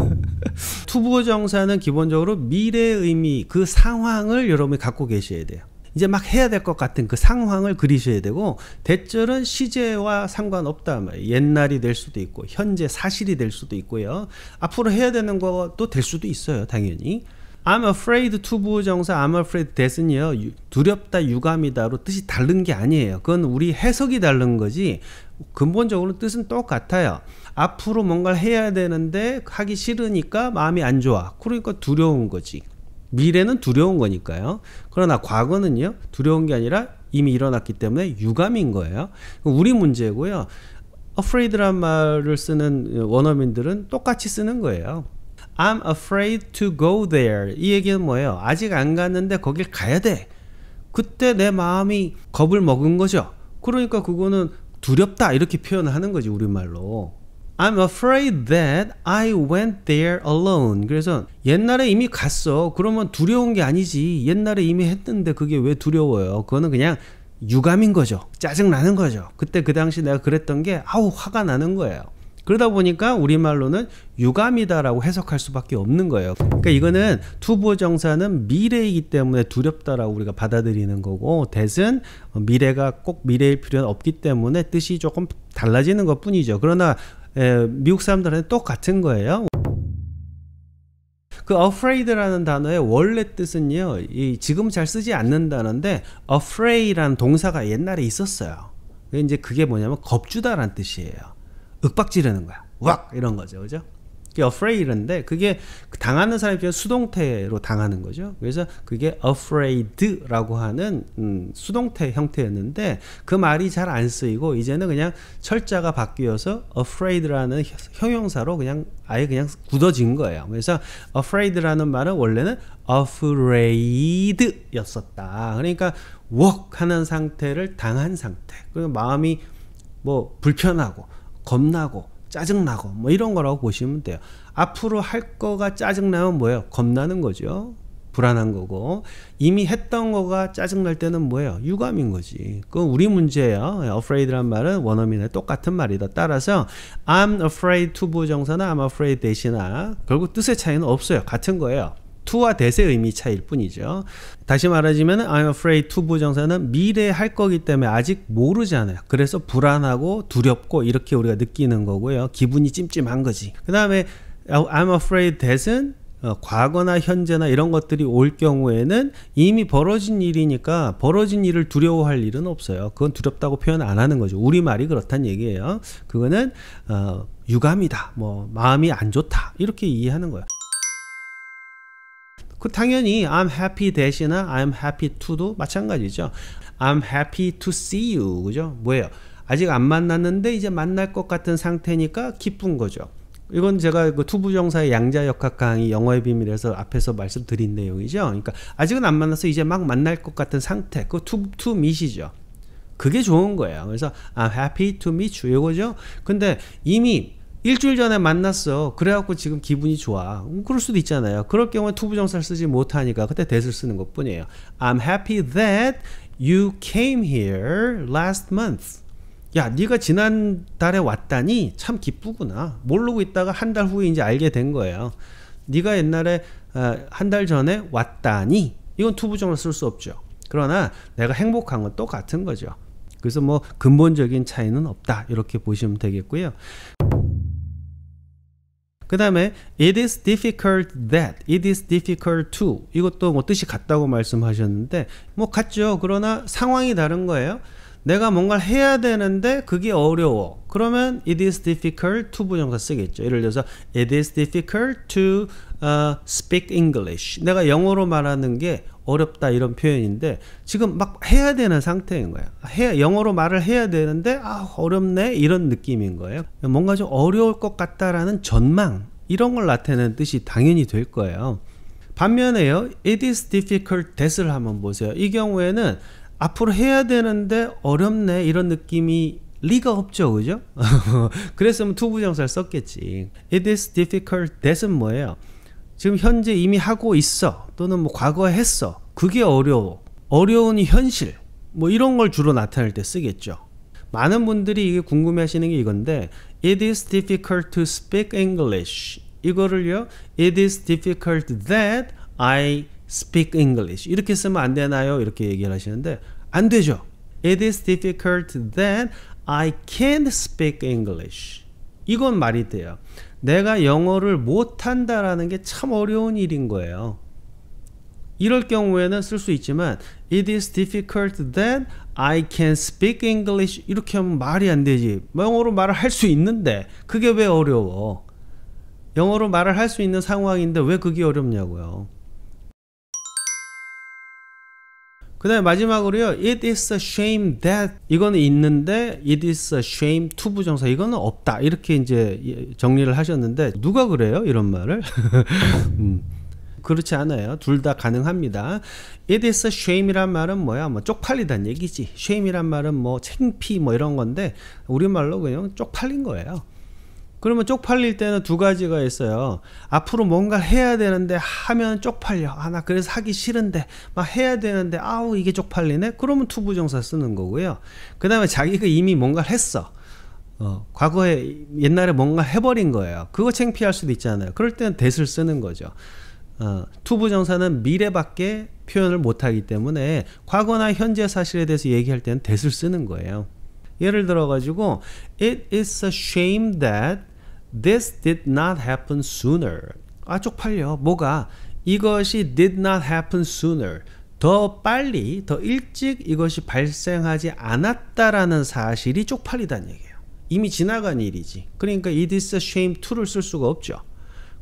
투부정사는 기본적으로 미래의 의미, 그 상황을 여러분이 갖고 계셔야 돼요. 이제 막 해야 될 것 같은 그 상황을 그리셔야 되고 대절은 시제와 상관없다 말이에요. 뭐 옛날이 될 수도 있고 현재 사실이 될 수도 있고요. 앞으로 해야 되는 것도 될 수도 있어요. 당연히. I'm afraid to 부정사 I'm afraid that은요 두렵다 유감이다로 뜻이 다른 게 아니에요 그건 우리 해석이 다른 거지 근본적으로 뜻은 똑같아요 앞으로 뭔가를 해야 되는데 하기 싫으니까 마음이 안 좋아 그러니까 두려운 거지 미래는 두려운 거니까요. 그러나 과거는요, 두려운 게 아니라 이미 일어났기 때문에 유감인 거예요. 우리 문제고요. afraid란 말을 쓰는 원어민들은 똑같이 쓰는 거예요. I'm afraid to go there. 이 얘기는 뭐예요? 아직 안 갔는데 거길 가야 돼. 그때 내 마음이 겁을 먹은 거죠. 그러니까 그거는 두렵다 이렇게 표현을 하는 거지 우리말로. I'm afraid that I went there alone. 그래서 옛날에 이미 갔어. 그러면 두려운 게 아니지. 옛날에 이미 했는데 그게 왜 두려워요? 그거는 그냥 유감인 거죠. 짜증나는 거죠. 그때 그 당시 내가 그랬던 게 아우 화가 나는 거예요. 그러다 보니까 우리말로는 유감이다라고 해석할 수밖에 없는 거예요. 그러니까 이거는 투부 정사는 미래이기 때문에 두렵다라고 우리가 받아들이는 거고 대은 미래가 꼭 미래일 필요는 없기 때문에 뜻이 조금 달라지는 것뿐이죠. 그러나 예, 미국 사람들한테 똑같은 거예요. 그 afraid라는 단어의 원래 뜻은요, 이 지금 잘 쓰지 않는다는데 afraid라는 동사가 옛날에 있었어요. 이제 그게 뭐냐면 겁주다라는 뜻이에요. 윽박지르는 거야. 왁 이런 거죠, 그죠? 그게 afraid인데 그게 당하는 사람 입장에 수동태로 당하는 거죠. 그래서 그게 afraid라고 하는 음, 수동태 형태였는데 그 말이 잘 안 쓰이고 이제는 그냥 철자가 바뀌어서 afraid라는 형용사로 그냥 아예 그냥 굳어진 거예요. 그래서 afraid라는 말은 원래는 afraid였었다. 그러니까 walk 하는 상태를 당한 상태. 그리고 마음이 뭐 불편하고 겁나고 짜증나고 뭐 이런 거라고 보시면 돼요. 앞으로 할 거가 짜증나면 뭐예요? 겁나는 거죠. 불안한 거고 이미 했던 거가 짜증날 때는 뭐예요? 유감인 거지. 그건 우리 문제예요. afraid란 말은 원어민의 똑같은 말이다. 따라서 I'm afraid to 부정사나 I'm afraid 대신나 결국 뜻의 차이는 없어요. 같은 거예요. to와 대세 의미 차이일 뿐이죠. 다시 말하자면 I'm afraid to 부정사는 미래에 할 거기 때문에 아직 모르잖아요. 그래서 불안하고 두렵고 이렇게 우리가 느끼는 거고요. 기분이 찜찜한 거지. 그 다음에 I'm afraid that은 어, 과거나 현재나 이런 것들이 올 경우에는 이미 벌어진 일이니까 벌어진 일을 두려워할 일은 없어요. 그건 두렵다고 표현 안 하는 거죠. 우리말이 그렇단 얘기예요. 그거는 어, 유감이다. 뭐 마음이 안 좋다. 이렇게 이해하는 거예요. 그 당연히 I'm happy 대신에 I'm happy to도 마찬가지죠. I'm happy to see you. 그죠? 뭐예요? 아직 안 만났는데 이제 만날 것 같은 상태니까 기쁜 거죠. 이건 제가 그 투부정사의 양자역학 강의 영어의 비밀에서 앞에서 말씀드린 내용이죠. 그러니까 아직은 안 만나서 이제 막 만날 것 같은 상태. 그 투, 투 미시죠. 그게 좋은 거예요. 그래서 I'm happy to meet you. 이거죠. 근데 이미 일주일 전에 만났어. 그래갖고 지금 기분이 좋아. 음, 그럴 수도 있잖아요. 그럴 경우에 투부정사를 쓰지 못하니까 그때 that을 쓰는 것 뿐이에요. I'm happy that you came here last month. 야, 네가 지난달에 왔다니 참 기쁘구나. 모르고 있다가 한 달 후에 이제 알게 된 거예요. 네가 옛날에 어, 한달 전에 왔다니 이건 투부정을 쓸 수 없죠. 그러나 내가 행복한 건 똑같은 거죠. 그래서 뭐 근본적인 차이는 없다 이렇게 보시면 되겠고요. 그 다음에 it is difficult that, it is difficult to 이것도 뭐 뜻이 같다고 말씀하셨는데 뭐 같죠. 그러나 상황이 다른 거예요. 내가 뭔가를 해야 되는데 그게 어려워. 그러면 it is difficult to 부정사 쓰겠죠. 예를 들어서 it is difficult to uh, speak English. 내가 영어로 말하는 게 어렵다 이런 표현인데 지금 막 해야 되는 상태인 거예요. 해, 영어로 말을 해야 되는데 아 어렵네 이런 느낌인 거예요. 뭔가 좀 어려울 것 같다라는 전망 이런 걸 나타내는 뜻이 당연히 될 거예요. 반면에요, it is difficult that을 한번 보세요. 이 경우에는 앞으로 해야 되는데 어렵네 이런 느낌이 리가 없죠, 그죠? 그랬으면 투부정사를 썼겠지. It is difficult that은 뭐예요? 지금 현재 이미 하고 있어 또는 뭐 과거에 했어 그게 어려워 어려운 현실 뭐 이런 걸 주로 나타낼 때 쓰겠죠 많은 분들이 이게 궁금해 하시는 게 이건데 it is difficult to speak English 이거를요 it is difficult that I speak English 이렇게 쓰면 안 되나요? 이렇게 얘기를 하시는데 안 되죠 it is difficult that I can't speak English 이건 말이 돼요 내가 영어를 못한다라는 게 참 어려운 일인 거예요. 이럴 경우에는 쓸 수 있지만 It is difficult that I can speak English 이렇게 하면 말이 안 되지 영어로 말을 할 수 있는데 그게 왜 어려워 영어로 말을 할 수 있는 상황인데 왜 그게 어렵냐고요 그 다음에 마지막으로요. It is a shame that 이거는 있는데 it is a shame to 부정사 이거는 없다 이렇게 이제 정리를 하셨는데 누가 그래요 이런 말을 음. 그렇지 않아요. 둘 다 가능합니다. It is a shame이란 말은 뭐야? 뭐 쪽팔리단 얘기지. shame이란 말은 뭐 창피 뭐 이런 건데 우리말로 그냥 쪽팔린 거예요. 그러면 쪽팔릴 때는 두 가지가 있어요. 앞으로 뭔가 해야 되는데 하면 쪽팔려. 아, 나 그래서 하기 싫은데. 막 해야 되는데, 아우, 이게 쪽팔리네? 그러면 투부정사 쓰는 거고요. 그 다음에 자기가 이미 뭔가 했어. 어, 과거에, 옛날에 뭔가 해버린 거예요. 그거 창피할 수도 있잖아요. 그럴 때는 대을 쓰는 거죠. 어, 투부정사는 미래밖에 표현을 못하기 때문에 과거나 현재 사실에 대해서 얘기할 때는 대을 쓰는 거예요. 예를 들어가지고, It is a shame that This did not happen sooner. 아, 쪽팔려. 뭐가? 이것이 did not happen sooner. 더 빨리, 더 일찍 이것이 발생하지 않았다라는 사실이 쪽팔리다는 얘기예요. 이미 지나간 일이지. 그러니까 it is a shame to를 쓸 수가 없죠.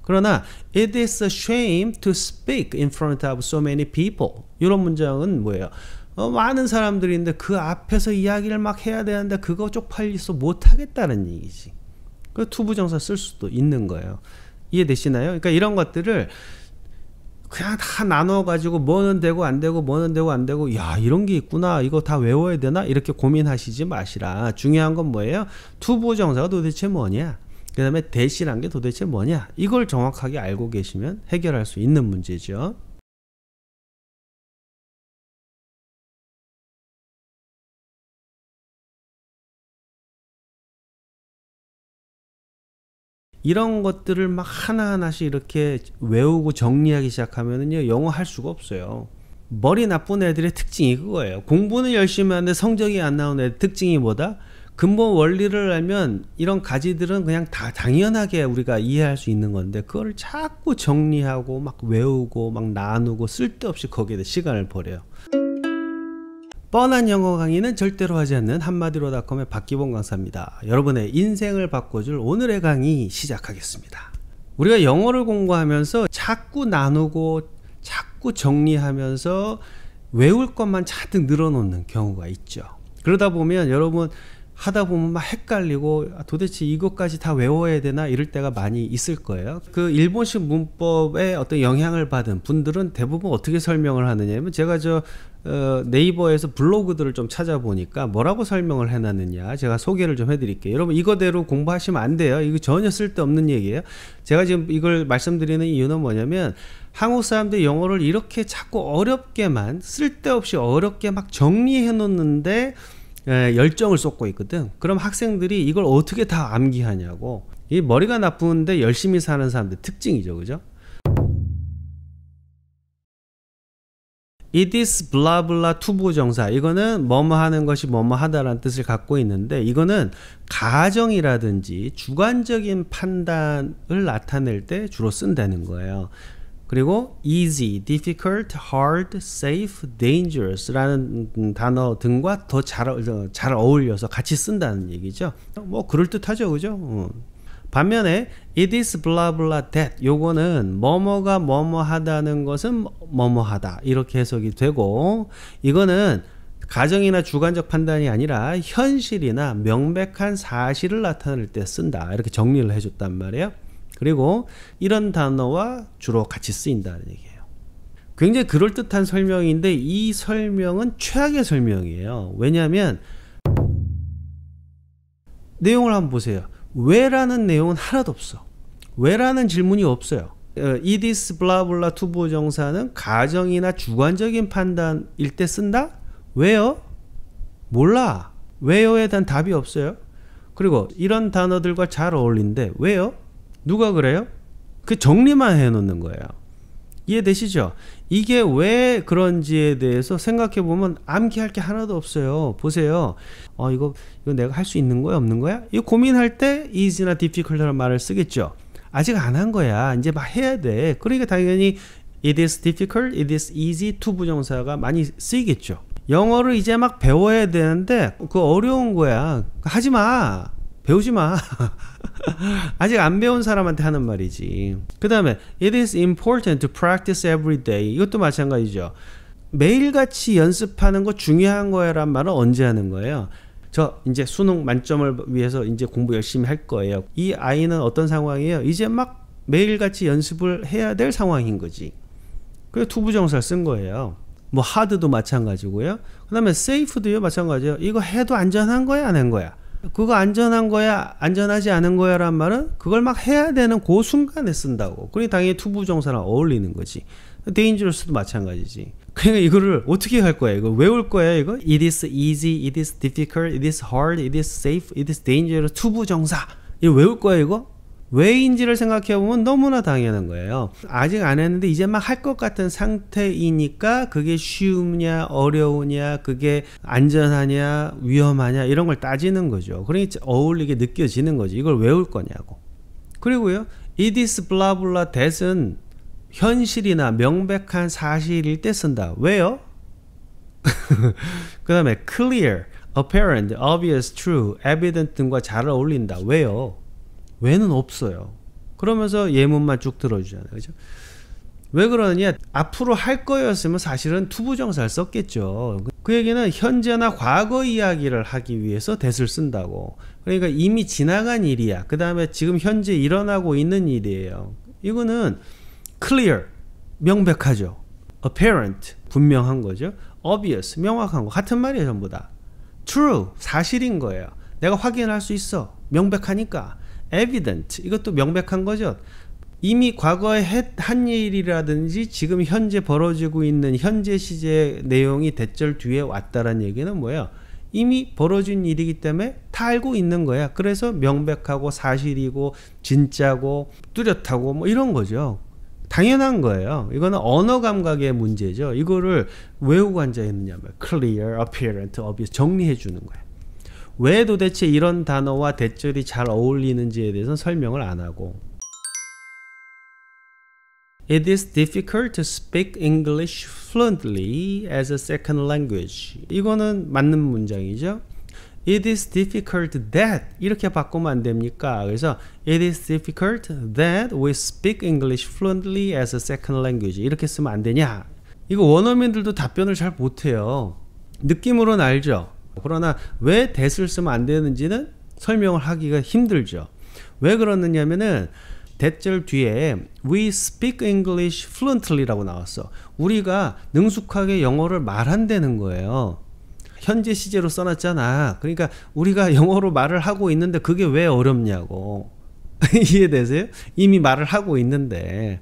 그러나 it is a shame to speak in front of so many people. 이런 문장은 뭐예요? 어, 많은 사람들인데 그 앞에서 이야기를 막 해야 되는데 그거 쪽팔려서 못하겠다는 얘기지. 그 투부정사 쓸 수도 있는 거예요. 이해되시나요? 그러니까 이런 것들을 그냥 다 나눠 가지고 뭐는 되고 안 되고 뭐는 되고 안 되고 야 이런 게 있구나 이거 다 외워야 되나 이렇게 고민하시지 마시라 중요한 건 뭐예요 투부정사가 도대체 뭐냐 그 다음에 대시란 게 도대체 뭐냐 이걸 정확하게 알고 계시면 해결할 수 있는 문제죠 이런 것들을 막 하나하나씩 이렇게 외우고 정리하기 시작하면은요, 영어 할 수가 없어요. 머리 나쁜 애들의 특징이 그거예요. 공부는 열심히 하는데 성적이 안 나오는 애들 특징이 뭐다? 근본 원리를 알면 이런 가지들은 그냥 다 당연하게 우리가 이해할 수 있는 건데 그거 자꾸 정리하고 막 외우고 막 나누고 쓸데없이 거기에 시간을 버려요. 뻔한 영어 강의는 절대로 하지 않는 한마디로닷컴의 박기봉 강사입니다. 여러분의 인생을 바꿔줄 오늘의 강의 시작하겠습니다. 우리가 영어를 공부하면서 자꾸 나누고 자꾸 정리하면서 외울 것만 잔뜩 늘어놓는 경우가 있죠. 그러다 보면 여러분 하다 보면 막 헷갈리고 아, 도대체 이것까지 다 외워야 되나 이럴 때가 많이 있을 거예요. 그 일본식 문법에 어떤 영향을 받은 분들은 대부분 어떻게 설명을 하느냐면 제가 저 어, 네이버에서 블로그들을 좀 찾아보니까 뭐라고 설명을 해놨느냐 제가 소개를 좀 해드릴게요. 여러분 이거대로 공부하시면 안 돼요. 이거 전혀 쓸데없는 얘기예요. 제가 지금 이걸 말씀드리는 이유는 뭐냐면 한국 사람들 이 영어를 이렇게 자꾸 어렵게만 쓸데없이 어렵게 막 정리해 놓는데 예, 열정을 쏟고 있거든. 그럼 학생들이 이걸 어떻게 다 암기하냐고. 이 머리가 나쁜데 열심히 사는 사람들 특징이죠. 그죠? it is blah blah 투부 정사 이거는 뭐뭐 하는 것이 뭐뭐 하다라는 뜻을 갖고 있는데 이거는 가정이라든지 주관적인 판단을 나타낼 때 주로 쓴다는 거예요. 그리고 easy, difficult, hard, safe, dangerous라는 단어 등과 더 잘 잘 어울려서 같이 쓴다는 얘기죠. 뭐 그럴 듯하죠, 그죠? 어. 반면에 it is blah blah that 요거는 뭐뭐가 뭐뭐하다는 것은 뭐뭐하다 이렇게 해석이 되고 이거는 가정이나 주관적 판단이 아니라 현실이나 명백한 사실을 나타낼 때 쓴다 이렇게 정리를 해줬단 말이에요 그리고 이런 단어와 주로 같이 쓰인다는 얘기예요. 굉장히 그럴듯한 설명인데 이 설명은 최악의 설명이에요. 왜냐하면 내용을 한번 보세요. 왜라는 내용은 하나도 없어. 왜라는 질문이 없어요. 어, 이디스 블라블라 투보 정사는 가정이나 주관적인 판단일 때 쓴다? 왜요? 몰라. 왜요에 대한 답이 없어요. 그리고 이런 단어들과 잘 어울린데 왜요? 누가 그래요? 그 정리만 해놓는 거예요. 이해되시죠? 이게 왜 그런지에 대해서 생각해 보면 암기할 게 하나도 없어요. 보세요. 어 이거 이거 내가 할 수 있는 거야 없는 거야? 이거 고민할 때 e a s y 나 difficult라는 말을 쓰겠죠. 아직 안 한 거야. 이제 막 해야 돼. 그러니까 당연히 it is difficult, it is easy, to 부정사가 많이 쓰이겠죠. 영어를 이제 막 배워야 되는데 그 어려운 거야. 하지 마. 배우지 마. 아직 안 배운 사람한테 하는 말이지. 그 다음에 It is important to practice every day. 이것도 마찬가지죠. 매일같이 연습하는 거 중요한 거야 란 말은 언제 하는 거예요? 저 이제 수능 만점을 위해서 이제 공부 열심히 할 거예요. 이 아이는 어떤 상황이에요? 이제 막 매일같이 연습을 해야 될 상황인 거지. 그래서 투부정사를 쓴 거예요. 뭐 하드도 마찬가지고요. 그 다음에 세이프 e 도요 마찬가지예요. 이거 해도 안전한 거야 안 한 거야? 그거 안전한 거야, 안전하지 않은 거야란 말은 그걸 막 해야 되는 그 순간에 쓴다고. 그러 당연히 투부정사랑 어울리는 거지. 데인저러스도 마찬가지지. 그러니까 이거를 어떻게 할 거야? 이거 외울 거야? 이거 it is easy, it is difficult, it is hard, it is safe, it is dangerous. 투부정사. 이거 외울 거야 이거? 왜인지를 생각해보면 너무나 당연한 거예요. 아직 안 했는데 이제 막 할 것 같은 상태이니까 그게 쉬우냐, 어려우냐, 그게 안전하냐, 위험하냐, 이런 걸 따지는 거죠. 그러니까 어울리게 느껴지는 거지. 이걸 외울 거냐고. 그리고요, 이디스 블라블라 대은 현실이나 명백한 사실일 때 쓴다. 왜요? 그 다음에 clear, apparent, obvious, true, evident 등과 잘 어울린다. 왜요? 왜는 없어요. 그러면서 예문만 쭉 들어주잖아요. 그죠? 왜 그러느냐? 앞으로 할 거였으면 사실은 투부정사를 썼겠죠. 그 얘기는 현재나 과거 이야기를 하기 위해서 대을 쓴다고. 그러니까 이미 지나간 일이야. 그 다음에 지금 현재 일어나고 있는 일이에요. 이거는 clear, 명백하죠. apparent, 분명한 거죠. obvious, 명확한 거. 같은 말이에요, 전부 다. true, 사실인 거예요. 내가 확인할 수 있어. 명백하니까. evident 이것도 명백한 거죠. 이미 과거에 했, 한 일이라든지 지금 현재 벌어지고 있는 현재 시제 내용이 대절 뒤에 왔다라는 얘기는 뭐예요? 이미 벌어진 일이기 때문에 다 알고 있는 거야. 그래서 명백하고 사실이고 진짜고 뚜렷하고 뭐 이런 거죠. 당연한 거예요. 이거는 언어 감각의 문제죠. 이거를 외우고 앉아 있느냐 면 clear, apparent, obvious 정리해 주는 거예요. 왜 도대체 이런 단어와 대절이 잘 어울리는지에 대해서 설명을 안 하고 It is difficult to speak English fluently as a second language. 이거는 맞는 문장이죠. It is difficult that 이렇게 바꾸면 안 됩니까? 그래서 It is difficult that we speak English fluently as a second language. 이렇게 쓰면 안 되냐? 이거 원어민들도 답변을 잘 못해요. 느낌으로는 알죠. 그러나 왜 대스를 쓰면 안 되는지는 설명을 하기가 힘들죠. 왜 그러느냐면은 대절 뒤에 we speak English fluently라고 나왔어. 우리가 능숙하게 영어를 말한다는 거예요. 현재 시제로 써놨잖아. 그러니까 우리가 영어로 말을 하고 있는데 그게 왜 어렵냐고. 이해되세요? 이미 말을 하고 있는데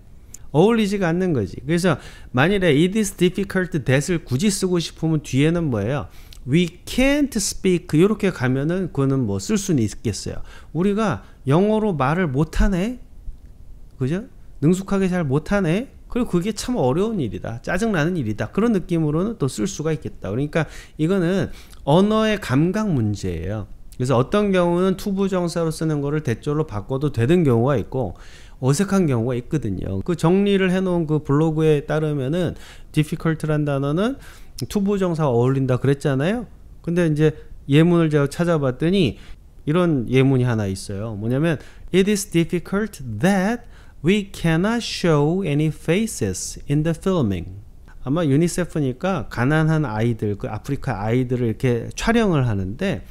어울리지가 않는 거지. 그래서 만일에 it is difficult that을 굳이 쓰고 싶으면 뒤에는 뭐예요? we can't speak 이렇게 가면은 그거는 뭐 쓸 수는 있겠어요. 우리가 영어로 말을 못하네, 그죠? 능숙하게 잘 못하네. 그리고 그게 참 어려운 일이다. 짜증나는 일이다. 그런 느낌으로는 또 쓸 수가 있겠다. 그러니까 이거는 언어의 감각 문제예요. 그래서 어떤 경우는 투부정사로 쓰는 거를 대절로 바꿔도 되는 경우가 있고 어색한 경우가 있거든요. 그 정리를 해놓은 그 블로그에 따르면은 difficult란 단어는 투부정사가 어울린다 그랬잖아요. 근데 이제 예문을 제가 찾아봤더니 이런 예문이 하나 있어요. 뭐냐면 It is difficult that we cannot show any faces in the filming. 아마 유니세프니까 가난한 아이들, 그 아프리카 아이들을 이렇게 촬영을 하는데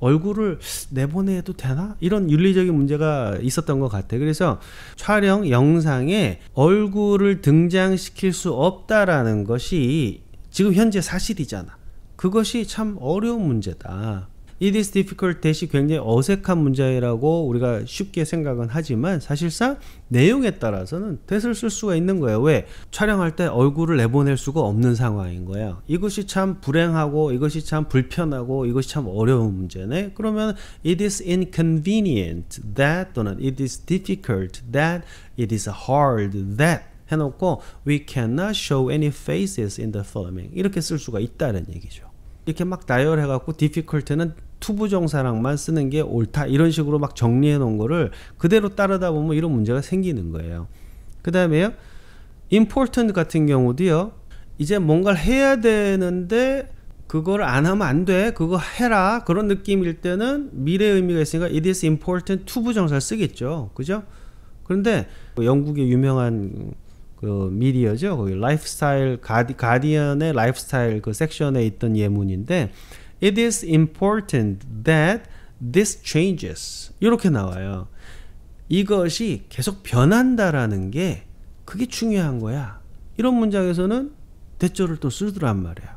얼굴을 내보내도 되나? 이런 윤리적인 문제가 있었던 것 같아요. 그래서 촬영 영상에 얼굴을 등장시킬 수 없다라는 것이 지금 현재 사실이잖아. 그것이 참 어려운 문제다. It is difficult 대시 굉장히 어색한 문제라고 우리가 쉽게 생각은 하지만 사실상 내용에 따라서는 뜻을 쓸 수가 있는 거예요. 왜? 촬영할 때 얼굴을 내보낼 수가 없는 상황인 거예요. 이것이 참 불행하고 이것이 참 불편하고 이것이 참 어려운 문제네. 그러면 it is inconvenient that 또는 it is difficult that it is hard that 해놓고 we cannot show any faces in the f o l l i n g 이렇게 쓸 수가 있다는 얘기죠. 이렇게 막 나열해갖고 difficult는 투부정사랑만 쓰는 게 옳다 이런 식으로 막 정리해 놓은 거를 그대로 따르다 보면 이런 문제가 생기는 거예요. 그 다음에요. important 같은 경우도요. 이제 뭔가를 해야 되는데 그걸 안 하면 안 돼. 그거 해라. 그런 느낌일 때는 미래 의미가 있으니까 it is important to 부정사를 쓰겠죠. 그죠? 그런데 영국의 유명한 그 미디어죠. 거기 라이프스타일 가디, 가디언의 라이프스타일 그 섹션에 있던 예문인데 It is important that this changes 이렇게 나와요. 이것이 계속 변한다라는 게 그게 중요한 거야. 이런 문장에서는 대조를 또 쓰더란 말이야.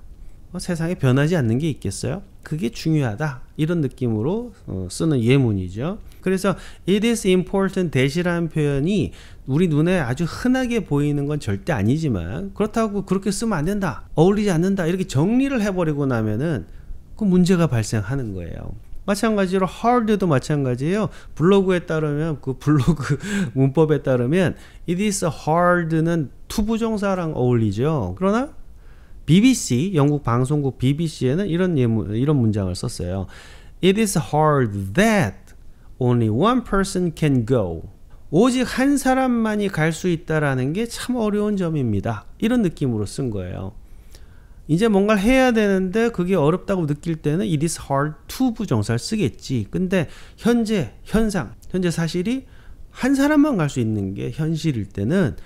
어, 세상에 변하지 않는 게 있겠어요? 그게 중요하다 이런 느낌으로 어, 쓰는 예문이죠. 그래서 it is important 대시라는 표현이 우리 눈에 아주 흔하게 보이는 건 절대 아니지만 그렇다고 그렇게 쓰면 안 된다 어울리지 않는다 이렇게 정리를 해버리고 나면은 그 문제가 발생하는 거예요 마찬가지로 hard도 마찬가지예요. 블로그에 따르면 그 블로그 문법에 따르면 it is hard는 투부정사랑 어울리죠. 그러나 BBC 영국 방송국 BBC에는 이런 예문, 이런 문장을 썼어요. It is hard that only one person can go. 오직 한 사람만이 갈 수 있다라는 게 참 어려운 점입니다. 이런 느낌으로 쓴 거예요. 이제 뭔가를 해야 되는데 그게 어렵다고 느낄 때는 it is hard to 부정사를 쓰겠지. 근데 현재 현상, 현재 사실이 한 사람만 갈 수 있는 게 현실일 때는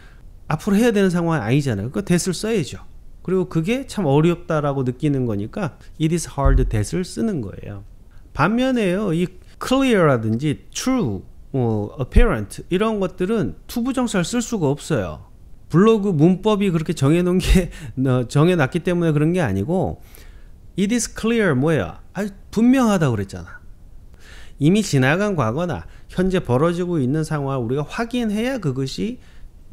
앞으로 해야 되는 상황이 아니잖아요. 그거 that을 써야죠. 그리고 그게 참 어렵다라고 느끼는 거니까 it is hard that을 쓰는 거예요. 반면에요. 이 clear라든지 true 뭐 apparent 이런 것들은 투부정사를 쓸 수가 없어요. 블로그 문법이 그렇게 정해놓은 게 정해놨기 때문에 그런 게 아니고 it is clear 뭐야? 아 분명하다 그랬잖아. 이미 지나간 과거나 현재 벌어지고 있는 상황을 우리가 확인해야 그것이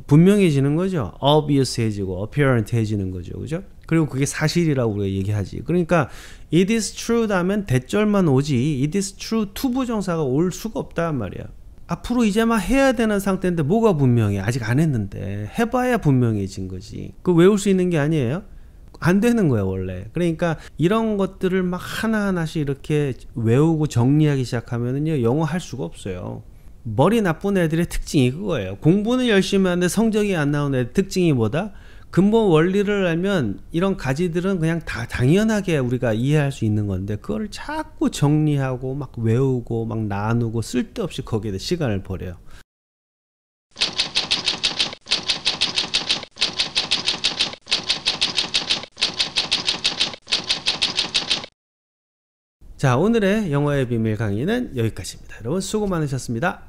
분명해지는 거죠. obvious해지고 apparent해지는 거죠. 그죠? 그리고 그게 사실이라고 우리가 얘기하지. 그러니까 it is true 다면 대절만 오지 it is true t 부정사가 올 수가 없단 말이야. 앞으로 이제 막 해야 되는 상태인데 뭐가 분명해? 아직 안 했는데 해봐야 분명해진 거지. 그 외울 수 있는 게 아니에요. 안 되는 거예요 원래. 그러니까 이런 것들을 막 하나 하나씩 이렇게 외우고 정리하기 시작하면은요 영어 할 수가 없어요. 머리 나쁜 애들의 특징이 그거예요. 공부는 열심히 하는데 성적이 안 나오는 애들 특징이 뭐다? 근본 원리를 알면 이런 가지들은 그냥 다 당연하게 우리가 이해할 수 있는 건데 그걸 자꾸 정리하고 막 외우고 막 나누고 쓸데없이 거기에 시간을 버려요. 자 오늘의 영어의 비밀 강의는 여기까지입니다. 여러분 수고 많으셨습니다.